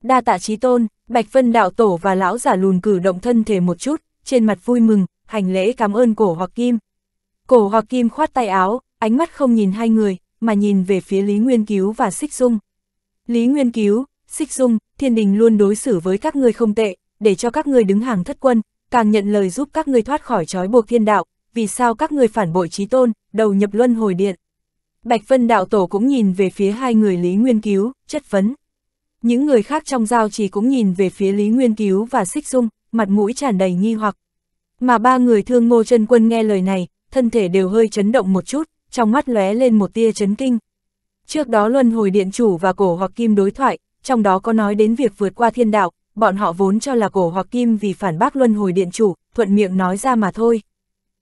Đa tạ trí tôn, Bạch Vân đạo tổ và lão giả lùn cử động thân thể một chút, trên mặt vui mừng, hành lễ cảm ơn cổ hoặc kim. Cổ hoặc kim khoát tay áo, ánh mắt không nhìn hai người, mà nhìn về phía Lý Nguyên Cứu và Xích Dung. Lý Nguyên Cứu, Xích Dung, thiên đình luôn đối xử với các ngươi không tệ, để cho các ngươi đứng hàng thất quân, càng nhận lời giúp các ngươi thoát khỏi trói buộc thiên đạo, vì sao các ngươi phản bội trí tôn, đầu nhập luân hồi điện. Bạch Vân Đạo Tổ cũng nhìn về phía hai người Lý Nguyên Cứu, chất vấn. Những người khác trong giao chỉ cũng nhìn về phía Lý Nguyên Cứu và Xích Dung, mặt mũi tràn đầy nghi hoặc. Mà ba người thương ngô chân quân nghe lời này, thân thể đều hơi chấn động một chút, trong mắt lóe lên một tia chấn kinh. Trước đó luân hồi điện chủ và cổ hoặc kim đối thoại, trong đó có nói đến việc vượt qua thiên đạo, bọn họ vốn cho là cổ hoặc kim vì phản bác luân hồi điện chủ, thuận miệng nói ra mà thôi.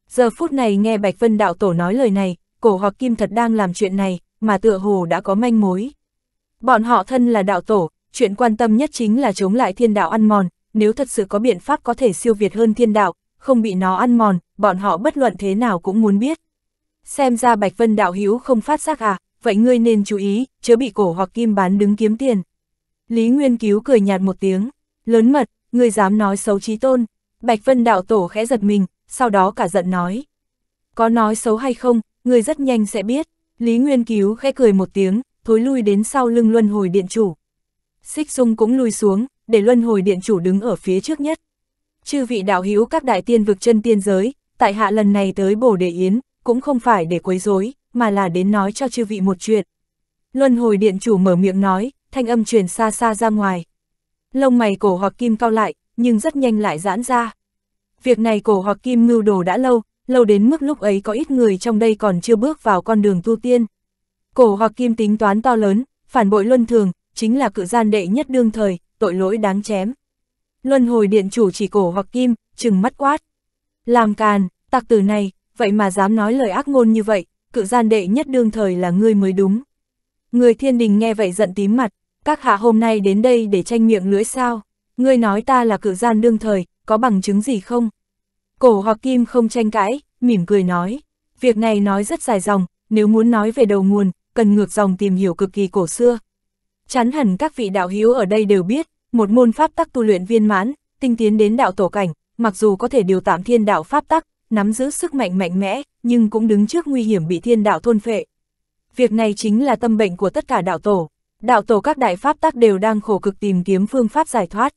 Giờ phút này nghe Bạch Vân đạo tổ nói lời này, cổ hoặc kim thật đang làm chuyện này, mà tựa hồ đã có manh mối. Bọn họ thân là đạo tổ, chuyện quan tâm nhất chính là chống lại thiên đạo ăn mòn, nếu thật sự có biện pháp có thể siêu việt hơn thiên đạo, không bị nó ăn mòn, bọn họ bất luận thế nào cũng muốn biết. Xem ra Bạch Vân đạo hữu không phát giác à, vậy ngươi nên chú ý, chớ bị cổ hoặc kim bán đứng kiếm tiền. Lý Nguyên Cứu cười nhạt một tiếng, lớn mật, ngươi dám nói xấu trí tôn. Bạch Vân đạo tổ khẽ giật mình, sau đó cả giận nói. Có nói xấu hay không, ngươi rất nhanh sẽ biết. Lý Nguyên Cứu khẽ cười một tiếng, thối lui đến sau lưng luân hồi điện chủ. Xích Dung cũng lui xuống, để luân hồi điện chủ đứng ở phía trước nhất. Chư vị đạo hữu các đại tiên vực chân tiên giới, tại hạ lần này tới Bổ đệ Yến, cũng không phải để quấy rối, mà là đến nói cho chư vị một chuyện. Luân hồi điện chủ mở miệng nói, thanh âm truyền xa xa ra ngoài. Lông mày cổ hoặc kim cao lại, nhưng rất nhanh lại giãn ra. Việc này cổ hoặc kim mưu đồ đã lâu, lâu đến mức lúc ấy có ít người trong đây còn chưa bước vào con đường tu tiên. Cổ hoặc kim tính toán to lớn, phản bội luân thường, chính là cự gian đệ nhất đương thời, tội lỗi đáng chém. Luân hồi điện chủ chỉ cổ hoặc kim, chừng mắt quát. Làm càn, tặc tử này, vậy mà dám nói lời ác ngôn như vậy, cự gian đệ nhất đương thời là ngươi mới đúng. Người thiên đình nghe vậy giận tím mặt, các hạ hôm nay đến đây để tranh miệng lưỡi sao, ngươi nói ta là cự gian đương thời, có bằng chứng gì không? Cổ hoặc kim không tranh cãi, mỉm cười nói, việc này nói rất dài dòng, nếu muốn nói về đầu nguồn, cần ngược dòng tìm hiểu cực kỳ cổ xưa. Chắn hẳn các vị đạo hiếu ở đây đều biết, một môn pháp tắc tu luyện viên mãn, tinh tiến đến đạo tổ cảnh, mặc dù có thể điều tạm thiên đạo pháp tắc, nắm giữ sức mạnh mạnh mẽ, nhưng cũng đứng trước nguy hiểm bị thiên đạo thôn phệ. Việc này chính là tâm bệnh của tất cả đạo tổ. Đạo tổ các đại pháp tác đều đang khổ cực tìm kiếm phương pháp giải thoát.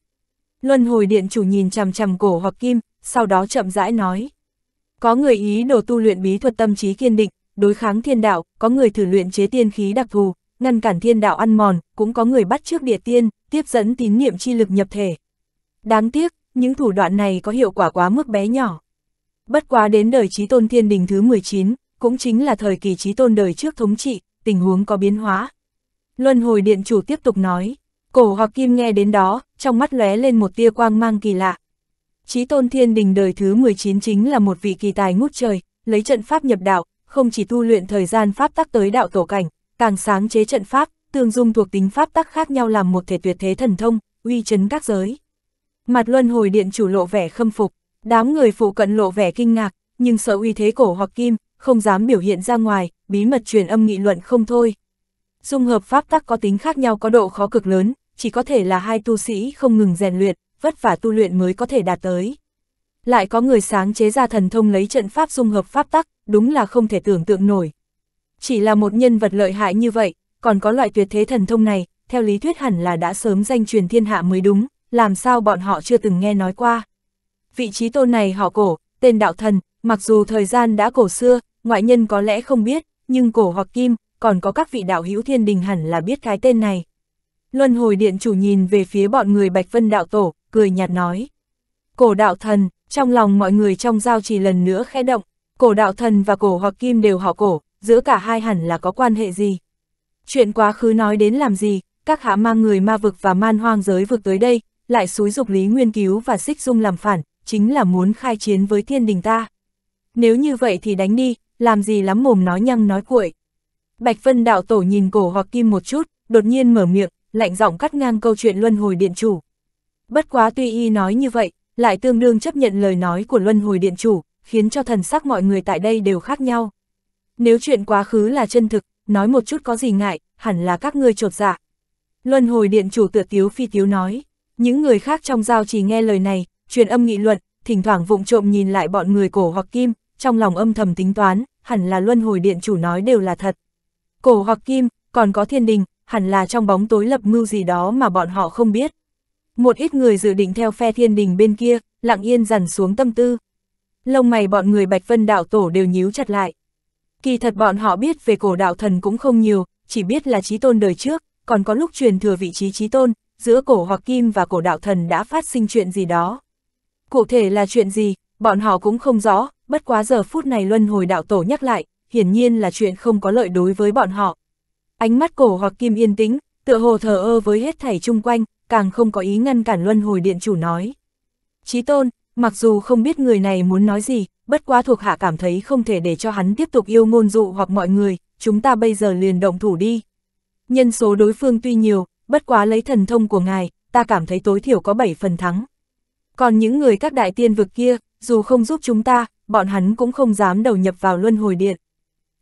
Luân hồi điện chủ nhìn chằm chằm cổ hoặc kim, sau đó chậm rãi nói. Có người ý đồ tu luyện bí thuật tâm trí kiên định, đối kháng thiên đạo, có người thử luyện chế tiên khí đặc thù, ngăn cản thiên đạo ăn mòn, cũng có người bắt trước địa tiên, tiếp dẫn tín niệm chi lực nhập thể. Đáng tiếc, những thủ đoạn này có hiệu quả quá mức bé nhỏ. Bất quá đến đời trí tôn thiên đình thứ 19, cũng chính là thời kỳ trí tôn đời trước thống trị, tình huống có biến hóa. Luân hồi điện chủ tiếp tục nói, cổ hoặc kim nghe đến đó, trong mắt lóe lên một tia quang mang kỳ lạ. Trí tôn thiên đình đời thứ 19 chính là một vị kỳ tài ngút trời, lấy trận pháp nhập đạo, không chỉ tu luyện thời gian pháp tắc tới đạo tổ cảnh, càng sáng chế trận pháp, tương dung thuộc tính pháp tắc khác nhau làm một thể tuyệt thế thần thông, uy chấn các giới. Mặt luân hồi điện chủ lộ vẻ khâm phục, Đám người phụ cận lộ vẻ kinh ngạc, nhưng sợ uy thế cổ hoặc kim, không dám biểu hiện ra ngoài, bí mật truyền âm nghị luận không thôi. Dung hợp pháp tắc có tính khác nhau có độ khó cực lớn, chỉ có thể là hai tu sĩ không ngừng rèn luyện, vất vả tu luyện mới có thể đạt tới. Lại có người sáng chế ra thần thông lấy trận pháp dung hợp pháp tắc, đúng là không thể tưởng tượng nổi. Chỉ là một nhân vật lợi hại như vậy, còn có loại tuyệt thế thần thông này, theo lý thuyết hẳn là đã sớm danh truyền thiên hạ mới đúng, làm sao bọn họ chưa từng nghe nói qua vị trí tôn này họ cổ, tên đạo thần, mặc dù thời gian đã cổ xưa, ngoại nhân có lẽ không biết, nhưng cổ hoặc kim, còn có các vị đạo hữu thiên đình hẳn là biết cái tên này. Luân hồi điện chủ nhìn về phía bọn người Bạch Vân đạo tổ, cười nhạt nói. Cổ đạo thần, trong lòng mọi người trong giao chỉ lần nữa khẽ động, cổ đạo thần và cổ hoặc kim đều họ cổ, giữa cả hai hẳn là có quan hệ gì. Chuyện quá khứ nói đến làm gì, các hạ mang người ma vực và man hoang giới vực tới đây, lại xúi dục Lý Nguyên Cứu và Xích Dung làm phản, chính là muốn khai chiến với thiên đình ta. Nếu như vậy thì đánh đi, làm gì lắm mồm nói nhăng nói cuội. Bạch Vân đạo tổ nhìn cổ hoặc kim một chút, đột nhiên mở miệng, lạnh giọng cắt ngang câu chuyện luân hồi điện chủ. Bất quá tuy y nói như vậy, lại tương đương chấp nhận lời nói của luân hồi điện chủ, khiến cho thần sắc mọi người tại đây đều khác nhau. Nếu chuyện quá khứ là chân thực, nói một chút có gì ngại, hẳn là các ngươi trột dạ. Luân hồi điện chủ tựa tiếu phi tiếu nói, những người khác trong giao chỉ nghe lời này, truyền âm nghị luận, thỉnh thoảng vụng trộm nhìn lại bọn người cổ hoặc kim, trong lòng âm thầm tính toán, hẳn là luân hồi điện chủ nói đều là thật. Cổ hoặc kim, còn có thiên đình, hẳn là trong bóng tối lập mưu gì đó mà bọn họ không biết. Một ít người dự định theo phe thiên đình bên kia, lặng yên dần xuống tâm tư. Lông mày bọn người Bạch Vân đạo tổ đều nhíu chặt lại. Kỳ thật bọn họ biết về cổ đạo thần cũng không nhiều, chỉ biết là trí tôn đời trước, còn có lúc truyền thừa vị trí trí tôn, giữa cổ hoặc kim và cổ đạo thần đã phát sinh chuyện gì đó. Cụ thể là chuyện gì, bọn họ cũng không rõ, bất quá giờ phút này luân hồi đạo tổ nhắc lại, hiển nhiên là chuyện không có lợi đối với bọn họ. Ánh mắt cổ hoặc kim yên tĩnh, tựa hồ thờ ơ với hết thảy chung quanh, càng không có ý ngăn cản luân hồi điện chủ nói. Chí tôn, mặc dù không biết người này muốn nói gì, bất quá thuộc hạ cảm thấy không thể để cho hắn tiếp tục yêu ngôn dụ hoặc mọi người, chúng ta bây giờ liền động thủ đi. Nhân số đối phương tuy nhiều, bất quá lấy thần thông của ngài, ta cảm thấy tối thiểu có 7 phần thắng. Còn những người các đại tiên vực kia, dù không giúp chúng ta, bọn hắn cũng không dám đầu nhập vào luân hồi điện.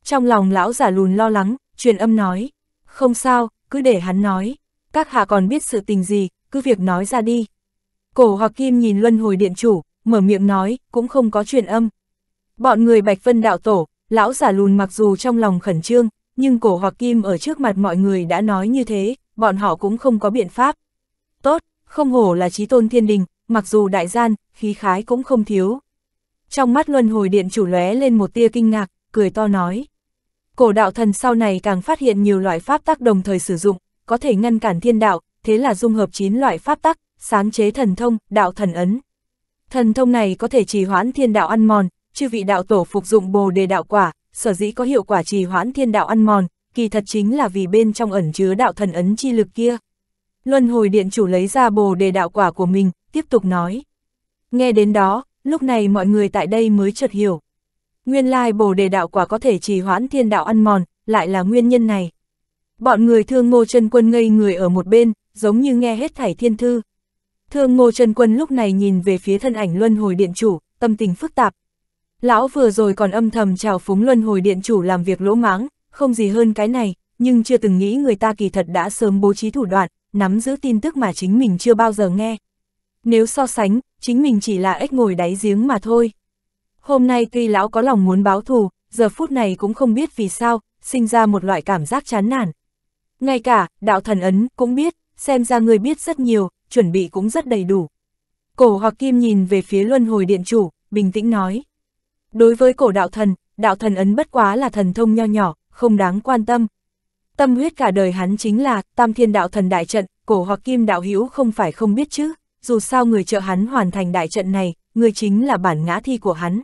Trong lòng lão giả lùn lo lắng, truyền âm nói, không sao, cứ để hắn nói, các hạ còn biết sự tình gì, cứ việc nói ra đi. Cổ hoặc kim nhìn luân hồi điện chủ, mở miệng nói, cũng không có truyền âm. Bọn người Bạch Vân đạo tổ, lão giả lùn mặc dù trong lòng khẩn trương, nhưng cổ hoặc kim ở trước mặt mọi người đã nói như thế, bọn họ cũng không có biện pháp. Tốt, không hổ là trí tôn thiên đình, mặc dù đại gian, khí khái cũng không thiếu. Trong mắt luân hồi điện chủ lóe lên một tia kinh ngạc, cười to nói. Cổ đạo thần sau này càng phát hiện nhiều loại pháp tắc đồng thời sử dụng, có thể ngăn cản thiên đạo, thế là dung hợp 9 loại pháp tắc, sáng chế thần thông, đạo thần ấn. Thần thông này có thể trì hoãn thiên đạo ăn mòn, chư vị đạo tổ phục dụng bồ đề đạo quả, sở dĩ có hiệu quả trì hoãn thiên đạo ăn mòn, kỳ thật chính là vì bên trong ẩn chứa đạo thần ấn chi lực kia. Luân hồi điện chủ lấy ra bồ đề đạo quả của mình, tiếp tục nói. Nghe đến đó, lúc này mọi người tại đây mới chợt hiểu. Nguyên lai bồ đề đạo quả có thể trì hoãn thiên đạo ăn mòn, lại là nguyên nhân này. Bọn người thương ngô chân quân ngây người ở một bên, giống như nghe hết thảy thiên thư. Thương ngô chân quân lúc này nhìn về phía thân ảnh luân hồi điện chủ, tâm tình phức tạp. Lão vừa rồi còn âm thầm chào phúng luân hồi điện chủ làm việc lỗ máng, không gì hơn cái này, nhưng chưa từng nghĩ người ta kỳ thật đã sớm bố trí thủ đoạn, nắm giữ tin tức mà chính mình chưa bao giờ nghe. Nếu so sánh, chính mình chỉ là ếch ngồi đáy giếng mà thôi. Hôm nay tuy lão có lòng muốn báo thù, giờ phút này cũng không biết vì sao, sinh ra một loại cảm giác chán nản. Ngay cả, đạo thần ấn cũng biết, xem ra người biết rất nhiều, chuẩn bị cũng rất đầy đủ. Cổ hoặc kim nhìn về phía luân hồi điện chủ, bình tĩnh nói. Đối với cổ đạo thần, đạo thần ấn bất quá là thần thông nho nhỏ, không đáng quan tâm. Tâm huyết cả đời hắn chính là tam thiên đạo thần đại trận, cổ hoặc kim đạo hữu không phải không biết chứ dù sao người trợ hắn hoàn thành đại trận này, người chính là bản ngã thi của hắn.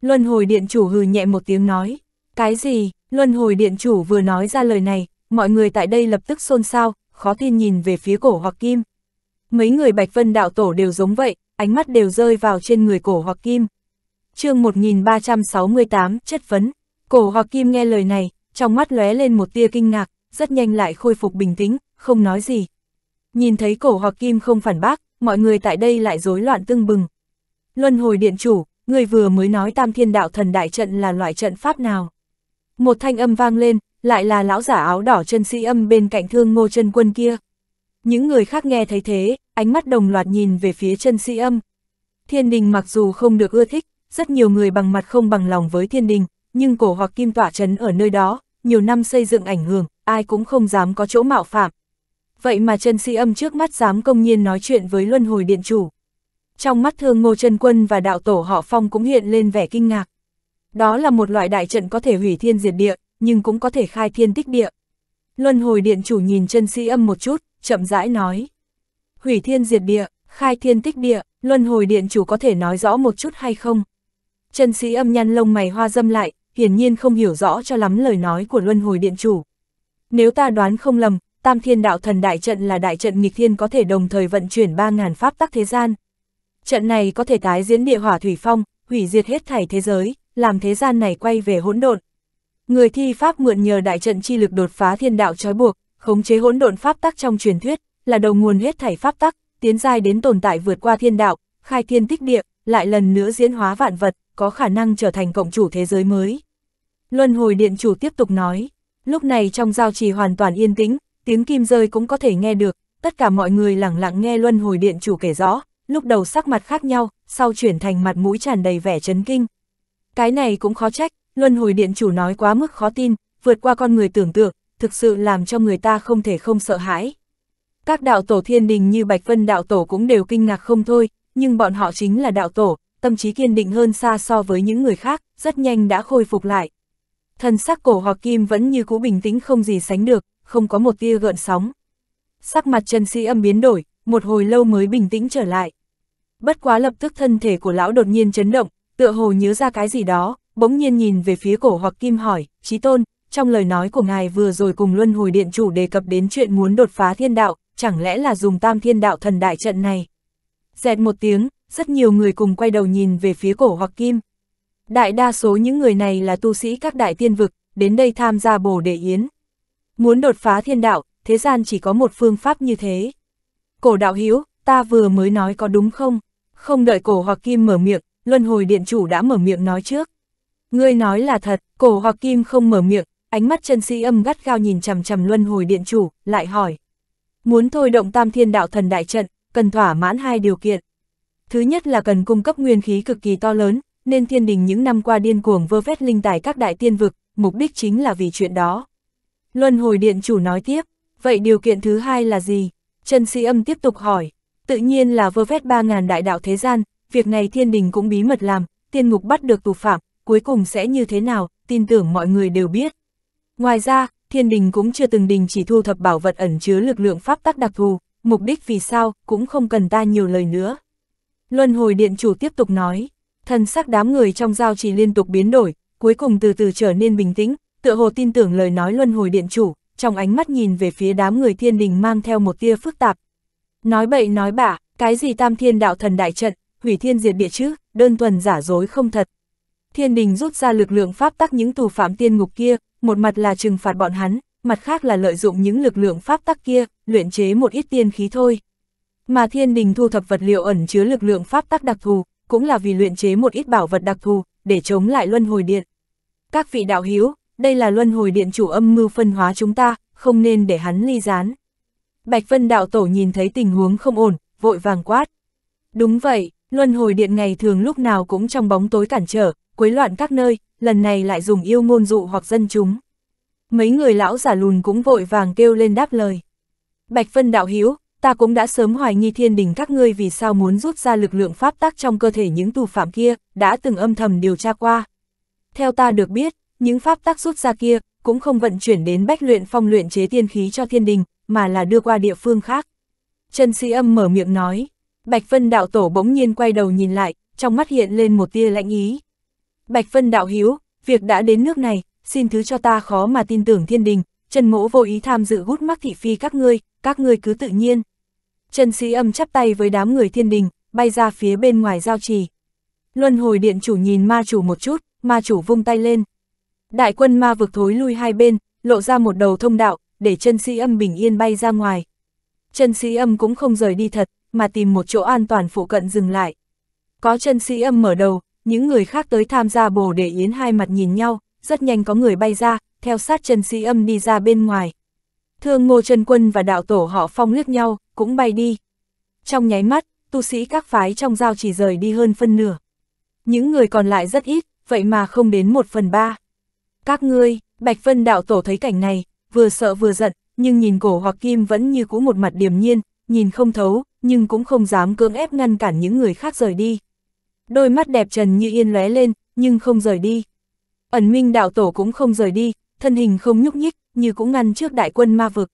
Luân hồi điện chủ hừ nhẹ một tiếng nói, cái gì, luân hồi điện chủ vừa nói ra lời này, mọi người tại đây lập tức xôn xao, khó tin nhìn về phía cổ hoặc kim. Mấy người Bạch Vân đạo tổ đều giống vậy, ánh mắt đều rơi vào trên người cổ hoặc kim. chương 1368 chất vấn, cổ hoặc kim nghe lời này, trong mắt lóe lên một tia kinh ngạc, rất nhanh lại khôi phục bình tĩnh, không nói gì. Nhìn thấy cổ hoặc kim không phản bác, mọi người tại đây lại rối loạn tưng bừng. Luân hồi điện chủ, người vừa mới nói tam thiên đạo thần đại trận là loại trận pháp nào. Một thanh âm vang lên, lại là lão giả áo đỏ chân sĩ âm bên cạnh thương ngô chân quân kia. Những người khác nghe thấy thế, ánh mắt đồng loạt nhìn về phía chân sĩ âm. Thiên đình mặc dù không được ưa thích, rất nhiều người bằng mặt không bằng lòng với thiên đình, nhưng cổ hoặc kim tỏa trấn ở nơi đó, nhiều năm xây dựng ảnh hưởng, ai cũng không dám có chỗ mạo phạm vậy mà chân si âm trước mắt dám công nhiên nói chuyện với luân hồi điện chủ. Trong mắt thương ngô chân quân và đạo tổ họ phong cũng hiện lên vẻ kinh ngạc. Đó là một loại đại trận có thể hủy thiên diệt địa, nhưng cũng có thể khai thiên tích địa. Luân hồi điện chủ nhìn chân si âm một chút, chậm rãi nói. Hủy thiên diệt địa, khai thiên tích địa, luân hồi điện chủ có thể nói rõ một chút hay không? Chân si âm nhăn lông mày hoa dâm lại, hiển nhiên không hiểu rõ cho lắm lời nói của luân hồi điện chủ. Nếu ta đoán không lầm, Tam Thiên Đạo Thần Đại Trận là đại trận nghịch thiên có thể đồng thời vận chuyển 3.000 pháp tắc thế gian. Trận này có thể tái diễn địa hỏa thủy phong, hủy diệt hết thảy thế giới, làm thế gian này quay về hỗn độn. Người thi pháp mượn nhờ đại trận chi lực đột phá thiên đạo trói buộc, khống chế hỗn độn pháp tắc trong truyền thuyết, là đầu nguồn hết thảy pháp tắc, tiến giai đến tồn tại vượt qua thiên đạo, khai thiên tích địa, lại lần nữa diễn hóa vạn vật, có khả năng trở thành cộng chủ thế giới mới. Luân hồi điện chủ tiếp tục nói, lúc này trong giao trì hoàn toàn yên tĩnh, tiếng kim rơi cũng có thể nghe được, tất cả mọi người lẳng lặng nghe luân hồi điện chủ kể rõ, lúc đầu sắc mặt khác nhau, sau chuyển thành mặt mũi tràn đầy vẻ chấn kinh. Cái này cũng khó trách, luân hồi điện chủ nói quá mức khó tin, vượt qua con người tưởng tượng, thực sự làm cho người ta không thể không sợ hãi. Các đạo tổ thiên đình như Bạch Vân đạo tổ cũng đều kinh ngạc không thôi, nhưng bọn họ chính là đạo tổ, tâm trí kiên định hơn xa so với những người khác, rất nhanh đã khôi phục lại. Thần sắc cổ hoặc kim vẫn như cũ bình tĩnh không gì sánh được, không có một tia gợn sóng. Sắc mặt Trần Sĩ âm biến đổi, một hồi lâu mới bình tĩnh trở lại. Bất quá lập tức thân thể của lão đột nhiên chấn động, tựa hồ nhớ ra cái gì đó, bỗng nhiên nhìn về phía cổ hoặc kim hỏi, Chí Tôn, trong lời nói của ngài vừa rồi cùng Luân Hồi Điện Chủ đề cập đến chuyện muốn đột phá thiên đạo, chẳng lẽ là dùng tam thiên đạo thần đại trận này. Dẹt một tiếng, rất nhiều người cùng quay đầu nhìn về phía cổ hoặc kim. Đại đa số những người này là tu sĩ các đại tiên vực, đến đây tham gia bổ đệ yến, Muốn đột phá thiên đạo, thế gian chỉ có một phương pháp như thế. Cổ đạo hiếu, ta vừa mới nói có đúng không? Không đợi cổ hoặc kim mở miệng, luân hồi điện chủ đã mở miệng nói trước. Ngươi nói là thật, cổ hoặc kim không mở miệng, ánh mắt chân sĩ âm gắt gao nhìn chằm chằm luân hồi điện chủ, lại hỏi. Muốn thôi động tam thiên đạo thần đại trận, cần thỏa mãn hai điều kiện. Thứ nhất là cần cung cấp nguyên khí cực kỳ to lớn, nên thiên đình những năm qua điên cuồng vơ vét linh tài các đại tiên vực, mục đích chính là vì chuyện đó. Luân hồi điện chủ nói tiếp, vậy điều kiện thứ hai là gì? Trần Sĩ Âm tiếp tục hỏi, tự nhiên là vơ vét 3.000 đại đạo thế gian, việc này thiên đình cũng bí mật làm, tiên ngục bắt được tù phạm, cuối cùng sẽ như thế nào, tin tưởng mọi người đều biết. Ngoài ra, thiên đình cũng chưa từng đình chỉ thu thập bảo vật ẩn chứa lực lượng pháp tắc đặc thù, mục đích vì sao cũng không cần ta nhiều lời nữa. Luân hồi điện chủ tiếp tục nói, thần sắc đám người trong giao chỉ liên tục biến đổi, cuối cùng từ từ trở nên bình tĩnh, tựa hồ tin tưởng lời nói luân hồi điện chủ, trong ánh mắt nhìn về phía đám người thiên đình mang theo một tia phức tạp. Nói bậy nói bạ, cái gì tam thiên đạo thần đại trận, hủy thiên diệt địa chứ, đơn thuần giả dối không thật. Thiên đình rút ra lực lượng pháp tắc những tù phạm tiên ngục kia, một mặt là trừng phạt bọn hắn, mặt khác là lợi dụng những lực lượng pháp tắc kia, luyện chế một ít tiên khí thôi. Mà thiên đình thu thập vật liệu ẩn chứa lực lượng pháp tắc đặc thù, cũng là vì luyện chế một ít bảo vật đặc thù, để chống lại luân hồi điện. Các vị đạo hiếu, đây là luân hồi điện chủ âm mưu phân hóa chúng ta, không nên để hắn ly gián. Bạch Vân Đạo Tổ nhìn thấy tình huống không ổn, vội vàng quát. Đúng vậy, luân hồi điện ngày thường lúc nào cũng trong bóng tối cản trở, quấy loạn các nơi, lần này lại dùng yêu ngôn dụ hoặc dân chúng. Mấy người lão giả lùn cũng vội vàng kêu lên đáp lời. Bạch Vân Đạo Hiếu, ta cũng đã sớm hoài nghi thiên đình các ngươi vì sao muốn rút ra lực lượng pháp tắc trong cơ thể những tù phạm kia, đã từng âm thầm điều tra qua. Theo ta được biết, những pháp tắc rút ra kia, cũng không vận chuyển đến bách luyện phong luyện chế tiên khí cho thiên đình, mà là đưa qua địa phương khác. Trần Sĩ Âm mở miệng nói, Bạch Vân Đạo Tổ bỗng nhiên quay đầu nhìn lại, trong mắt hiện lên một tia lãnh ý. Bạch Vân Đạo Hiếu, việc đã đến nước này, xin thứ cho ta khó mà tin tưởng thiên đình, Trần Mỗ vô ý tham dự hút mắc thị phi các ngươi, các ngươi cứ tự nhiên. Trần Sĩ Âm chắp tay với đám người thiên đình, bay ra phía bên ngoài giao trì. Luân hồi điện chủ nhìn ma chủ một chút, ma chủ vung tay lên, Đại quân ma vực thối lui hai bên, lộ ra một đầu thông đạo, để chân sĩ âm bình yên bay ra ngoài. Chân sĩ âm cũng không rời đi thật, mà tìm một chỗ an toàn phụ cận dừng lại. Có chân sĩ âm mở đầu, những người khác tới tham gia bồ để yến hai mặt nhìn nhau, rất nhanh có người bay ra, theo sát chân sĩ âm đi ra bên ngoài. Thương ngô chân quân và đạo tổ họ phong liếc nhau, cũng bay đi. Trong nháy mắt, tu sĩ các phái trong giao chỉ rời đi hơn phân nửa. Những người còn lại rất ít, vậy mà không đến một phần ba. Các ngươi, Bạch Vân đạo tổ thấy cảnh này, vừa sợ vừa giận, nhưng nhìn cổ hoặc kim vẫn như cũ một mặt điềm nhiên, nhìn không thấu, nhưng cũng không dám cưỡng ép ngăn cản những người khác rời đi. Đôi mắt đẹp trần như yên lóe lên, nhưng không rời đi. Ẩn minh đạo tổ cũng không rời đi, thân hình không nhúc nhích, như cũng ngăn trước đại quân ma vực.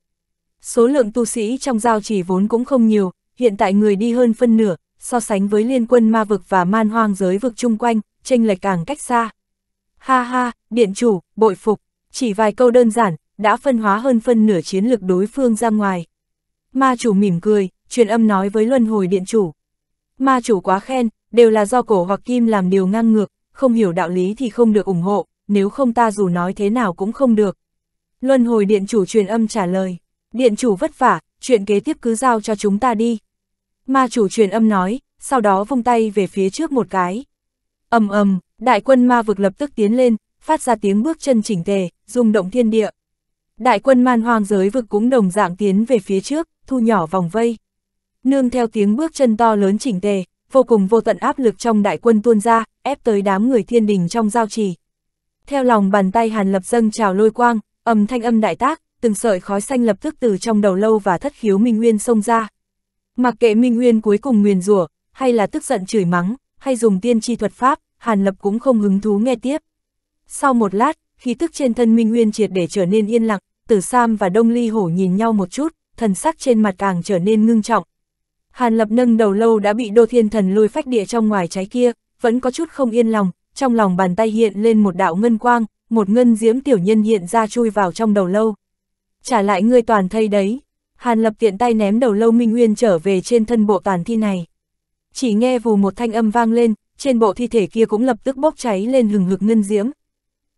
Số lượng tu sĩ trong giao chỉ vốn cũng không nhiều, hiện tại người đi hơn phân nửa, so sánh với liên quân ma vực và man hoang giới vực chung quanh, tranh lệch càng cách xa. Ha ha, điện chủ, bội phục, chỉ vài câu đơn giản, đã phân hóa hơn phân nửa chiến lược đối phương ra ngoài. Ma chủ mỉm cười, truyền âm nói với luân hồi điện chủ. Ma chủ quá khen, đều là do cổ hoặc kim làm điều ngang ngược, không hiểu đạo lý thì không được ủng hộ, nếu không ta dù nói thế nào cũng không được. Luân hồi điện chủ truyền âm trả lời, điện chủ vất vả, chuyện kế tiếp cứ giao cho chúng ta đi. Ma chủ truyền âm nói, sau đó vung tay về phía trước một cái. ầm ầm, Đại quân ma vực lập tức tiến lên, phát ra tiếng bước chân chỉnh tề, rung động thiên địa. Đại quân man hoang giới vực cũng đồng dạng tiến về phía trước, thu nhỏ vòng vây. Nương theo tiếng bước chân to lớn chỉnh tề, vô cùng vô tận áp lực trong đại quân tuôn ra, ép tới đám người thiên đình trong giao trì. Theo lòng bàn tay Hàn Lập dâng trào lôi quang, âm thanh âm đại tác, từng sợi khói xanh lập tức từ trong đầu lâu và thất khiếu Minh Nguyên xông ra. Mặc kệ Minh Nguyên cuối cùng nguyền rủa, hay là tức giận chửi mắng, hay dùng tiên tri thuật pháp, Hàn Lập cũng không hứng thú nghe tiếp. Sau một lát, khí tức trên thân Minh Nguyên triệt để trở nên yên lặng, Tử Sam và Đông Ly Hổ nhìn nhau một chút, thần sắc trên mặt càng trở nên ngưng trọng. Hàn Lập nâng đầu lâu đã bị Đô Thiên Thần lôi phách địa trong ngoài trái kia, vẫn có chút không yên lòng, trong lòng bàn tay hiện lên một đạo ngân quang, một ngân diếm tiểu nhân hiện ra chui vào trong đầu lâu. Trả lại ngươi toàn thây đấy. Hàn Lập tiện tay ném đầu lâu Minh Nguyên trở về trên thân bộ toàn thi này. Chỉ nghe vù một thanh âm vang lên, trên bộ thi thể kia cũng lập tức bốc cháy lên hừng hực ngân diễm.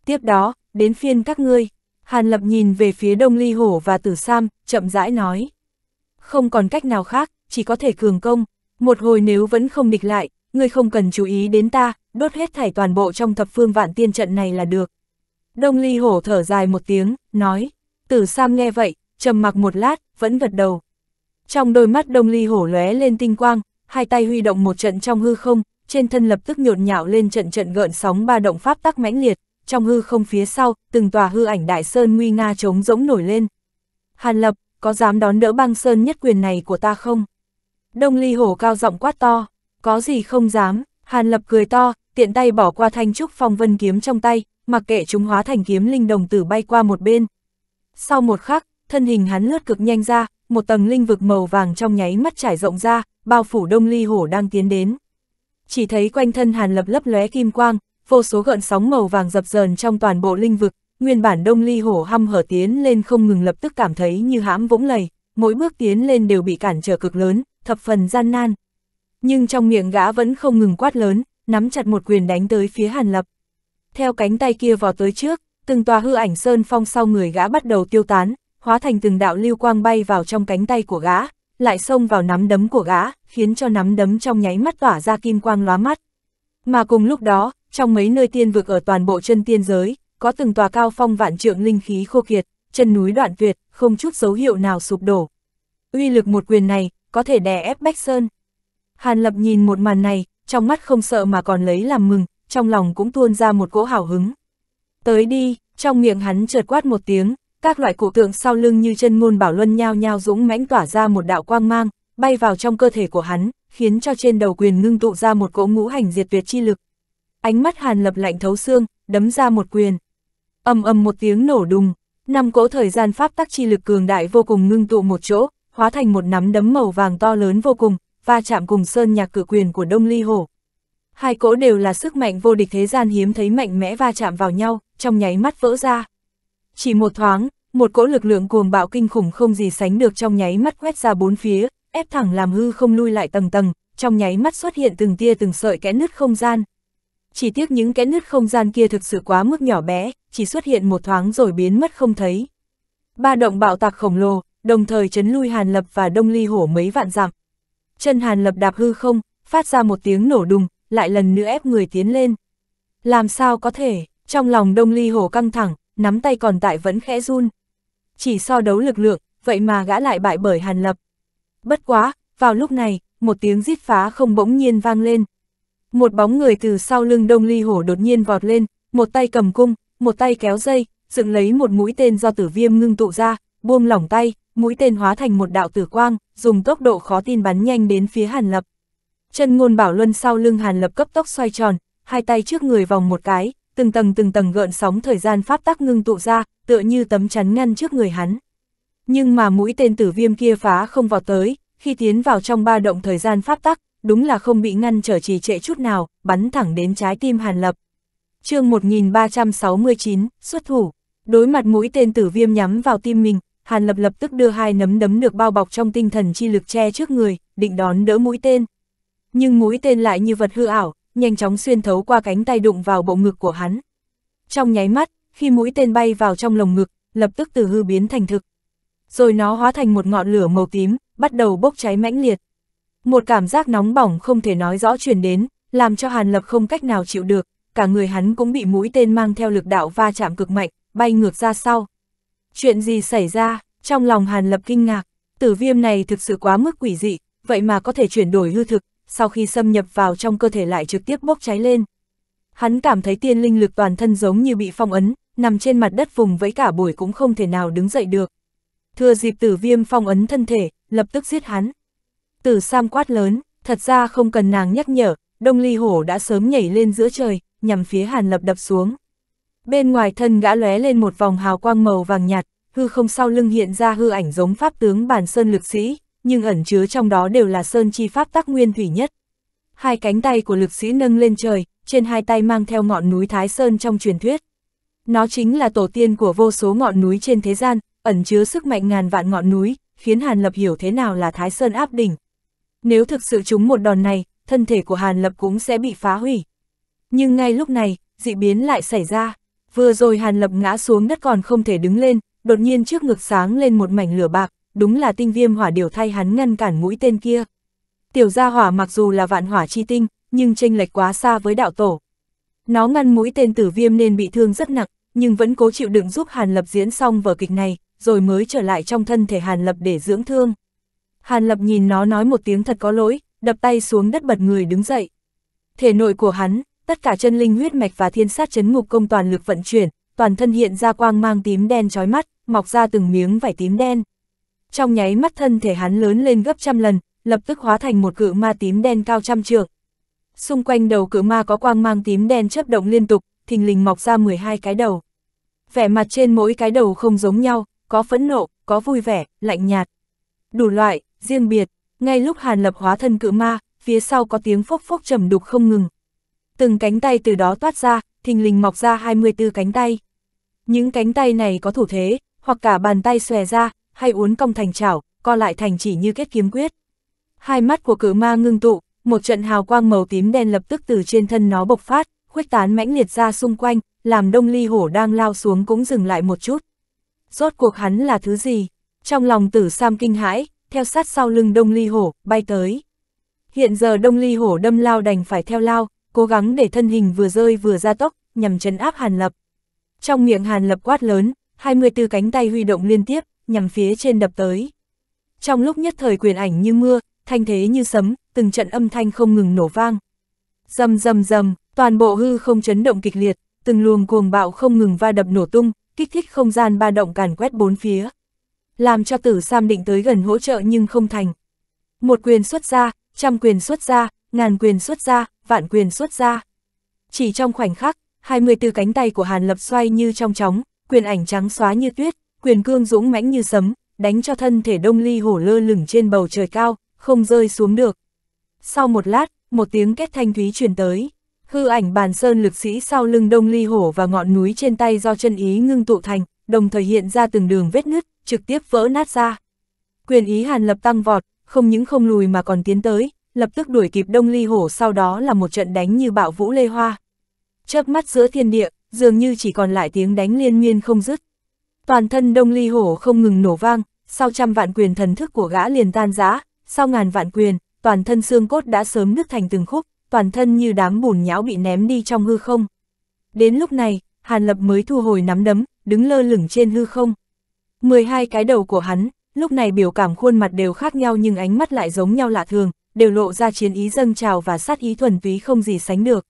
Tiếp đó, đến phiên các ngươi, Hàn Lập nhìn về phía Đông Ly Hổ và Tử Sam, chậm rãi nói. Không còn cách nào khác, chỉ có thể cường công, một hồi nếu vẫn không địch lại, ngươi không cần chú ý đến ta, đốt hết thảy toàn bộ trong thập phương vạn tiên trận này là được. Đông Ly Hổ thở dài một tiếng, nói, Tử Sam nghe vậy, trầm mặc một lát, vẫn gật đầu. Trong đôi mắt Đông Ly Hổ lóe lên tinh quang, hai tay huy động một trận trong hư không, trên thân lập tức nhộn nhạo lên trận trận gợn sóng ba động pháp tắc mãnh liệt, trong hư không phía sau, từng tòa hư ảnh đại sơn nguy nga trống rỗng nổi lên. Hàn Lập, có dám đón đỡ băng sơn nhất quyền này của ta không? Đông Ly Hổ cao giọng quát to, có gì không dám, Hàn Lập cười to, tiện tay bỏ qua thanh trúc phong vân kiếm trong tay, mặc kệ chúng hóa thành kiếm linh đồng tử bay qua một bên. Sau một khắc, thân hình hắn lướt cực nhanh ra, một tầng linh vực màu vàng trong nháy mắt trải rộng ra, bao phủ đông ly hổ đang tiến đến chỉ thấy quanh thân Hàn Lập lấp lóe kim quang, vô số gợn sóng màu vàng dập dờn trong toàn bộ linh vực, nguyên bản Đông Ly Hổ hăm hở tiến lên không ngừng lập tức cảm thấy như hãm vũng lầy, mỗi bước tiến lên đều bị cản trở cực lớn, thập phần gian nan. Nhưng trong miệng gã vẫn không ngừng quát lớn, nắm chặt một quyền đánh tới phía Hàn Lập. Theo cánh tay kia vào tới trước, từng tòa hư ảnh sơn phong sau người gã bắt đầu tiêu tán, hóa thành từng đạo lưu quang bay vào trong cánh tay của gã, lại xông vào nắm đấm của gã, khiến cho nắm đấm trong nháy mắt tỏa ra kim quang lóa mắt. Mà cùng lúc đó, trong mấy nơi tiên vực ở toàn bộ chân tiên giới, có từng tòa cao phong vạn trượng linh khí khô kiệt, chân núi đoạn tuyệt, không chút dấu hiệu nào sụp đổ. Uy lực một quyền này, có thể đè ép Bách Sơn. Hàn Lập nhìn một màn này, trong mắt không sợ mà còn lấy làm mừng, trong lòng cũng tuôn ra một cỗ hào hứng. Tới đi, trong miệng hắn chợt quát một tiếng, các loại cổ tượng sau lưng như chân ngôn bảo luân nhao nhao dũng mãnh tỏa ra một đạo quang mang, bay vào trong cơ thể của hắn, khiến cho trên đầu quyền ngưng tụ ra một cỗ ngũ hành diệt tuyệt chi lực. Ánh mắt Hàn Lập lạnh thấu xương, đấm ra một quyền. Ầm ầm một tiếng nổ đùng, năm cỗ thời gian pháp tắc chi lực cường đại vô cùng ngưng tụ một chỗ, hóa thành một nắm đấm màu vàng to lớn vô cùng, va chạm cùng sơn nhạc cử quyền của Đông Ly Hổ. Hai cỗ đều là sức mạnh vô địch thế gian hiếm thấy mạnh mẽ va chạm vào nhau, trong nháy mắt vỡ ra. Chỉ một thoáng, một cỗ lực lượng cuồng bạo kinh khủng không gì sánh được trong nháy mắt quét ra bốn phía, ép thẳng làm hư không lui lại tầng tầng, trong nháy mắt xuất hiện từng tia từng sợi kẽ nứt không gian. Chỉ tiếc những kẽ nứt không gian kia thực sự quá mức nhỏ bé, chỉ xuất hiện một thoáng rồi biến mất không thấy. Ba động bạo tạc khổng lồ, đồng thời chấn lui Hàn Lập và Đông Ly Hổ mấy vạn dặm. Chân Hàn Lập đạp hư không, phát ra một tiếng nổ đùng, lại lần nữa ép người tiến lên. Làm sao có thể, trong lòng Đông Ly Hổ căng thẳng, nắm tay còn tại vẫn khẽ run. Chỉ so đấu lực lượng, vậy mà gã lại bại bởi Hàn Lập. Bất quá, vào lúc này, một tiếng rít phá không bỗng nhiên vang lên. Một bóng người từ sau lưng Đông Ly Hổ đột nhiên vọt lên, một tay cầm cung, một tay kéo dây, dựng lấy một mũi tên do tử viêm ngưng tụ ra, buông lỏng tay, mũi tên hóa thành một đạo tử quang, dùng tốc độ khó tin bắn nhanh đến phía Hàn Lập. Chân ngôn bảo luân sau lưng Hàn Lập cấp tốc xoay tròn, hai tay trước người vòng một cái, từng tầng từng tầng gợn sóng thời gian pháp tắc ngưng tụ ra, tựa như tấm chắn ngăn trước người hắn. Nhưng mà mũi tên tử viêm kia phá không vào tới, khi tiến vào trong ba động thời gian pháp tắc, đúng là không bị ngăn trở trì trệ chút nào, bắn thẳng đến trái tim Hàn Lập. chương 1369, xuất thủ, đối mặt mũi tên tử viêm nhắm vào tim mình, Hàn Lập lập tức đưa hai nấm đấm được bao bọc trong tinh thần chi lực che trước người, định đón đỡ mũi tên. Nhưng mũi tên lại như vật hư ảo, nhanh chóng xuyên thấu qua cánh tay đụng vào bộ ngực của hắn. Trong nháy mắt, khi mũi tên bay vào trong lồng ngực, lập tức từ hư biến thành thực. Rồi nó hóa thành một ngọn lửa màu tím, bắt đầu bốc cháy mãnh liệt. Một cảm giác nóng bỏng không thể nói rõ truyền đến, làm cho Hàn Lập không cách nào chịu được, cả người hắn cũng bị mũi tên mang theo lực đạo va chạm cực mạnh, bay ngược ra sau. Chuyện gì xảy ra, trong lòng Hàn Lập kinh ngạc, tử viêm này thực sự quá mức quỷ dị, vậy mà có thể chuyển đổi hư thực, sau khi xâm nhập vào trong cơ thể lại trực tiếp bốc cháy lên. Hắn cảm thấy tiên linh lực toàn thân giống như bị phong ấn, nằm trên mặt đất vùng vẫy cả buổi cũng không thể nào đứng dậy được. Thừa dịp tử viêm phong ấn thân thể, lập tức giết hắn. Tử Sam quát lớn, thật ra không cần nàng nhắc nhở, đông ly hổ đã sớm nhảy lên giữa trời, nhằm phía hàn lập đập xuống. Bên ngoài thân gã lóe lên một vòng hào quang màu vàng nhạt, hư không sau lưng hiện ra hư ảnh giống pháp tướng bản sơn lực sĩ, nhưng ẩn chứa trong đó đều là sơn chi pháp tắc nguyên thủy nhất. Hai cánh tay của lực sĩ nâng lên trời, trên hai tay mang theo ngọn núi Thái Sơn trong truyền thuyết. Nó chính là tổ tiên của vô số ngọn núi trên thế gian, ẩn chứa sức mạnh ngàn vạn ngọn núi, khiến Hàn Lập hiểu thế nào là Thái Sơn áp đỉnh. Nếu thực sự trúng một đòn này, thân thể của Hàn Lập cũng sẽ bị phá hủy. Nhưng ngay lúc này, dị biến lại xảy ra. Vừa rồi Hàn Lập ngã xuống đất còn không thể đứng lên, đột nhiên trước ngực sáng lên một mảnh lửa bạc, đúng là tinh viêm hỏa điều thay hắn ngăn cản mũi tên kia. Tiểu gia hỏa mặc dù là vạn hỏa chi tinh, nhưng chênh lệch quá xa với đạo tổ. Nó ngăn mũi tên tử viêm nên bị thương rất nặng, nhưng vẫn cố chịu đựng giúp Hàn Lập diễn xong vở kịch này, rồi mới trở lại trong thân thể Hàn Lập để dưỡng thương. Hàn Lập nhìn nó nói một tiếng thật có lỗi, đập tay xuống đất bật người đứng dậy. Thể nội của hắn, tất cả chân linh huyết mạch và thiên sát chấn ngục công toàn lực vận chuyển, toàn thân hiện ra quang mang tím đen chói mắt, mọc ra từng miếng vải tím đen trong nháy mắt thân thể hắn lớn lên gấp trăm lần, lập tức hóa thành một cự ma tím đen cao trăm trượng. Xung quanh đầu cự ma có quang mang tím đen chớp động liên tục, thình lình mọc ra 12 cái đầu. Vẻ mặt trên mỗi cái đầu không giống nhau, có phẫn nộ, có vui vẻ, lạnh nhạt. Đủ loại, riêng biệt, ngay lúc Hàn Lập hóa thân cự ma, phía sau có tiếng phốc phốc trầm đục không ngừng. Từng cánh tay từ đó toát ra, thình lình mọc ra 24 cánh tay. Những cánh tay này có thủ thế, hoặc cả bàn tay xòe ra, hay uốn cong thành chảo, co lại thành chỉ như kết kiếm quyết. Hai mắt của cử ma ngưng tụ, một trận hào quang màu tím đen lập tức từ trên thân nó bộc phát, khuếch tán mãnh liệt ra xung quanh, làm đông ly hổ đang lao xuống cũng dừng lại một chút. Rốt cuộc hắn là thứ gì? Trong lòng tử Sam kinh hãi, theo sát sau lưng đông ly hổ, bay tới. Hiện giờ đông ly hổ đâm lao đành phải theo lao, cố gắng để thân hình vừa rơi vừa ra tốc, nhằm chấn áp hàn lập. Trong miệng hàn lập quát lớn, 24 cánh tay huy động liên tiếp, nhằm phía trên đập tới. Trong lúc nhất thời quyền ảnh như mưa, thanh thế như sấm, từng trận âm thanh không ngừng nổ vang. Dầm dầm dầm, toàn bộ hư không chấn động kịch liệt, từng luồng cuồng bạo không ngừng va đập nổ tung, kích thích không gian ba động càn quét bốn phía. Làm cho tử Sam định tới gần hỗ trợ nhưng không thành. Một quyền xuất ra, trăm quyền xuất ra, ngàn quyền xuất ra, vạn quyền xuất ra. Chỉ trong khoảnh khắc, 24 cánh tay của Hàn Lập xoay như trong chóng, quyền ảnh trắng xóa như tuyết, quyền cương dũng mãnh như sấm, đánh cho thân thể đông ly hổ lơ lửng trên bầu trời cao, không rơi xuống được. Sau một lát, một tiếng kết thanh thúy truyền tới. Hư ảnh bàn sơn lực sĩ sau lưng đông ly hổ và ngọn núi trên tay do chân ý ngưng tụ thành, đồng thời hiện ra từng đường vết nứt, trực tiếp vỡ nát ra. Quyền ý hàn lập tăng vọt, không những không lùi mà còn tiến tới, lập tức đuổi kịp đông ly hổ sau đó là một trận đánh như bạo vũ lê hoa. Chớp mắt giữa thiên địa, dường như chỉ còn lại tiếng đánh liên miên không dứt toàn thân đông ly hổ không ngừng nổ vang, sau trăm vạn quyền thần thức của gã liền tan rã, sau ngàn vạn quyền, toàn thân xương cốt đã sớm nứt thành từng khúc, toàn thân như đám bùn nhão bị ném đi trong hư không. Đến lúc này, Hàn Lập mới thu hồi nắm đấm, đứng lơ lửng trên hư không. 12 cái đầu của hắn, lúc này biểu cảm khuôn mặt đều khác nhau nhưng ánh mắt lại giống nhau lạ thường, đều lộ ra chiến ý dâng trào và sát ý thuần túy không gì sánh được.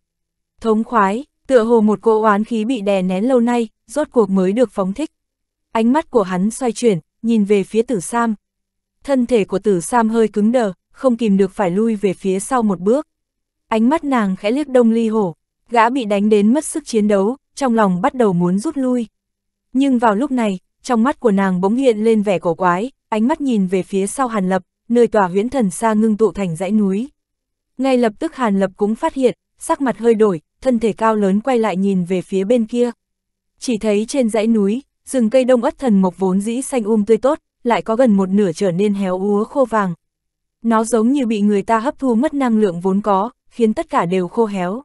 Thống khoái, tựa hồ một cỗ oán khí bị đè nén lâu nay, rốt cuộc mới được phóng thích ánh mắt của hắn xoay chuyển, nhìn về phía tử Sam. Thân thể của tử Sam hơi cứng đờ, không kìm được phải lui về phía sau một bước. Ánh mắt nàng khẽ liếc đông ly hổ, gã bị đánh đến mất sức chiến đấu, trong lòng bắt đầu muốn rút lui. Nhưng vào lúc này, trong mắt của nàng bỗng hiện lên vẻ cổ quái, ánh mắt nhìn về phía sau Hàn Lập, nơi tòa huyễn thần xa ngưng tụ thành dãy núi. Ngay lập tức Hàn Lập cũng phát hiện, sắc mặt hơi đổi, thân thể cao lớn quay lại nhìn về phía bên kia. Chỉ thấy trên dãy núi, rừng cây đông ất thần mộc vốn dĩ xanh um tươi tốt, lại có gần một nửa trở nên héo úa khô vàng. Nó giống như bị người ta hấp thu mất năng lượng vốn có, khiến tất cả đều khô héo.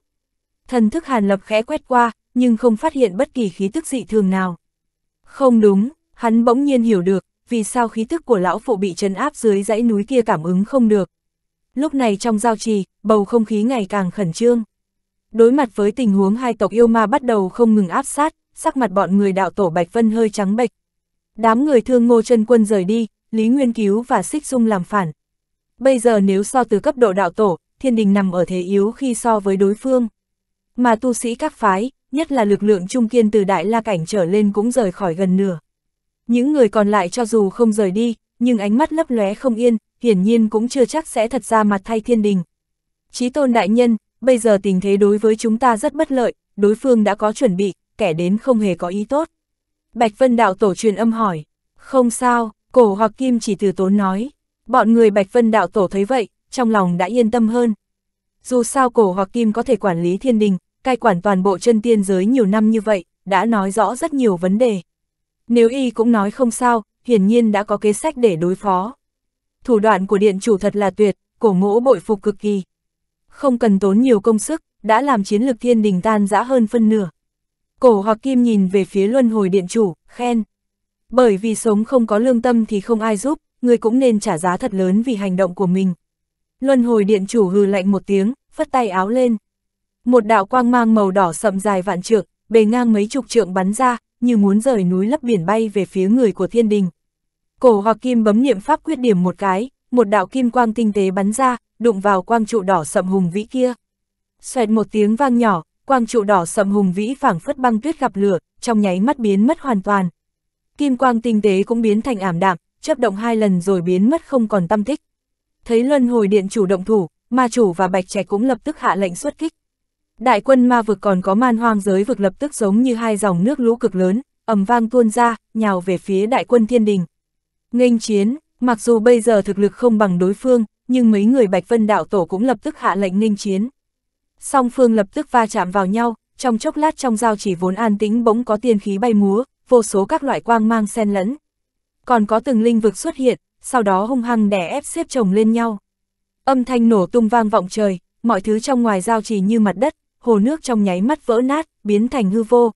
Thần thức Hàn Lập khẽ quét qua, nhưng không phát hiện bất kỳ khí tức dị thường nào. Không đúng, hắn bỗng nhiên hiểu được, vì sao khí tức của lão phụ bị trấn áp dưới dãy núi kia cảm ứng không được. Lúc này trong giao trì, bầu không khí ngày càng khẩn trương. Đối mặt với tình huống hai tộc yêu ma bắt đầu không ngừng áp sát, sắc mặt bọn người đạo tổ Bạch Vân hơi trắng bệch. Đám người thương ngô chân quân rời đi, Lý Nguyên Cứu và Xích Dung làm phản. Bây giờ nếu so từ cấp độ đạo tổ, thiên đình nằm ở thế yếu khi so với đối phương. Mà tu sĩ các phái, nhất là lực lượng trung kiên từ đại la cảnh trở lên cũng rời khỏi gần nửa. Những người còn lại cho dù không rời đi, nhưng ánh mắt lấp lóe không yên, hiển nhiên cũng chưa chắc sẽ thật ra mặt thay thiên đình. Chí tôn đại nhân, bây giờ tình thế đối với chúng ta rất bất lợi, đối phương đã có chuẩn bị, kẻ đến không hề có ý tốt. Bạch Vân Đạo Tổ truyền âm hỏi, không sao, cổ hoặc kim chỉ từ tốn nói, bọn người Bạch Vân Đạo Tổ thấy vậy, trong lòng đã yên tâm hơn. Dù sao cổ hoặc kim có thể quản lý thiên đình, cai quản toàn bộ chân tiên giới nhiều năm như vậy, đã nói rõ rất nhiều vấn đề. Nếu y cũng nói không sao, hiển nhiên đã có kế sách để đối phó. Thủ đoạn của điện chủ thật là tuyệt, cổ ngũ bội phục cực kỳ. Không cần tốn nhiều công sức, đã làm chiến lược thiên đình tan rã hơn phân nửa. Cổ hoặc kim nhìn về phía luân hồi điện chủ, khen. Bởi vì sống không có lương tâm thì không ai giúp, người cũng nên trả giá thật lớn vì hành động của mình. Luân hồi điện chủ hừ lạnh một tiếng, phất tay áo lên. Một đạo quang mang màu đỏ sậm dài vạn trượng, bề ngang mấy chục trượng bắn ra, như muốn rời núi lấp biển bay về phía người của thiên đình. Cổ hoặc kim bấm niệm pháp quyết điểm một cái, một đạo kim quang tinh tế bắn ra, đụng vào quang trụ đỏ sậm hùng vĩ kia. Xoẹt một tiếng vang nhỏ, quang trụ đỏ sầm hùng vĩ phảng phất băng tuyết gặp lửa, trong nháy mắt biến mất hoàn toàn. Kim quang tinh tế cũng biến thành ảm đạm, chấp động hai lần rồi biến mất không còn tâm tích. Thấy luân hồi điện chủ động thủ, ma chủ và bạch trẻ cũng lập tức hạ lệnh xuất kích. Đại quân ma vực còn có man hoang giới vực lập tức giống như hai dòng nước lũ cực lớn, ầm vang tuôn ra, nhào về phía đại quân thiên đình. Nghênh chiến, mặc dù bây giờ thực lực không bằng đối phương, nhưng mấy người Bạch Vân đạo tổ cũng lập tức hạ lệnh nghênh chiến. Song phương lập tức va chạm vào nhau, trong chốc lát trong giao chỉ vốn an tĩnh bỗng có tiên khí bay múa, vô số các loại quang mang xen lẫn. Còn có từng linh vực xuất hiện, sau đó hung hăng đè ép xếp chồng lên nhau. Âm thanh nổ tung vang vọng trời, mọi thứ trong ngoài giao chỉ như mặt đất, hồ nước trong nháy mắt vỡ nát, biến thành hư vô.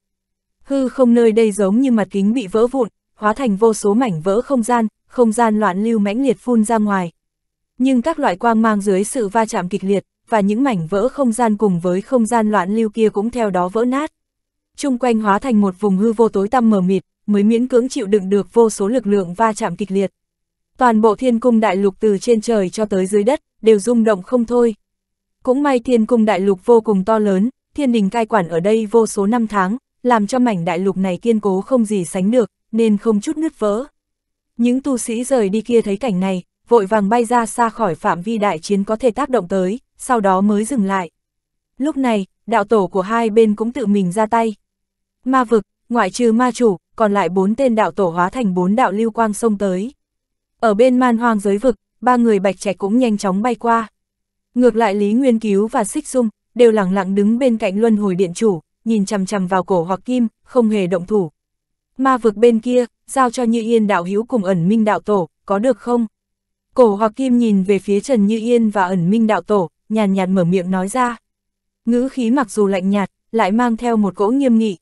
Hư không nơi đây giống như mặt kính bị vỡ vụn, hóa thành vô số mảnh vỡ không gian, không gian loạn lưu mãnh liệt phun ra ngoài. Nhưng các loại quang mang dưới sự va chạm kịch liệt, và những mảnh vỡ không gian cùng với không gian loạn lưu kia cũng theo đó vỡ nát. Trung quanh hóa thành một vùng hư vô tối tăm mờ mịt, mới miễn cưỡng chịu đựng được vô số lực lượng va chạm kịch liệt. Toàn bộ thiên cung đại lục từ trên trời cho tới dưới đất, đều rung động không thôi. Cũng may thiên cung đại lục vô cùng to lớn, thiên đình cai quản ở đây vô số năm tháng, làm cho mảnh đại lục này kiên cố không gì sánh được, nên không chút nứt vỡ. Những tu sĩ rời đi kia thấy cảnh này, vội vàng bay ra xa khỏi phạm vi đại chiến có thể tác động tới, sau đó mới dừng lại. Lúc này, đạo tổ của hai bên cũng tự mình ra tay. Ma vực, ngoại trừ ma chủ, còn lại bốn tên đạo tổ hóa thành bốn đạo lưu quang sông tới. Ở bên man hoang giới vực, ba người bạch trẻ cũng nhanh chóng bay qua. Ngược lại Lý Nguyên Cứu và Xích Dung đều lặng lặng đứng bên cạnh luân hồi điện chủ, nhìn chằm chằm vào cổ hoặc kim, không hề động thủ. Ma vực bên kia, giao cho Như Yên đạo hữu cùng ẩn minh đạo tổ, có được không? Cổ hoặc kim nhìn về phía Trần Như Yên và ẩn minh đạo tổ, nhàn nhạt mở miệng nói ra. Ngữ khí mặc dù lạnh nhạt, lại mang theo một cỗ nghiêm nghị.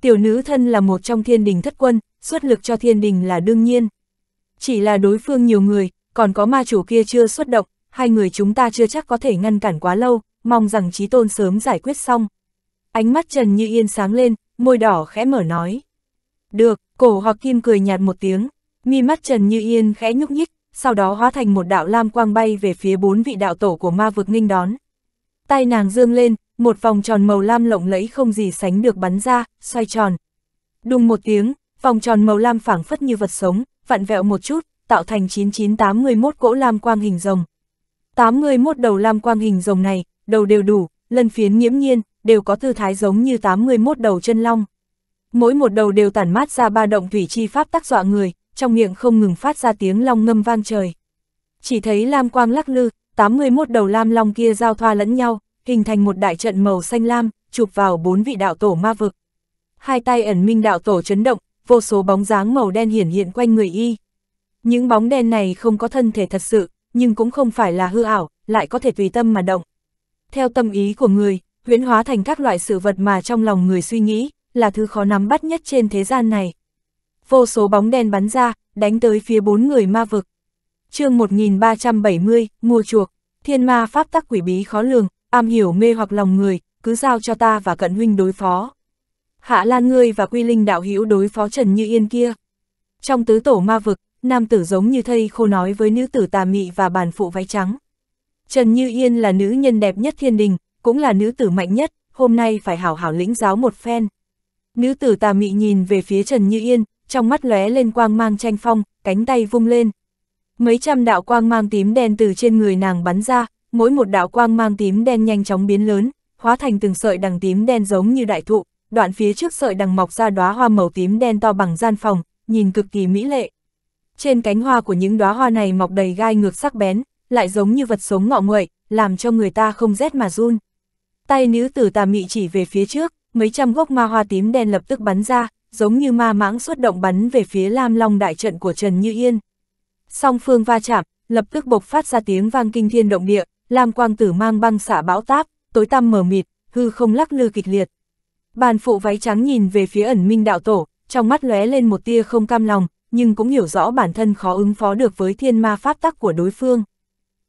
Tiểu nữ thân là một trong thiên đình thất quân, xuất lực cho thiên đình là đương nhiên. Chỉ là đối phương nhiều người, còn có ma chủ kia chưa xuất động, hai người chúng ta chưa chắc có thể ngăn cản quá lâu, mong rằng trí tôn sớm giải quyết xong. Ánh mắt Trần Như Yên sáng lên, môi đỏ khẽ mở nói. Được, cổ hoặc kim cười nhạt một tiếng, mi mắt Trần Như Yên khẽ nhúc nhích, sau đó hóa thành một đạo lam quang bay về phía bốn vị đạo tổ của ma vực nghênh đón. Tay nàng dương lên, một vòng tròn màu lam lộng lẫy không gì sánh được bắn ra, xoay tròn. Đùng một tiếng, vòng tròn màu lam phảng phất như vật sống, vặn vẹo một chút, tạo thành 9981 cỗ lam quang hình rồng. 81 đầu lam quang hình rồng này, đầu đều đủ, lân phiến nghiễm nhiên, đều có tư thái giống như 81 đầu chân long. Mỗi một đầu đều tản mát ra ba động thủy chi pháp tác dọa người, trong miệng không ngừng phát ra tiếng long ngâm vang trời. Chỉ thấy lam quang lắc lư, 81 đầu lam long kia giao thoa lẫn nhau, hình thành một đại trận màu xanh lam, chụp vào bốn vị đạo tổ ma vực. Hai tay ẩn minh đạo tổ chấn động, vô số bóng dáng màu đen hiển hiện quanh người y. Những bóng đen này không có thân thể thật sự, nhưng cũng không phải là hư ảo, lại có thể tùy tâm mà động. Theo tâm ý của người, huyễn hóa thành các loại sự vật mà trong lòng người suy nghĩ, là thứ khó nắm bắt nhất trên thế gian này vô số bóng đen bắn ra, đánh tới phía bốn người ma vực. chương 1370, mua chuộc, thiên ma pháp tắc quỷ bí khó lường, am hiểu mê hoặc lòng người, cứ giao cho ta và cận huynh đối phó. Hạ Lan ngươi và Quy Linh đạo hữu đối phó Trần Như Yên kia. Trong tứ tổ ma vực, nam tử giống như thây khô nói với nữ tử tà mị và bàn phụ váy trắng. Trần Như Yên là nữ nhân đẹp nhất thiên đình, cũng là nữ tử mạnh nhất, hôm nay phải hảo hảo lĩnh giáo một phen. Nữ tử tà mị nhìn về phía Trần Như Yên, trong mắt lóe lên quang mang tranh phong, cánh tay vung lên. Mấy trăm đạo quang mang tím đen từ trên người nàng bắn ra, mỗi một đạo quang mang tím đen nhanh chóng biến lớn, hóa thành từng sợi đằng tím đen giống như đại thụ, đoạn phía trước sợi đằng mọc ra đóa hoa màu tím đen to bằng gian phòng, nhìn cực kỳ mỹ lệ. Trên cánh hoa của những đóa hoa này mọc đầy gai ngược sắc bén, lại giống như vật sống ngọ nguậy, làm cho người ta không rét mà run. Tay nữ tử tà mị chỉ về phía trước, mấy trăm gốc ma hoa tím đen lập tức bắn ra, giống như ma mãng xuất động bắn về phía Lam Long đại trận của Trần Như Yên. Song phương va chạm, lập tức bộc phát ra tiếng vang kinh thiên động địa, Lam Quang Tử mang băng xả bão táp, tối tăm mờ mịt, hư không lắc lư kịch liệt. Bàn phụ váy trắng nhìn về phía ẩn minh đạo tổ, trong mắt lóe lên một tia không cam lòng, nhưng cũng hiểu rõ bản thân khó ứng phó được với thiên ma pháp tắc của đối phương.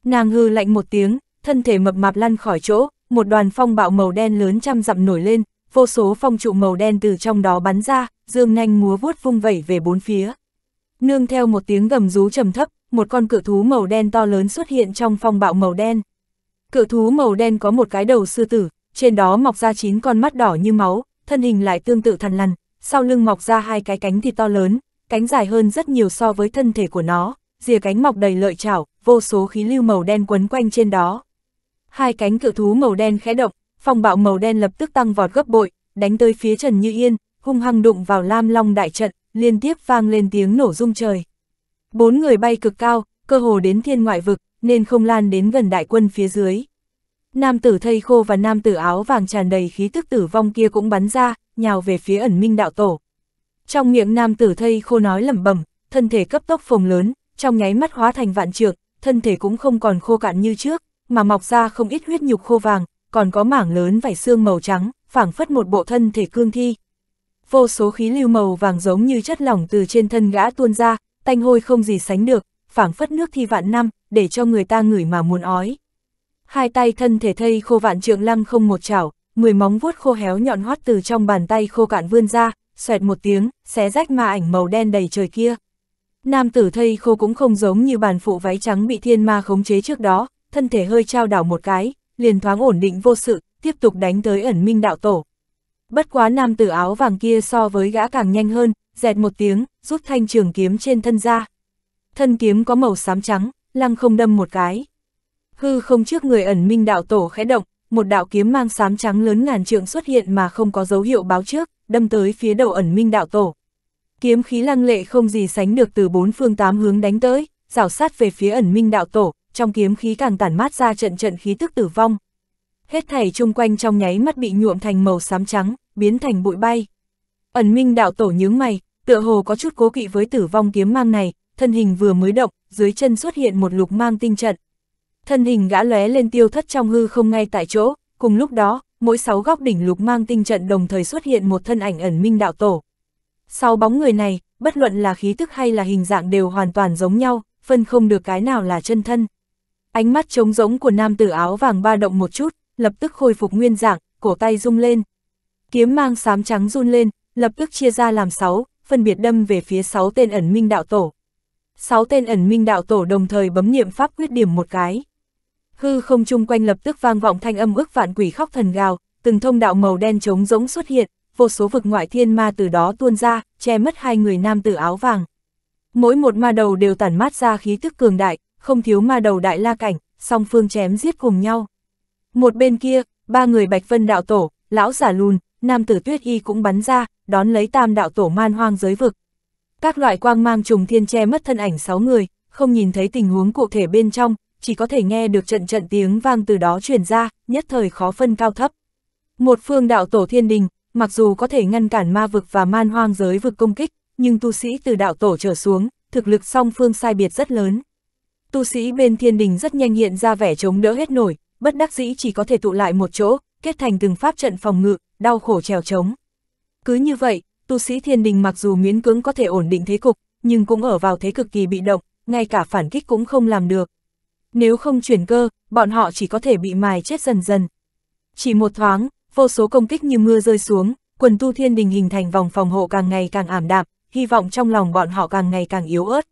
Nàng hư lạnh một tiếng, thân thể mập mạp lăn khỏi chỗ, một đoàn phong bạo màu đen lớn trăm dặm nổi lên, vô số phong trụ màu đen từ trong đó bắn ra, dương nanh múa vuốt vung vẩy về bốn phía. Nương theo một tiếng gầm rú trầm thấp, một con cự thú màu đen to lớn xuất hiện trong phong bạo màu đen. Cự thú màu đen có một cái đầu sư tử, trên đó mọc ra chín con mắt đỏ như máu, thân hình lại tương tự thần lằn, sau lưng mọc ra hai cái cánh thì to lớn, cánh dài hơn rất nhiều so với thân thể của nó, rìa cánh mọc đầy lợi chảo, vô số khí lưu màu đen quấn quanh trên đó. Hai cánh cự thú màu đen khẽ động, phong bạo màu đen lập tức tăng vọt gấp bội, đánh tới phía Trần Như Yên, hung hăng đụng vào Lam Long đại trận, liên tiếp vang lên tiếng nổ rung trời. Bốn người bay cực cao, cơ hồ đến thiên ngoại vực, nên không lan đến gần đại quân phía dưới. Nam tử thây khô và nam tử áo vàng tràn đầy khí tức tử vong kia cũng bắn ra, nhào về phía ẩn minh đạo tổ. Trong miệng nam tử thây khô nói lẩm bẩm, thân thể cấp tốc phồng lớn, trong nháy mắt hóa thành vạn trượng, thân thể cũng không còn khô cạn như trước, mà mọc ra không ít huyết nhục khô vàng, còn có mảng lớn vảy xương màu trắng, phảng phất một bộ thân thể cương thi, vô số khí lưu màu vàng giống như chất lỏng từ trên thân gã tuôn ra, tanh hôi không gì sánh được, phảng phất nước thi vạn năm, để cho người ta ngửi mà muốn ói. Hai tay thân thể thây khô vạn trượng lăng không một chảo, mười móng vuốt khô héo nhọn hoắt từ trong bàn tay khô cạn vươn ra, xoẹt một tiếng, xé rách ma ảnh màu đen đầy trời kia. Nam tử thây khô cũng không giống như bàn phụ váy trắng bị thiên ma khống chế trước đó, thân thể hơi trao đảo một cái, liền thoáng ổn định vô sự, tiếp tục đánh tới ẩn minh đạo tổ bất quá nam tử áo vàng kia so với gã càng nhanh hơn, dẹt một tiếng, rút thanh trường kiếm trên thân ra. Thân kiếm có màu xám trắng, lăng không đâm một cái. Hư không trước người ẩn minh đạo tổ khẽ động, một đạo kiếm mang xám trắng lớn ngàn trượng xuất hiện mà không có dấu hiệu báo trước, đâm tới phía đầu ẩn minh đạo tổ. Kiếm khí lăng lệ không gì sánh được từ bốn phương tám hướng đánh tới, rảo sát về phía ẩn minh đạo tổ, trong kiếm khí càng tản mát ra trận trận khí tức tử vong, hết thảy chung quanh trong nháy mắt bị nhuộm thành màu xám trắng, biến thành bụi bay. Ẩn minh đạo tổ nhướng mày, tựa hồ có chút cố kỵ với tử vong kiếm mang này, thân hình vừa mới động, dưới chân xuất hiện một lục mang tinh trận. Thân hình gã lóe lên tiêu thất trong hư không ngay tại chỗ, cùng lúc đó, mỗi sáu góc đỉnh lục mang tinh trận đồng thời xuất hiện một thân ảnh ẩn minh đạo tổ. Sau bóng người này, bất luận là khí tức hay là hình dạng đều hoàn toàn giống nhau, phân không được cái nào là chân thân. Ánh mắt trống rỗng của nam tử áo vàng ba động một chút, lập tức khôi phục nguyên dạng, cổ tay rung lên. Kiếm mang xám trắng run lên, lập tức chia ra làm sáu, phân biệt đâm về phía sáu tên ẩn minh đạo tổ. Sáu tên ẩn minh đạo tổ đồng thời bấm niệm pháp quyết điểm một cái. Hư không chung quanh lập tức vang vọng thanh âm ước vạn quỷ khóc thần gào, từng thông đạo màu đen trống rỗng xuất hiện, vô số vực ngoại thiên ma từ đó tuôn ra, che mất hai người nam tử áo vàng. Mỗi một ma đầu đều tản mát ra khí tức cường đại, không thiếu ma đầu đại la cảnh, song phương chém giết cùng nhau. Một bên kia, ba người Bạch Vân đạo tổ, lão giả lùn, nam tử tuyết y cũng bắn ra, đón lấy tam đạo tổ man hoang giới vực. Các loại quang mang trùng thiên che mất thân ảnh sáu người, không nhìn thấy tình huống cụ thể bên trong, chỉ có thể nghe được trận trận tiếng vang từ đó truyền ra, nhất thời khó phân cao thấp. Một phương đạo tổ thiên đình, mặc dù có thể ngăn cản ma vực và man hoang giới vực công kích, nhưng tu sĩ từ đạo tổ trở xuống, thực lực song phương sai biệt rất lớn. Tu sĩ bên thiên đình rất nhanh hiện ra vẻ chống đỡ hết nổi, bất đắc dĩ chỉ có thể tụ lại một chỗ, kết thành từng pháp trận phòng ngự, đau khổ trèo trống. Cứ như vậy, tu sĩ thiên đình mặc dù miễn cưỡng có thể ổn định thế cục, nhưng cũng ở vào thế cực kỳ bị động, ngay cả phản kích cũng không làm được. Nếu không chuyển cơ, bọn họ chỉ có thể bị mài chết dần dần. Chỉ một thoáng, vô số công kích như mưa rơi xuống, quần tu thiên đình hình thành vòng phòng hộ càng ngày càng ảm đạm, hy vọng trong lòng bọn họ càng ngày càng yếu ớt.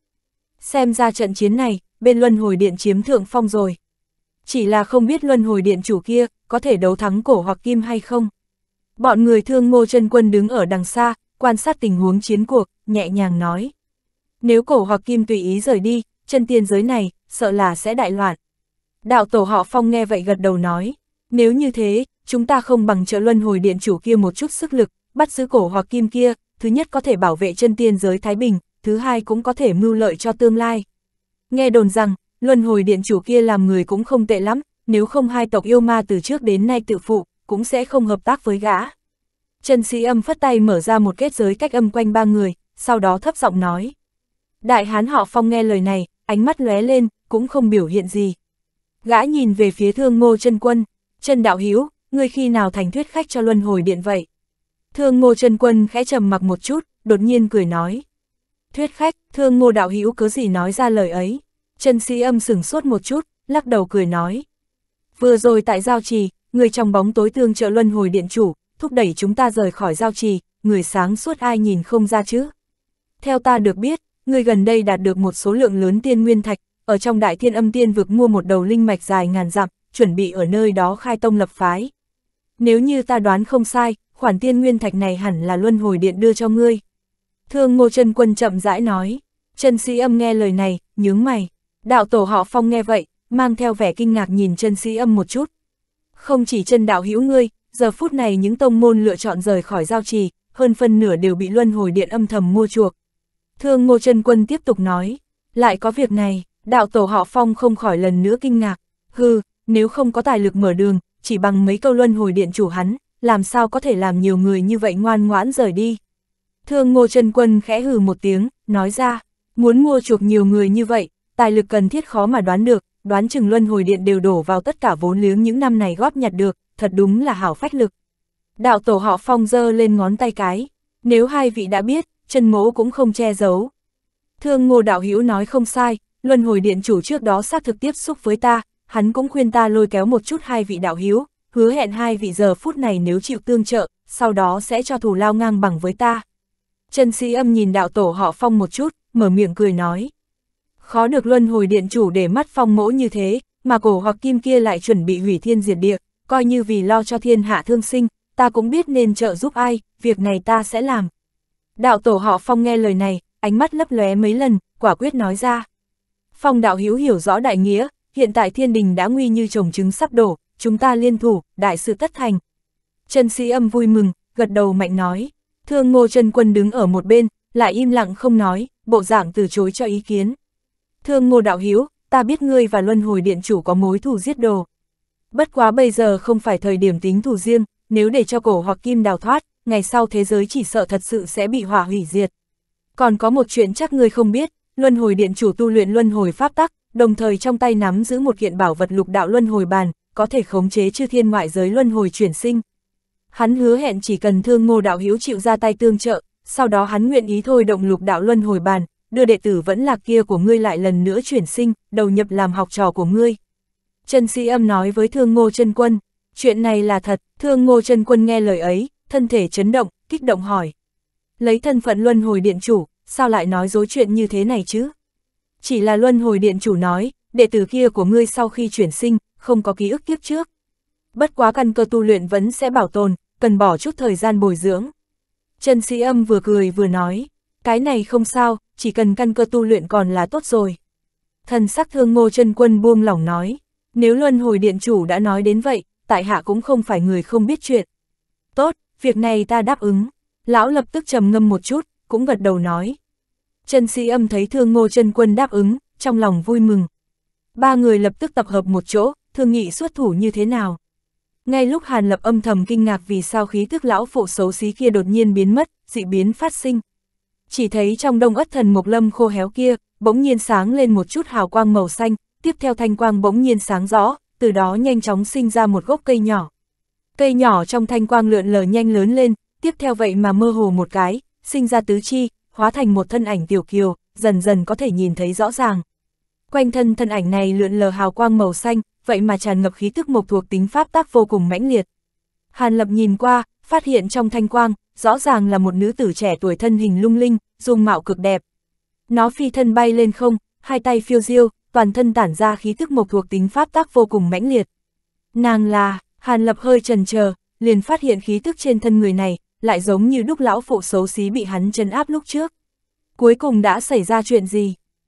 Xem ra trận chiến này, bên luân hồi điện chiếm thượng phong rồi chỉ là không biết luân hồi điện chủ kia có thể đấu thắng cổ hoặc kim hay không. Bọn người thương ngô chân quân đứng ở đằng xa, quan sát tình huống chiến cuộc, nhẹ nhàng nói. Nếu cổ hoặc kim tùy ý rời đi, chân tiên giới này, sợ là sẽ đại loạn. Đạo tổ họ phong nghe vậy gật đầu nói, nếu như thế, chúng ta không bằng trợ luân hồi điện chủ kia một chút sức lực, bắt giữ cổ hoặc kim kia, thứ nhất có thể bảo vệ chân tiên giới Thái Bình, thứ hai cũng có thể mưu lợi cho tương lai. Nghe đồn rằng, Luân hồi điện chủ kia làm người cũng không tệ lắm, nếu không hai tộc yêu ma từ trước đến nay tự phụ, cũng sẽ không hợp tác với gã. Trần Sĩ Âm phất tay mở ra một kết giới cách âm quanh ba người, sau đó thấp giọng nói. Đại hán họ phong nghe lời này, ánh mắt lóe lên, cũng không biểu hiện gì. Gã nhìn về phía thương ngô chân quân, chân đạo hiếu, ngươi khi nào thành thuyết khách cho luân hồi điện vậy? Thương ngô chân quân khẽ trầm mặc một chút, đột nhiên cười nói. Thuyết khách, thương ngô đạo hữu cứ gì nói ra lời ấy. Trần Sĩ Âm sửng sốt một chút, lắc đầu cười nói. Vừa rồi tại Giao Trì, người trong bóng tối tương trợ luân hồi điện chủ, thúc đẩy chúng ta rời khỏi Giao Trì, người sáng suốt ai nhìn không ra chứ. Theo ta được biết, người gần đây đạt được một số lượng lớn tiên nguyên thạch, ở trong đại thiên âm tiên vực mua một đầu linh mạch dài ngàn dặm, chuẩn bị ở nơi đó khai tông lập phái. Nếu như ta đoán không sai, khoản tiên nguyên thạch này hẳn là luân hồi điện đưa cho ngươi. Thương Ngô Trân Quân chậm rãi nói, Trần Sĩ Âm nghe lời này, nhướng mày. Đạo tổ họ phong nghe vậy, mang theo vẻ kinh ngạc nhìn chân sĩ âm một chút. Không chỉ chân đạo hữu ngươi, giờ phút này những tông môn lựa chọn rời khỏi giao trì, hơn phân nửa đều bị luân hồi điện âm thầm mua chuộc. Thương Ngô chân Quân tiếp tục nói, lại có việc này, đạo tổ họ phong không khỏi lần nữa kinh ngạc, hư, nếu không có tài lực mở đường, chỉ bằng mấy câu luân hồi điện chủ hắn, làm sao có thể làm nhiều người như vậy ngoan ngoãn rời đi. Thương Ngô chân Quân khẽ hừ một tiếng, nói ra, muốn mua chuộc nhiều người như vậy, Tài lực cần thiết khó mà đoán được, đoán chừng luân hồi điện đều đổ vào tất cả vốn liếng những năm này góp nhặt được, thật đúng là hảo phách lực. Đạo tổ họ phong dơ lên ngón tay cái, nếu hai vị đã biết, chân mố cũng không che giấu. Thương ngô đạo hữu nói không sai, luân hồi điện chủ trước đó xác thực tiếp xúc với ta, hắn cũng khuyên ta lôi kéo một chút hai vị đạo hữu, hứa hẹn hai vị giờ phút này nếu chịu tương trợ, sau đó sẽ cho thù lao ngang bằng với ta. Trần sĩ âm nhìn đạo tổ họ phong một chút, mở miệng cười nói khó được luân hồi điện chủ để mắt phong mẫu như thế, mà cổ hoặc kim kia lại chuẩn bị hủy thiên diệt địa, coi như vì lo cho thiên hạ thương sinh, ta cũng biết nên trợ giúp ai, việc này ta sẽ làm. Đạo tổ họ phong nghe lời này, ánh mắt lấp lóe mấy lần, quả quyết nói ra. Phong đạo hiếu hiểu rõ đại nghĩa, hiện tại thiên đình đã nguy như trồng trứng sắp đổ, chúng ta liên thủ, đại sự tất thành. Trần sĩ âm vui mừng, gật đầu mạnh nói. Thương ngô chân quân đứng ở một bên, lại im lặng không nói, bộ dạng từ chối cho ý kiến. Thương ngô đạo hiếu, ta biết ngươi và luân hồi điện chủ có mối thù giết đồ. Bất quá bây giờ không phải thời điểm tính thù riêng, nếu để cho cổ hoặc kim đào thoát, ngày sau thế giới chỉ sợ thật sự sẽ bị hỏa hủy diệt. Còn có một chuyện chắc ngươi không biết, luân hồi điện chủ tu luyện luân hồi pháp tắc, đồng thời trong tay nắm giữ một kiện bảo vật lục đạo luân hồi bàn, có thể khống chế chư thiên ngoại giới luân hồi chuyển sinh. Hắn hứa hẹn chỉ cần thương ngô đạo hiếu chịu ra tay tương trợ, sau đó hắn nguyện ý thôi động lục đạo luân hồi bàn, đưa đệ tử vẫn lạc kia của ngươi lại lần nữa chuyển sinh, đầu nhập làm học trò của ngươi. Trần Sĩ Âm nói với Thương Ngô Trân Quân, chuyện này là thật, Thương Ngô Trân Quân nghe lời ấy, thân thể chấn động, kích động hỏi. Lấy thân phận luân hồi điện chủ, sao lại nói dối chuyện như thế này chứ? Chỉ là luân hồi điện chủ nói, đệ tử kia của ngươi sau khi chuyển sinh, không có ký ức kiếp trước. Bất quá căn cơ tu luyện vẫn sẽ bảo tồn, cần bỏ chút thời gian bồi dưỡng. Trần Sĩ Âm vừa cười vừa nói, cái này không sao, chỉ cần căn cơ tu luyện còn là tốt rồi. Thần sắc thương ngô chân quân buông lỏng nói, nếu luân hồi điện chủ đã nói đến vậy, tại hạ cũng không phải người không biết chuyện. Tốt, việc này ta đáp ứng. Lão lập tức trầm ngâm một chút, cũng gật đầu nói. Trần sĩ âm thấy thương ngô chân quân đáp ứng, trong lòng vui mừng. Ba người lập tức tập hợp một chỗ, thương nghị xuất thủ như thế nào. Ngay lúc Hàn Lập âm thầm kinh ngạc vì sao khí thức lão phụ xấu xí kia đột nhiên biến mất, dị biến phát sinh, chỉ thấy trong đông ất thần mộc lâm khô héo kia, bỗng nhiên sáng lên một chút hào quang màu xanh, tiếp theo thanh quang bỗng nhiên sáng rõ, từ đó nhanh chóng sinh ra một gốc cây nhỏ. Cây nhỏ trong thanh quang lượn lờ nhanh lớn lên, tiếp theo vậy mà mơ hồ một cái, sinh ra tứ chi, hóa thành một thân ảnh tiểu kiều, dần dần có thể nhìn thấy rõ ràng. Quanh thân thân ảnh này lượn lờ hào quang màu xanh, vậy mà tràn ngập khí tức mộc thuộc tính pháp tác vô cùng mãnh liệt. Hàn Lập nhìn qua, phát hiện trong thanh quang, rõ ràng là một nữ tử trẻ tuổi thân hình lung linh, dung mạo cực đẹp. Nó phi thân bay lên không, hai tay phiêu diêu, toàn thân tản ra khí thức mộc thuộc tính pháp tác vô cùng mãnh liệt. Nàng là, Hàn Lập hơi trần chờ, liền phát hiện khí thức trên thân người này, lại giống như đúc lão phụ xấu xí bị hắn chân áp lúc trước. Cuối cùng đã xảy ra chuyện gì?